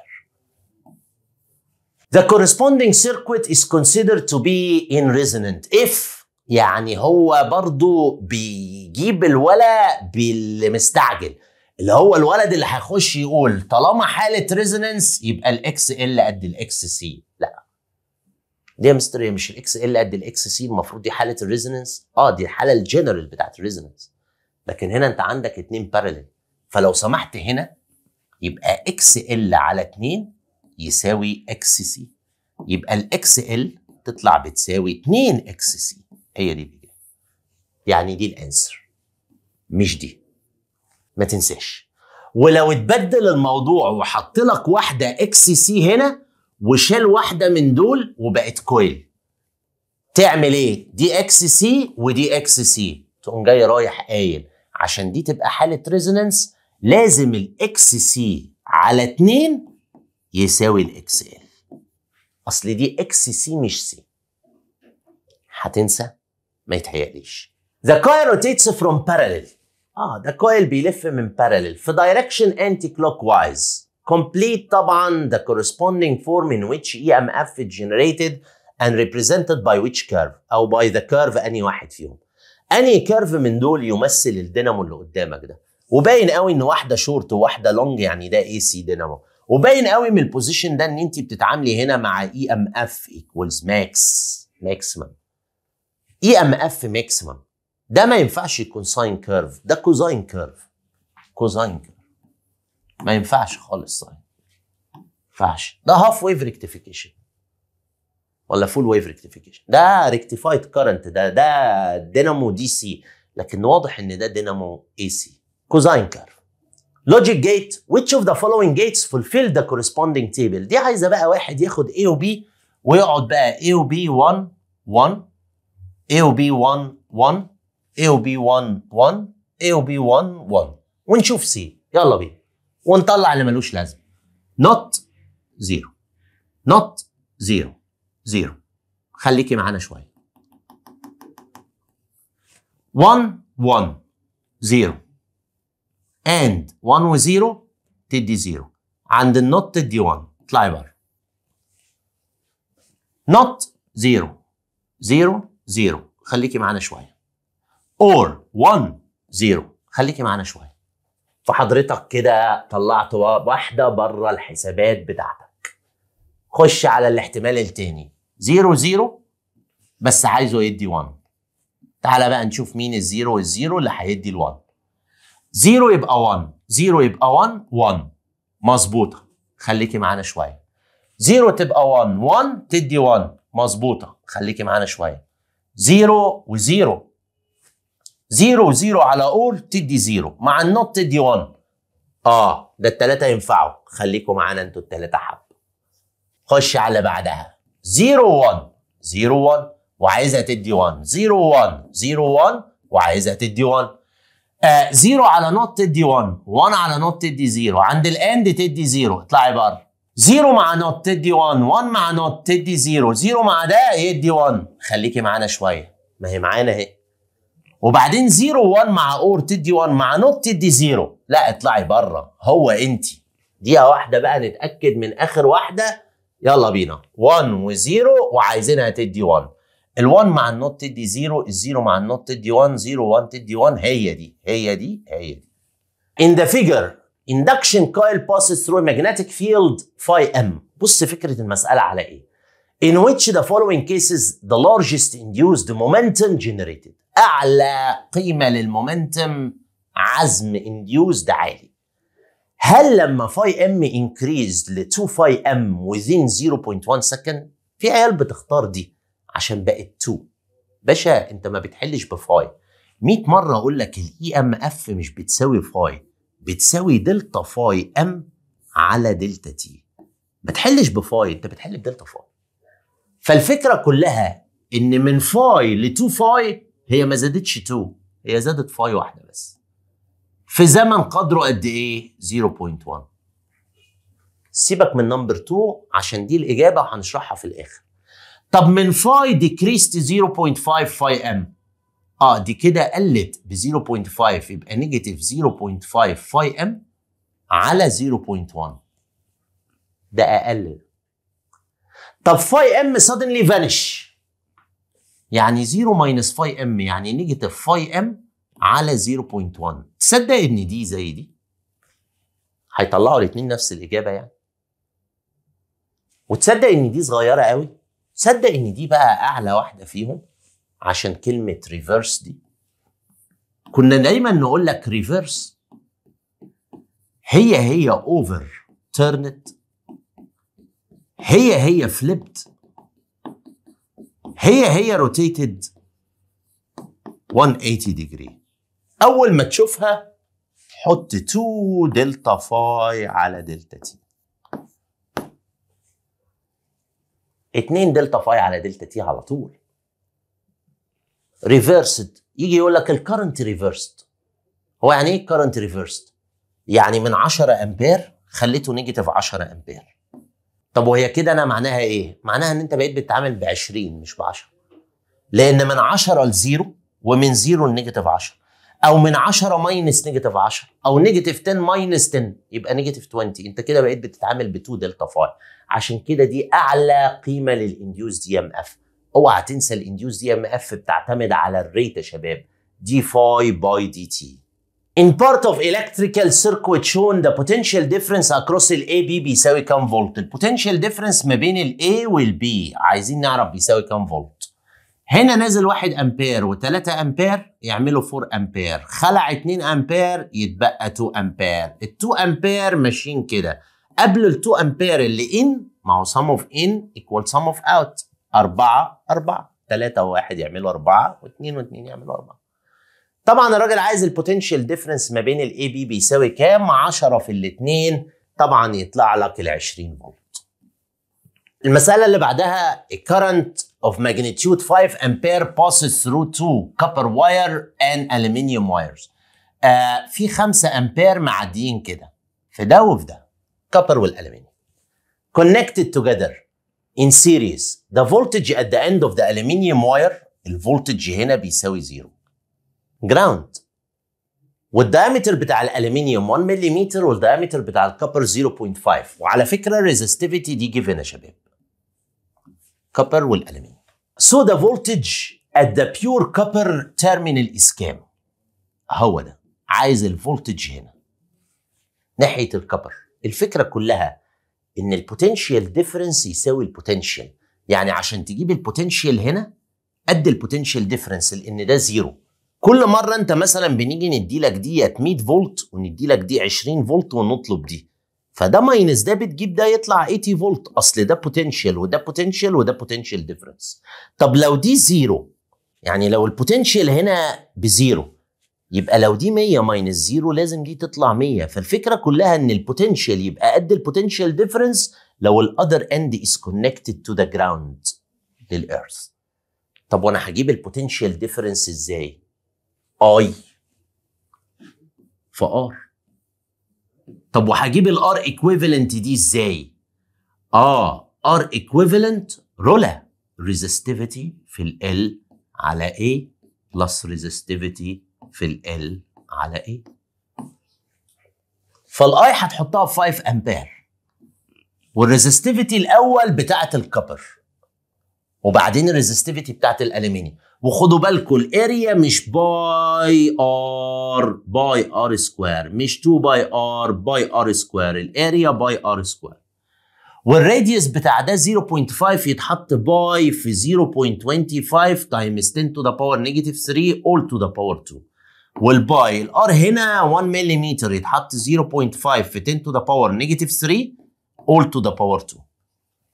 The corresponding circuit is considered to be in resonant if يعني هو برضو بيجيب الولا باللي مستعجل اللي هو الولد اللي هيخش يقول طالما حالة ريزونانس يبقى الاكس ال قد الاكس سي لا دي يا مستر مش الاكس ال قد الاكس سي المفروض دي حالة الريزونانس اه دي الحالة الجنرال بتاعت الريزونانس لكن هنا انت عندك اتنين بارلل فلو سمحت هنا يبقى اكس ال على 2 يساوي اكس سي يبقى الاكس ال تطلع بتساوي 2 اكس سي هي دي الاجابه يعني دي الانسر مش دي ما تنساش ولو اتبدل الموضوع وحط لك واحده اكس سي هنا وشال واحده من دول وبقت كويل تعمل ايه دي اكس سي ودي اكس سي تقوم جاي رايح قايل عشان دي تبقى حاله ريزونانس لازم الاكس سي على 2 يساوي الاكس ال اصل دي اكس سي مش سي هتنسى ما يتهيأليش The coil rotates from parallel اه ده كويل بيلف من parallel في direction anti-clockwise complete طبعا the corresponding form in which EMF is generated and represented by which curve او by the curve اني واحد فيهم اني كيرف من دول يمثل الدينامو اللي قدامك ده وباين قوي ان واحده شورت وواحده لونج يعني ده اي سي دينامو وباين قوي من البوزيشن ده ان انت بتتعاملي هنا مع اي ام اف ايكوالز ماكس ماكسيمم اي ام اف ماكسيمم ده ما ينفعش يكون ساين كيرف ده كوزاين كيرف كوزاين كيرف ما ينفعش خالص ساين ما ينفعش ده هاف ويف ريكتيفيكيشن ولا فول ويف ريكتيفيكيشن ده ريكتيفايد كرنت ده ده دينامو دي سي لكن واضح ان ده دينامو اي سي كوزاين كيرف لوجيك جيت ويتش اوف ذا فولوينج جيتس فولفيل ذا كورسبوندينج تيبل دي عايزه بقى واحد ياخد A وB ويقعد بقى A وB 1 1 A وB 1 1 A وB 1 1 A وB 1 1 ونشوف C يلا بينا ونطلع اللي ملوش لازم نوت زيرو نوت زيرو زيرو خليكي معانا شويه 1 1 زيرو and 1 و 0 تدي 0 عند النوت تدي 1 اطلعي بره نوت 0 0 0 خليكي معانا شويه اور 1 0 خليكي معانا شويه فحضرتك كده طلعت واحده بره الحسابات بتاعتك خش على الاحتمال التاني 0 0 بس عايزه يدي 1 تعالى بقى نشوف مين الزيرو والزيرو اللي هيدي ال1 0 يبقى 1 0 يبقى 1 1 مظبوطه خليكي معانا شويه 0 تبقى 1 1 تدي 1 مظبوطه خليكي معانا شويه 0 و0 0 و0 على اول تدي 0 مع النوت تدي 1 اه ده التلاتة ينفعوا خليكم معانا انتوا التلاتة حب خش على بعدها 0 1 0 1 وعايزها تدي 1 0 1 0 1 وعايزها تدي 1 آه على نوت تدي 1 1 على نوت تدي 0 عند الاند تدي 0 اطلعي بره 0 مع نوت تدي 1 1 مع نوت تدي 0 0 مع ده يدي 1 خليكي معانا شويه ما هي معانا اهي وبعدين 0 و 1 مع اور تدي 1 مع نوت تدي 0 لا اطلعي بره هو انت دقيقه واحده بقى نتاكد من اخر واحده يلا بينا 1 و0 وعايزينها تدي 1 ال1 مع النوت تدي 0 ال0 مع النوت تدي 1 0 1 تدي 1 هي دي هي دي هي دي in the figure induction coil passes through a magnetic field phi m بص فكره المساله على ايه in which the following cases the largest induced momentum generated اعلى قيمه للمومنتم عزم induced عالي هل لما phi m انكريز ل 2 phi m within 0.1 second في عيال بتختار دي عشان بقت 2 باشا انت ما بتحلش بفاي 100 مره اقول لك الاي ام e اف مش بتساوي فاي بتساوي دلتا فاي ام على دلتا تي ما تحلش بفاي انت بتحل بدلتا فاي فالفكره كلها ان من فاي ل 2 فاي هي ما زادتش 2 هي زادت فاي واحده بس في زمن قدره قد ايه 0.1 سيبك من نمبر 2 عشان دي الاجابه وهنشرحها في الاخر طب من فاي ديكريست 0.5 فاي ام اه دي كده قلت ب 0.5 يبقى نيجاتيف 0.5 فاي ام على 0.1 ده اقل طب فاي ام سادنلي فانش يعني 0 ماينس فاي ام يعني نيجاتيف فاي ام على 0.1 تصدق ان دي زي دي هيطلعوا الاثنين نفس الاجابه يعني وتصدق ان دي صغيره قوي تصدق ان دي بقى اعلى واحده فيهم عشان كلمه ريفرس دي كنا دايما نقول لك ريفرس هي هي اوفر تيرنت هي هي فليبت هي هي روتيتد 180 ديجري اول ما تشوفها حط 2 دلتا فاي على دلتا تي 2 دلتا فاي على دلتا تي على طول ريفرسد يجي يقول لك الكرنت ريفرسد هو يعني ايه كرنت ريفرسد يعني من 10 امبير خليته نيجاتيف 10 امبير طب وهي كده انا معناها ايه معناها ان انت بقيت بتتعامل ب 20 مش ب 10 لان من 10 ل 0 ومن 0 لنيجاتيف 10 او من 10 ماينس نيجاتيف 10 او نيجاتيف 10 ماينس 10 يبقى نيجاتيف 20 انت كده بقيت بتتعامل ب 2 دلتا فاي عشان كده دي اعلى قيمه للانديوز دي ام اف اوعى تنسى الانديوز دي ام اف بتعتمد على الريت يا شباب دي فاي باي دي تي In part of electrical circuit shown the potential difference across ال AB بيساوي كام فولت؟ ال potential difference ما بين ال A وال B عايزين نعرف بيساوي كام فولت؟ هنا نزل 1 امبير و3 امبير يعملوا 4 امبير خلع 2 امبير يتبقى 2 امبير ال 2 امبير ماشيين كده قبل ال 2 امبير اللي ان ما هو sum of in equal sum of out 4 4 3 و1 يعملوا 4 و2 و2 يعملوا 4 طبعا الراجل عايز البوتنشال ديفرنس ما بين الاي بي بيساوي كام 10 في الاثنين طبعا يطلع لك ال 20 فولت المساله اللي بعدها الكرنت of magnitude 5 ampere passes through two copper wire and aluminium wires Uh, في 5 امبير معديين كده في ده وفي ده كبر والالومنيوم. connected together in series the voltage at the end of the aluminium wire الفولتج هنا بيساوي زيرو ground والدايمتر بتاع الالمنيوم 1 ملم والدايمتر بتاع الكوبر 0.5 وعلى فكره الريزستيفيتي دي جيفن يا شباب كبر والألمنيوم. سو ذا فولتج ات ذا بيور كوبر تيرمينال اسكام هو ده عايز الفولتج هنا ناحية الكبر الفكرة كلها ان البوتنشال ديفرنس يساوي البوتنشال يعني عشان تجيب البوتنشال هنا قد البوتنشال ديفرنس لان ده زيرو كل مره انت مثلا بنيجي ندي لك ديت 100 فولت وندي لك دي 20 فولت ونطلب دي فده ماينس ده بتجيب ده يطلع 80 فولت اصل ده بوتنشال وده بوتنشال وده بوتنشال ديفرنس طب لو دي زيرو يعني لو البوتنشال هنا بزيرو يبقى لو دي 100 ماينس زيرو لازم دي تطلع 100 فالفكره كلها ان البوتنشال يبقى قد البوتنشال ديفرنس لو الاذر اند از كونكتد تو ذا جراوند للارث طب وانا هجيب البوتنشال ديفرنس ازاي اي فار طب وهجيب الار ايكويفالنت دي ازاي؟ اه ار ايكويفالنت رولا ريزستيفيتي في ال على A بلس ريزستيفيتي في ال على A فالاي هتحطها في 5 امبير والريزستيفيتي الاول بتاعت الكبر وبعدين الريزستيفيتي بتاعت الالمنيوم وخدوا بالكم الاريا مش باي ار باي ار سكوير مش 2 باي ار باي ار سكوير الاريا باي ار سكوير والراديوس بتاع ده 0.5 يتحط باي في 0.25 تايمز 10 تو ذا باور نيجاتيف 3 all تو ذا باور 2 والباي الار هنا 1 ملم يتحط 0.5 في 10 تو ذا باور نيجاتيف 3 all تو ذا باور 2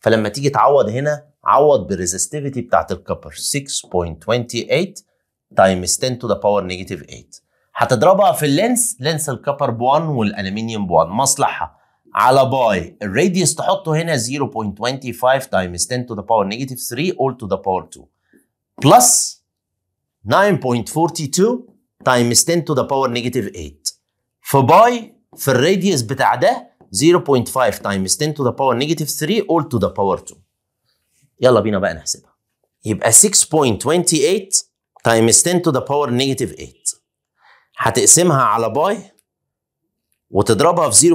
فلما تيجي تعوض هنا عوض بالريزستيفيتي بتاعت الكوبر 6.28 تايمز 10 تو ذا باور نيجاتيف 8 هتضربها في اللينس لينس الكوبر ب1 والالومنيوم ب1 مصلحه على باي الراديوس تحطه هنا 0.25 تايمز 10 تو ذا باور نيجاتيف 3 all تو ذا باور 2 بلس 9.42 تايمز 10 تو ذا باور نيجاتيف 8 في باي في الراديوس بتاع ده 0.5 تايمز 10 تو ذا باور نيجاتيف 3 all تو ذا باور 2 يلا بينا بقى نحسبها يبقى 6.28 تايمز 10 to the power نيجاتيف 8 هتقسمها على باي وتضربها في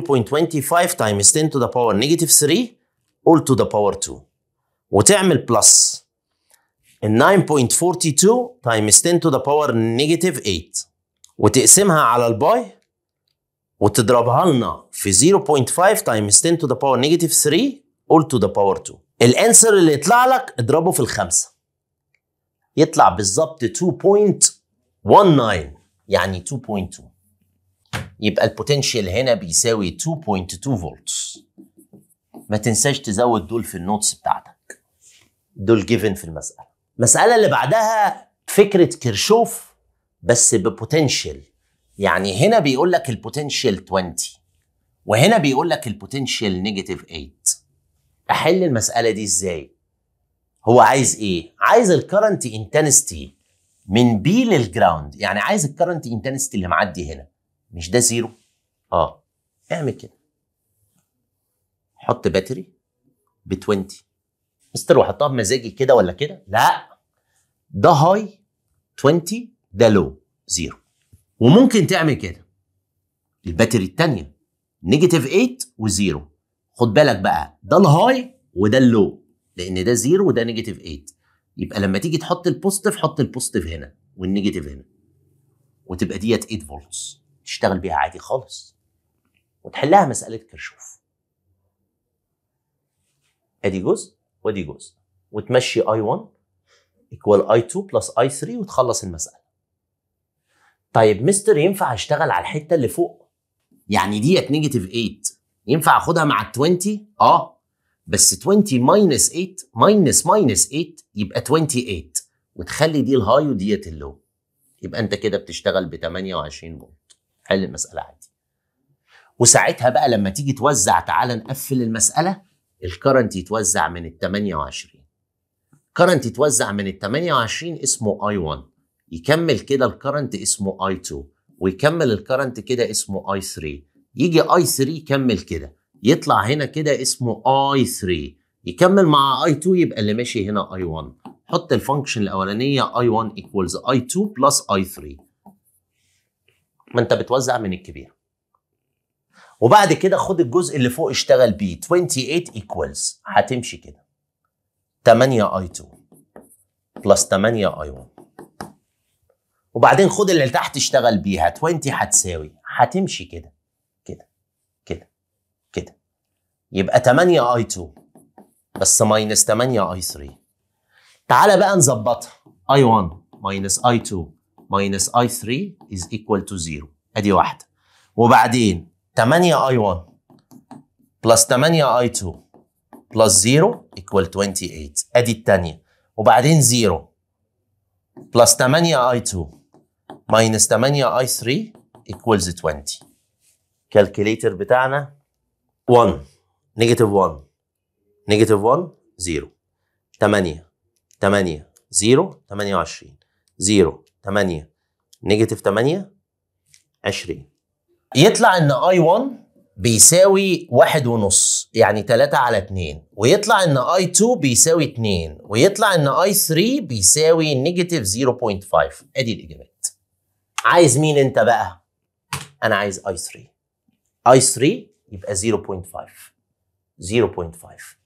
0.25 تايمز 10 to the power نيجاتيف 3 all to the power 2 وتعمل بلس ال 9.42 تايمز 10 to the power نيجاتيف 8 وتقسمها على الباي وتضربها لنا في 0.5 تايمز 10 to the power نيجاتيف 3 all to the power 2 الانسر اللي يطلع لك اضربه في الخمسة يطلع بالظبط 2.19 يعني 2.2 يبقى البوتنشال هنا بيساوي 2.2 فولتس ما تنساش تزود دول في النوتس بتاعتك دول جيفن في المسألة المسألة اللي بعدها فكرة كرشوف بس ببوتنشال يعني هنا بيقول لك البوتنشال 20 وهنا بيقول لك البوتنشال نيجاتيف 8 احل المساله دي ازاي هو عايز ايه عايز الكرنت انتنستي من بي للجراوند يعني عايز الكرنت انتنستي اللي معدي هنا مش ده زيرو اه اعمل كده حط باتري ب 20 مستر وحطها بمزاجي كده ولا كده لا ده هاي 20 ده لو زيرو وممكن تعمل كده الباتري الثانيه نيجاتيف 8 وزيرو خد بالك بقى ده الهاي وده اللو لان ده زيرو وده نيجاتيف 8 يبقى لما تيجي تحط البوزيتيف حط البوزيتيف هنا والنيجاتيف هنا وتبقى ديت 8 فولتس تشتغل بيها عادي خالص وتحلها مساله كرشوف ادي جزء وادي جزء وتمشي اي 1 ايكوال اي 2 بلس اي 3 وتخلص المساله طيب مستر ينفع اشتغل على الحته اللي فوق يعني ديت نيجاتيف 8 ينفع اخدها مع ال 20 اه بس 20 ماينس 8 ماينس ماينس 8 يبقى 28 وتخلي دي الهاي وديت اللو يبقى انت كده بتشتغل ب 28 فولت حل المساله عادي وساعتها بقى لما تيجي توزع تعالى نقفل المساله الكرنت يتوزع من ال 28 كرنت يتوزع من ال 28 اسمه اي 1 يكمل كده الكرنت اسمه اي 2 ويكمل الكرنت كده اسمه اي 3 يجي اي 3 يكمل كده يطلع هنا كده اسمه اي 3 يكمل مع اي 2 يبقى اللي ماشي هنا اي 1 حط الفانكشن الاولانيه اي 1 ايكوالز اي 2 بلس اي 3 ما انت بتوزع من الكبير وبعد كده خد الجزء اللي فوق اشتغل بيه 28 ايكوالز هتمشي كده 8 اي 2 بلس 8 اي 1 وبعدين خد اللي تحت اشتغل بيها 20 هتساوي هتمشي كده يبقى 8 اي 2 بس ماينس 8 اي 3 تعالى بقى نظبطها اي 1 ماينس اي 2 ماينس اي 3 از ايكوال تو 0 ادي واحده وبعدين 8 اي 1 بلس 8 اي 2 بلس 0 ايكوال 28 ادي الثانيه وبعدين 0 بلس 8 اي 2 ماينس 8 اي 3 ايكوالز 20 كالكوليتر بتاعنا 1 نيجاتيف 1 نيجاتيف 1 0 8 8 0 28 0 8 نيجاتيف 8 20 يطلع ان اي 1 بيساوي واحد ونص يعني 3 على 2 ويطلع ان اي 2 بيساوي 2 ويطلع ان اي 3 بيساوي نيجاتيف 0.5 ادي الاجابات عايز مين انت بقى انا عايز اي 3 اي 3 يبقى 0.5 0.5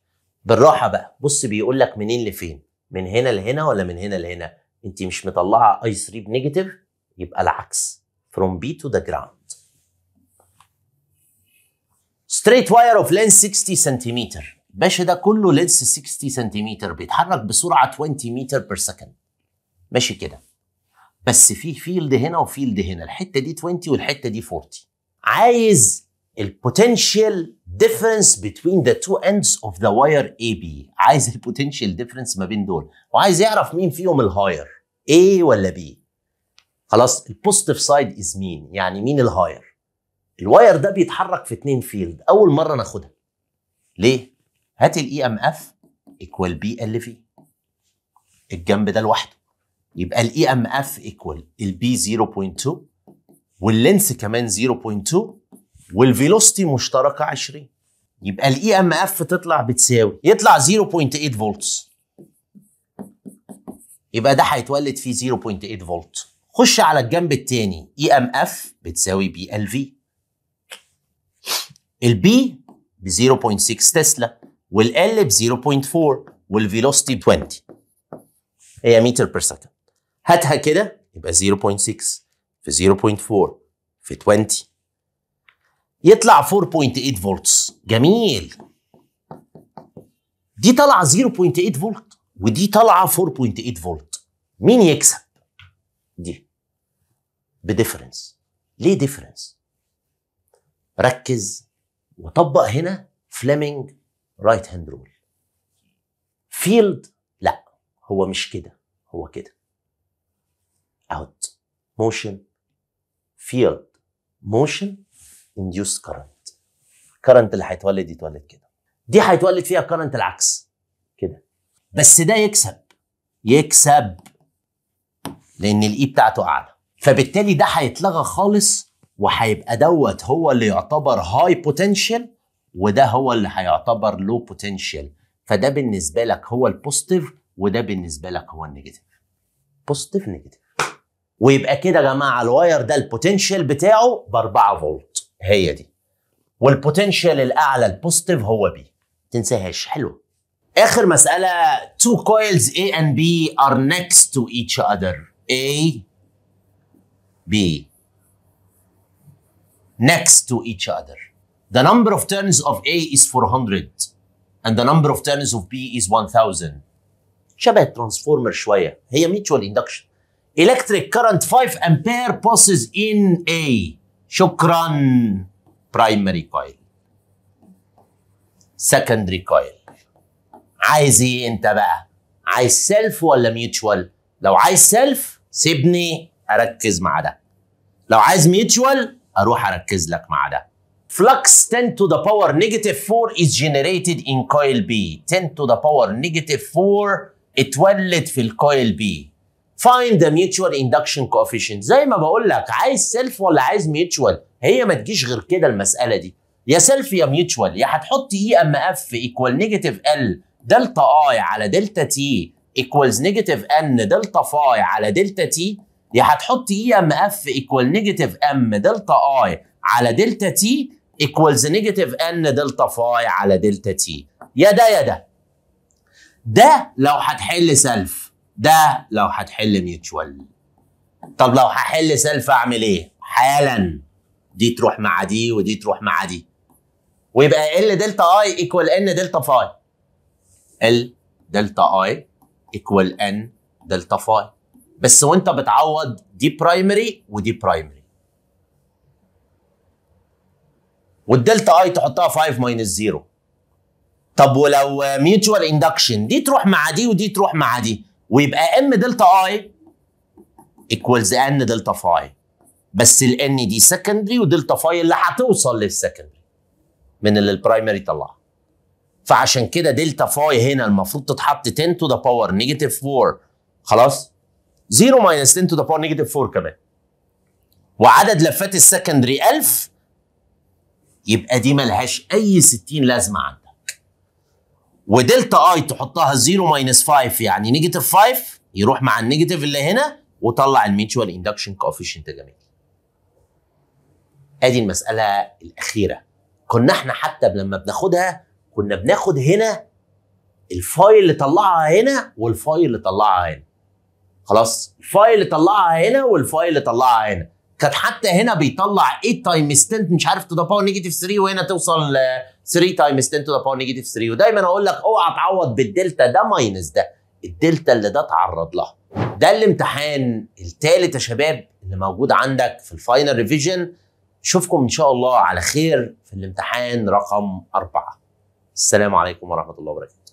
بالراحه بقى بص بيقول لك منين لفين من هنا لهنا ولا من هنا لهنا انت مش مطلعه اي 3 بنيجاتيف يبقى العكس from B to the ground straight wire of length 60 سنتيمتر باشا ده كله لينس 60 سنتيمتر بيتحرك بسرعه 20 متر بير سكند ماشي كده بس في فيلد هنا وفيلد هنا الحته دي 20 والحته دي 40 عايز البوتنشال difference between the two ends of the wire AB عايز البوتنشال difference ما بين دول وعايز يعرف مين فيهم الهاير A ولا B خلاص البوزيتيف سايد از مين يعني مين الهاير الواير ده بيتحرك في اتنين فيلد اول مره ناخدها ليه هات الاي ام اف ايكوال بي ال في e الجنب ده لوحده يبقى الاي ام اف ايكوال البي 0.2 واللينس كمان 0.2 والفيلوستي مشتركه 20 يبقى الاي ام e اف تطلع بتساوي يطلع 0.8 فولتس يبقى ده هيتولد فيه 0.8 فولت خش على الجنب الثاني اي e ام اف بتساوي بي ال في البي ب 0.6 تسلا والال ب 0.4 والفيلوستي 20 هي متر بير سكند هاتها كده يبقى 0.6 في 0.4 في 20 يطلع 4.8 فولتس جميل دي طالعه 0.8 فولت ودي طالعه 4.8 فولت مين يكسب دي بديفرنس ليه ديفرنس ركز وطبق هنا فليمنج رايت هاند رول فيلد لا هو مش كده هو كده اوت موشن فيلد موشن induced current كرنت اللي هيتولد يتولد كده دي هيتولد فيها كرنت العكس كده بس ده يكسب يكسب لان الاي e بتاعته اعلى فبالتالي ده هيتلغى خالص وهيبقى دوت هو اللي يعتبر هاي بوتنشال وده هو اللي هيعتبر لو بوتنشال فده بالنسبه لك هو البوزيتيف وده بالنسبه لك هو النيجاتيف بوزيتيف نيجاتيف ويبقى كده يا جماعه الواير ده البوتنشال بتاعه ب 4 فولت هي دي والبوتنشال الاعلى البوزيتيف هو بي تنساهاش حلو اخر مساله two coils A and B are next to each other A B next to each other the number of turns of A is 400 and the number of turns of B is 1000 شبه الترانسفورمر شويه هي mutual induction electric current 5 ampere passes in A شكرا برايمري كويل سكندري كويل عايز ايه انت بقى عايز سيلف ولا ميوتشوال لو عايز سيلف سيبني اركز مع ده لو عايز ميوتشوال اروح اركز لك مع ده flux 10 to the power negative 4 is generated in coil B 10 to the power negative 4 اتولد في الكويل B فايند ذا ميوتشوال اندكشن كوفيشنت زي ما بقول لك عايز سيلف ولا عايز ميوتشوال هي ما تجيش غير كده المساله دي يا سيلف يا ميوتشوال يا هتحط اي e ام اف ايكوال نيجاتيف ال دلتا اي على دلتا تي ايكوالز نيجاتيف ان دلتا فاي على دلتا تي يا هتحط اي e ام اف ايكوال نيجاتيف ام دلتا اي على دلتا تي ايكوالز نيجاتيف ان دلتا فاي على دلتا تي يا ده يا ده ده لو هتحل سيلف ده لو هتحل ميوتشوال طب لو هحل سيلف اعمل ايه حالا دي تروح مع دي ودي تروح مع دي ويبقى ال دلتا اي ايكوال ان دلتا فاي ال دلتا اي ايكوال ان دلتا فاي بس وانت بتعوض دي برايمري ودي برايمري والدلتا اي تحطها 5 ماينس 0 طب ولو ميوتشوال اندكشن دي تروح مع دي ودي تروح مع دي ويبقى ام دلتا اي ايكوالز ان دلتا فاي بس الان دي سكندري ودلتا فاي اللي هتوصل للسكندري من اللي البرايمري طلعها فعشان كده دلتا فاي هنا المفروض تتحط 10 تو ذا باور نيجاتيف 4 خلاص 0 ماينس 10 تو ذا باور نيجاتيف 4 كمان وعدد لفات السكندري 1000 يبقى دي ملهاش اي 60 لازمه عندك ودلتا اي تحطها 0 ماينس 5 يعني نيجاتيف 5 يروح مع النيجاتيف اللي هنا وطلع الميتشوال اندكشن كوفيشنت جماعه. ادي المساله الاخيره كنا احنا حتى لما بناخدها كنا بناخد هنا الفايل اللي طلعها هنا والفايل اللي طلعها هنا خلاص الفايل اللي طلعها هنا والفايل اللي طلعها هنا كانت حتى هنا بيطلع 8 تايم ستنت مش عارف تو ذا باور نيجاتيف 3 وهنا توصل 3 تايمز 10 تو ذا باور نيجاتيف 3 ودايما اقول لك اوعى تعوض بالدلتا ده ماينس ده الدلتا اللي ده اتعرض لها ده الامتحان الثالث يا شباب اللي موجود عندك في الفاينل ريفيجن اشوفكم ان شاء الله على خير في الامتحان رقم أربعة السلام عليكم ورحمه الله وبركاته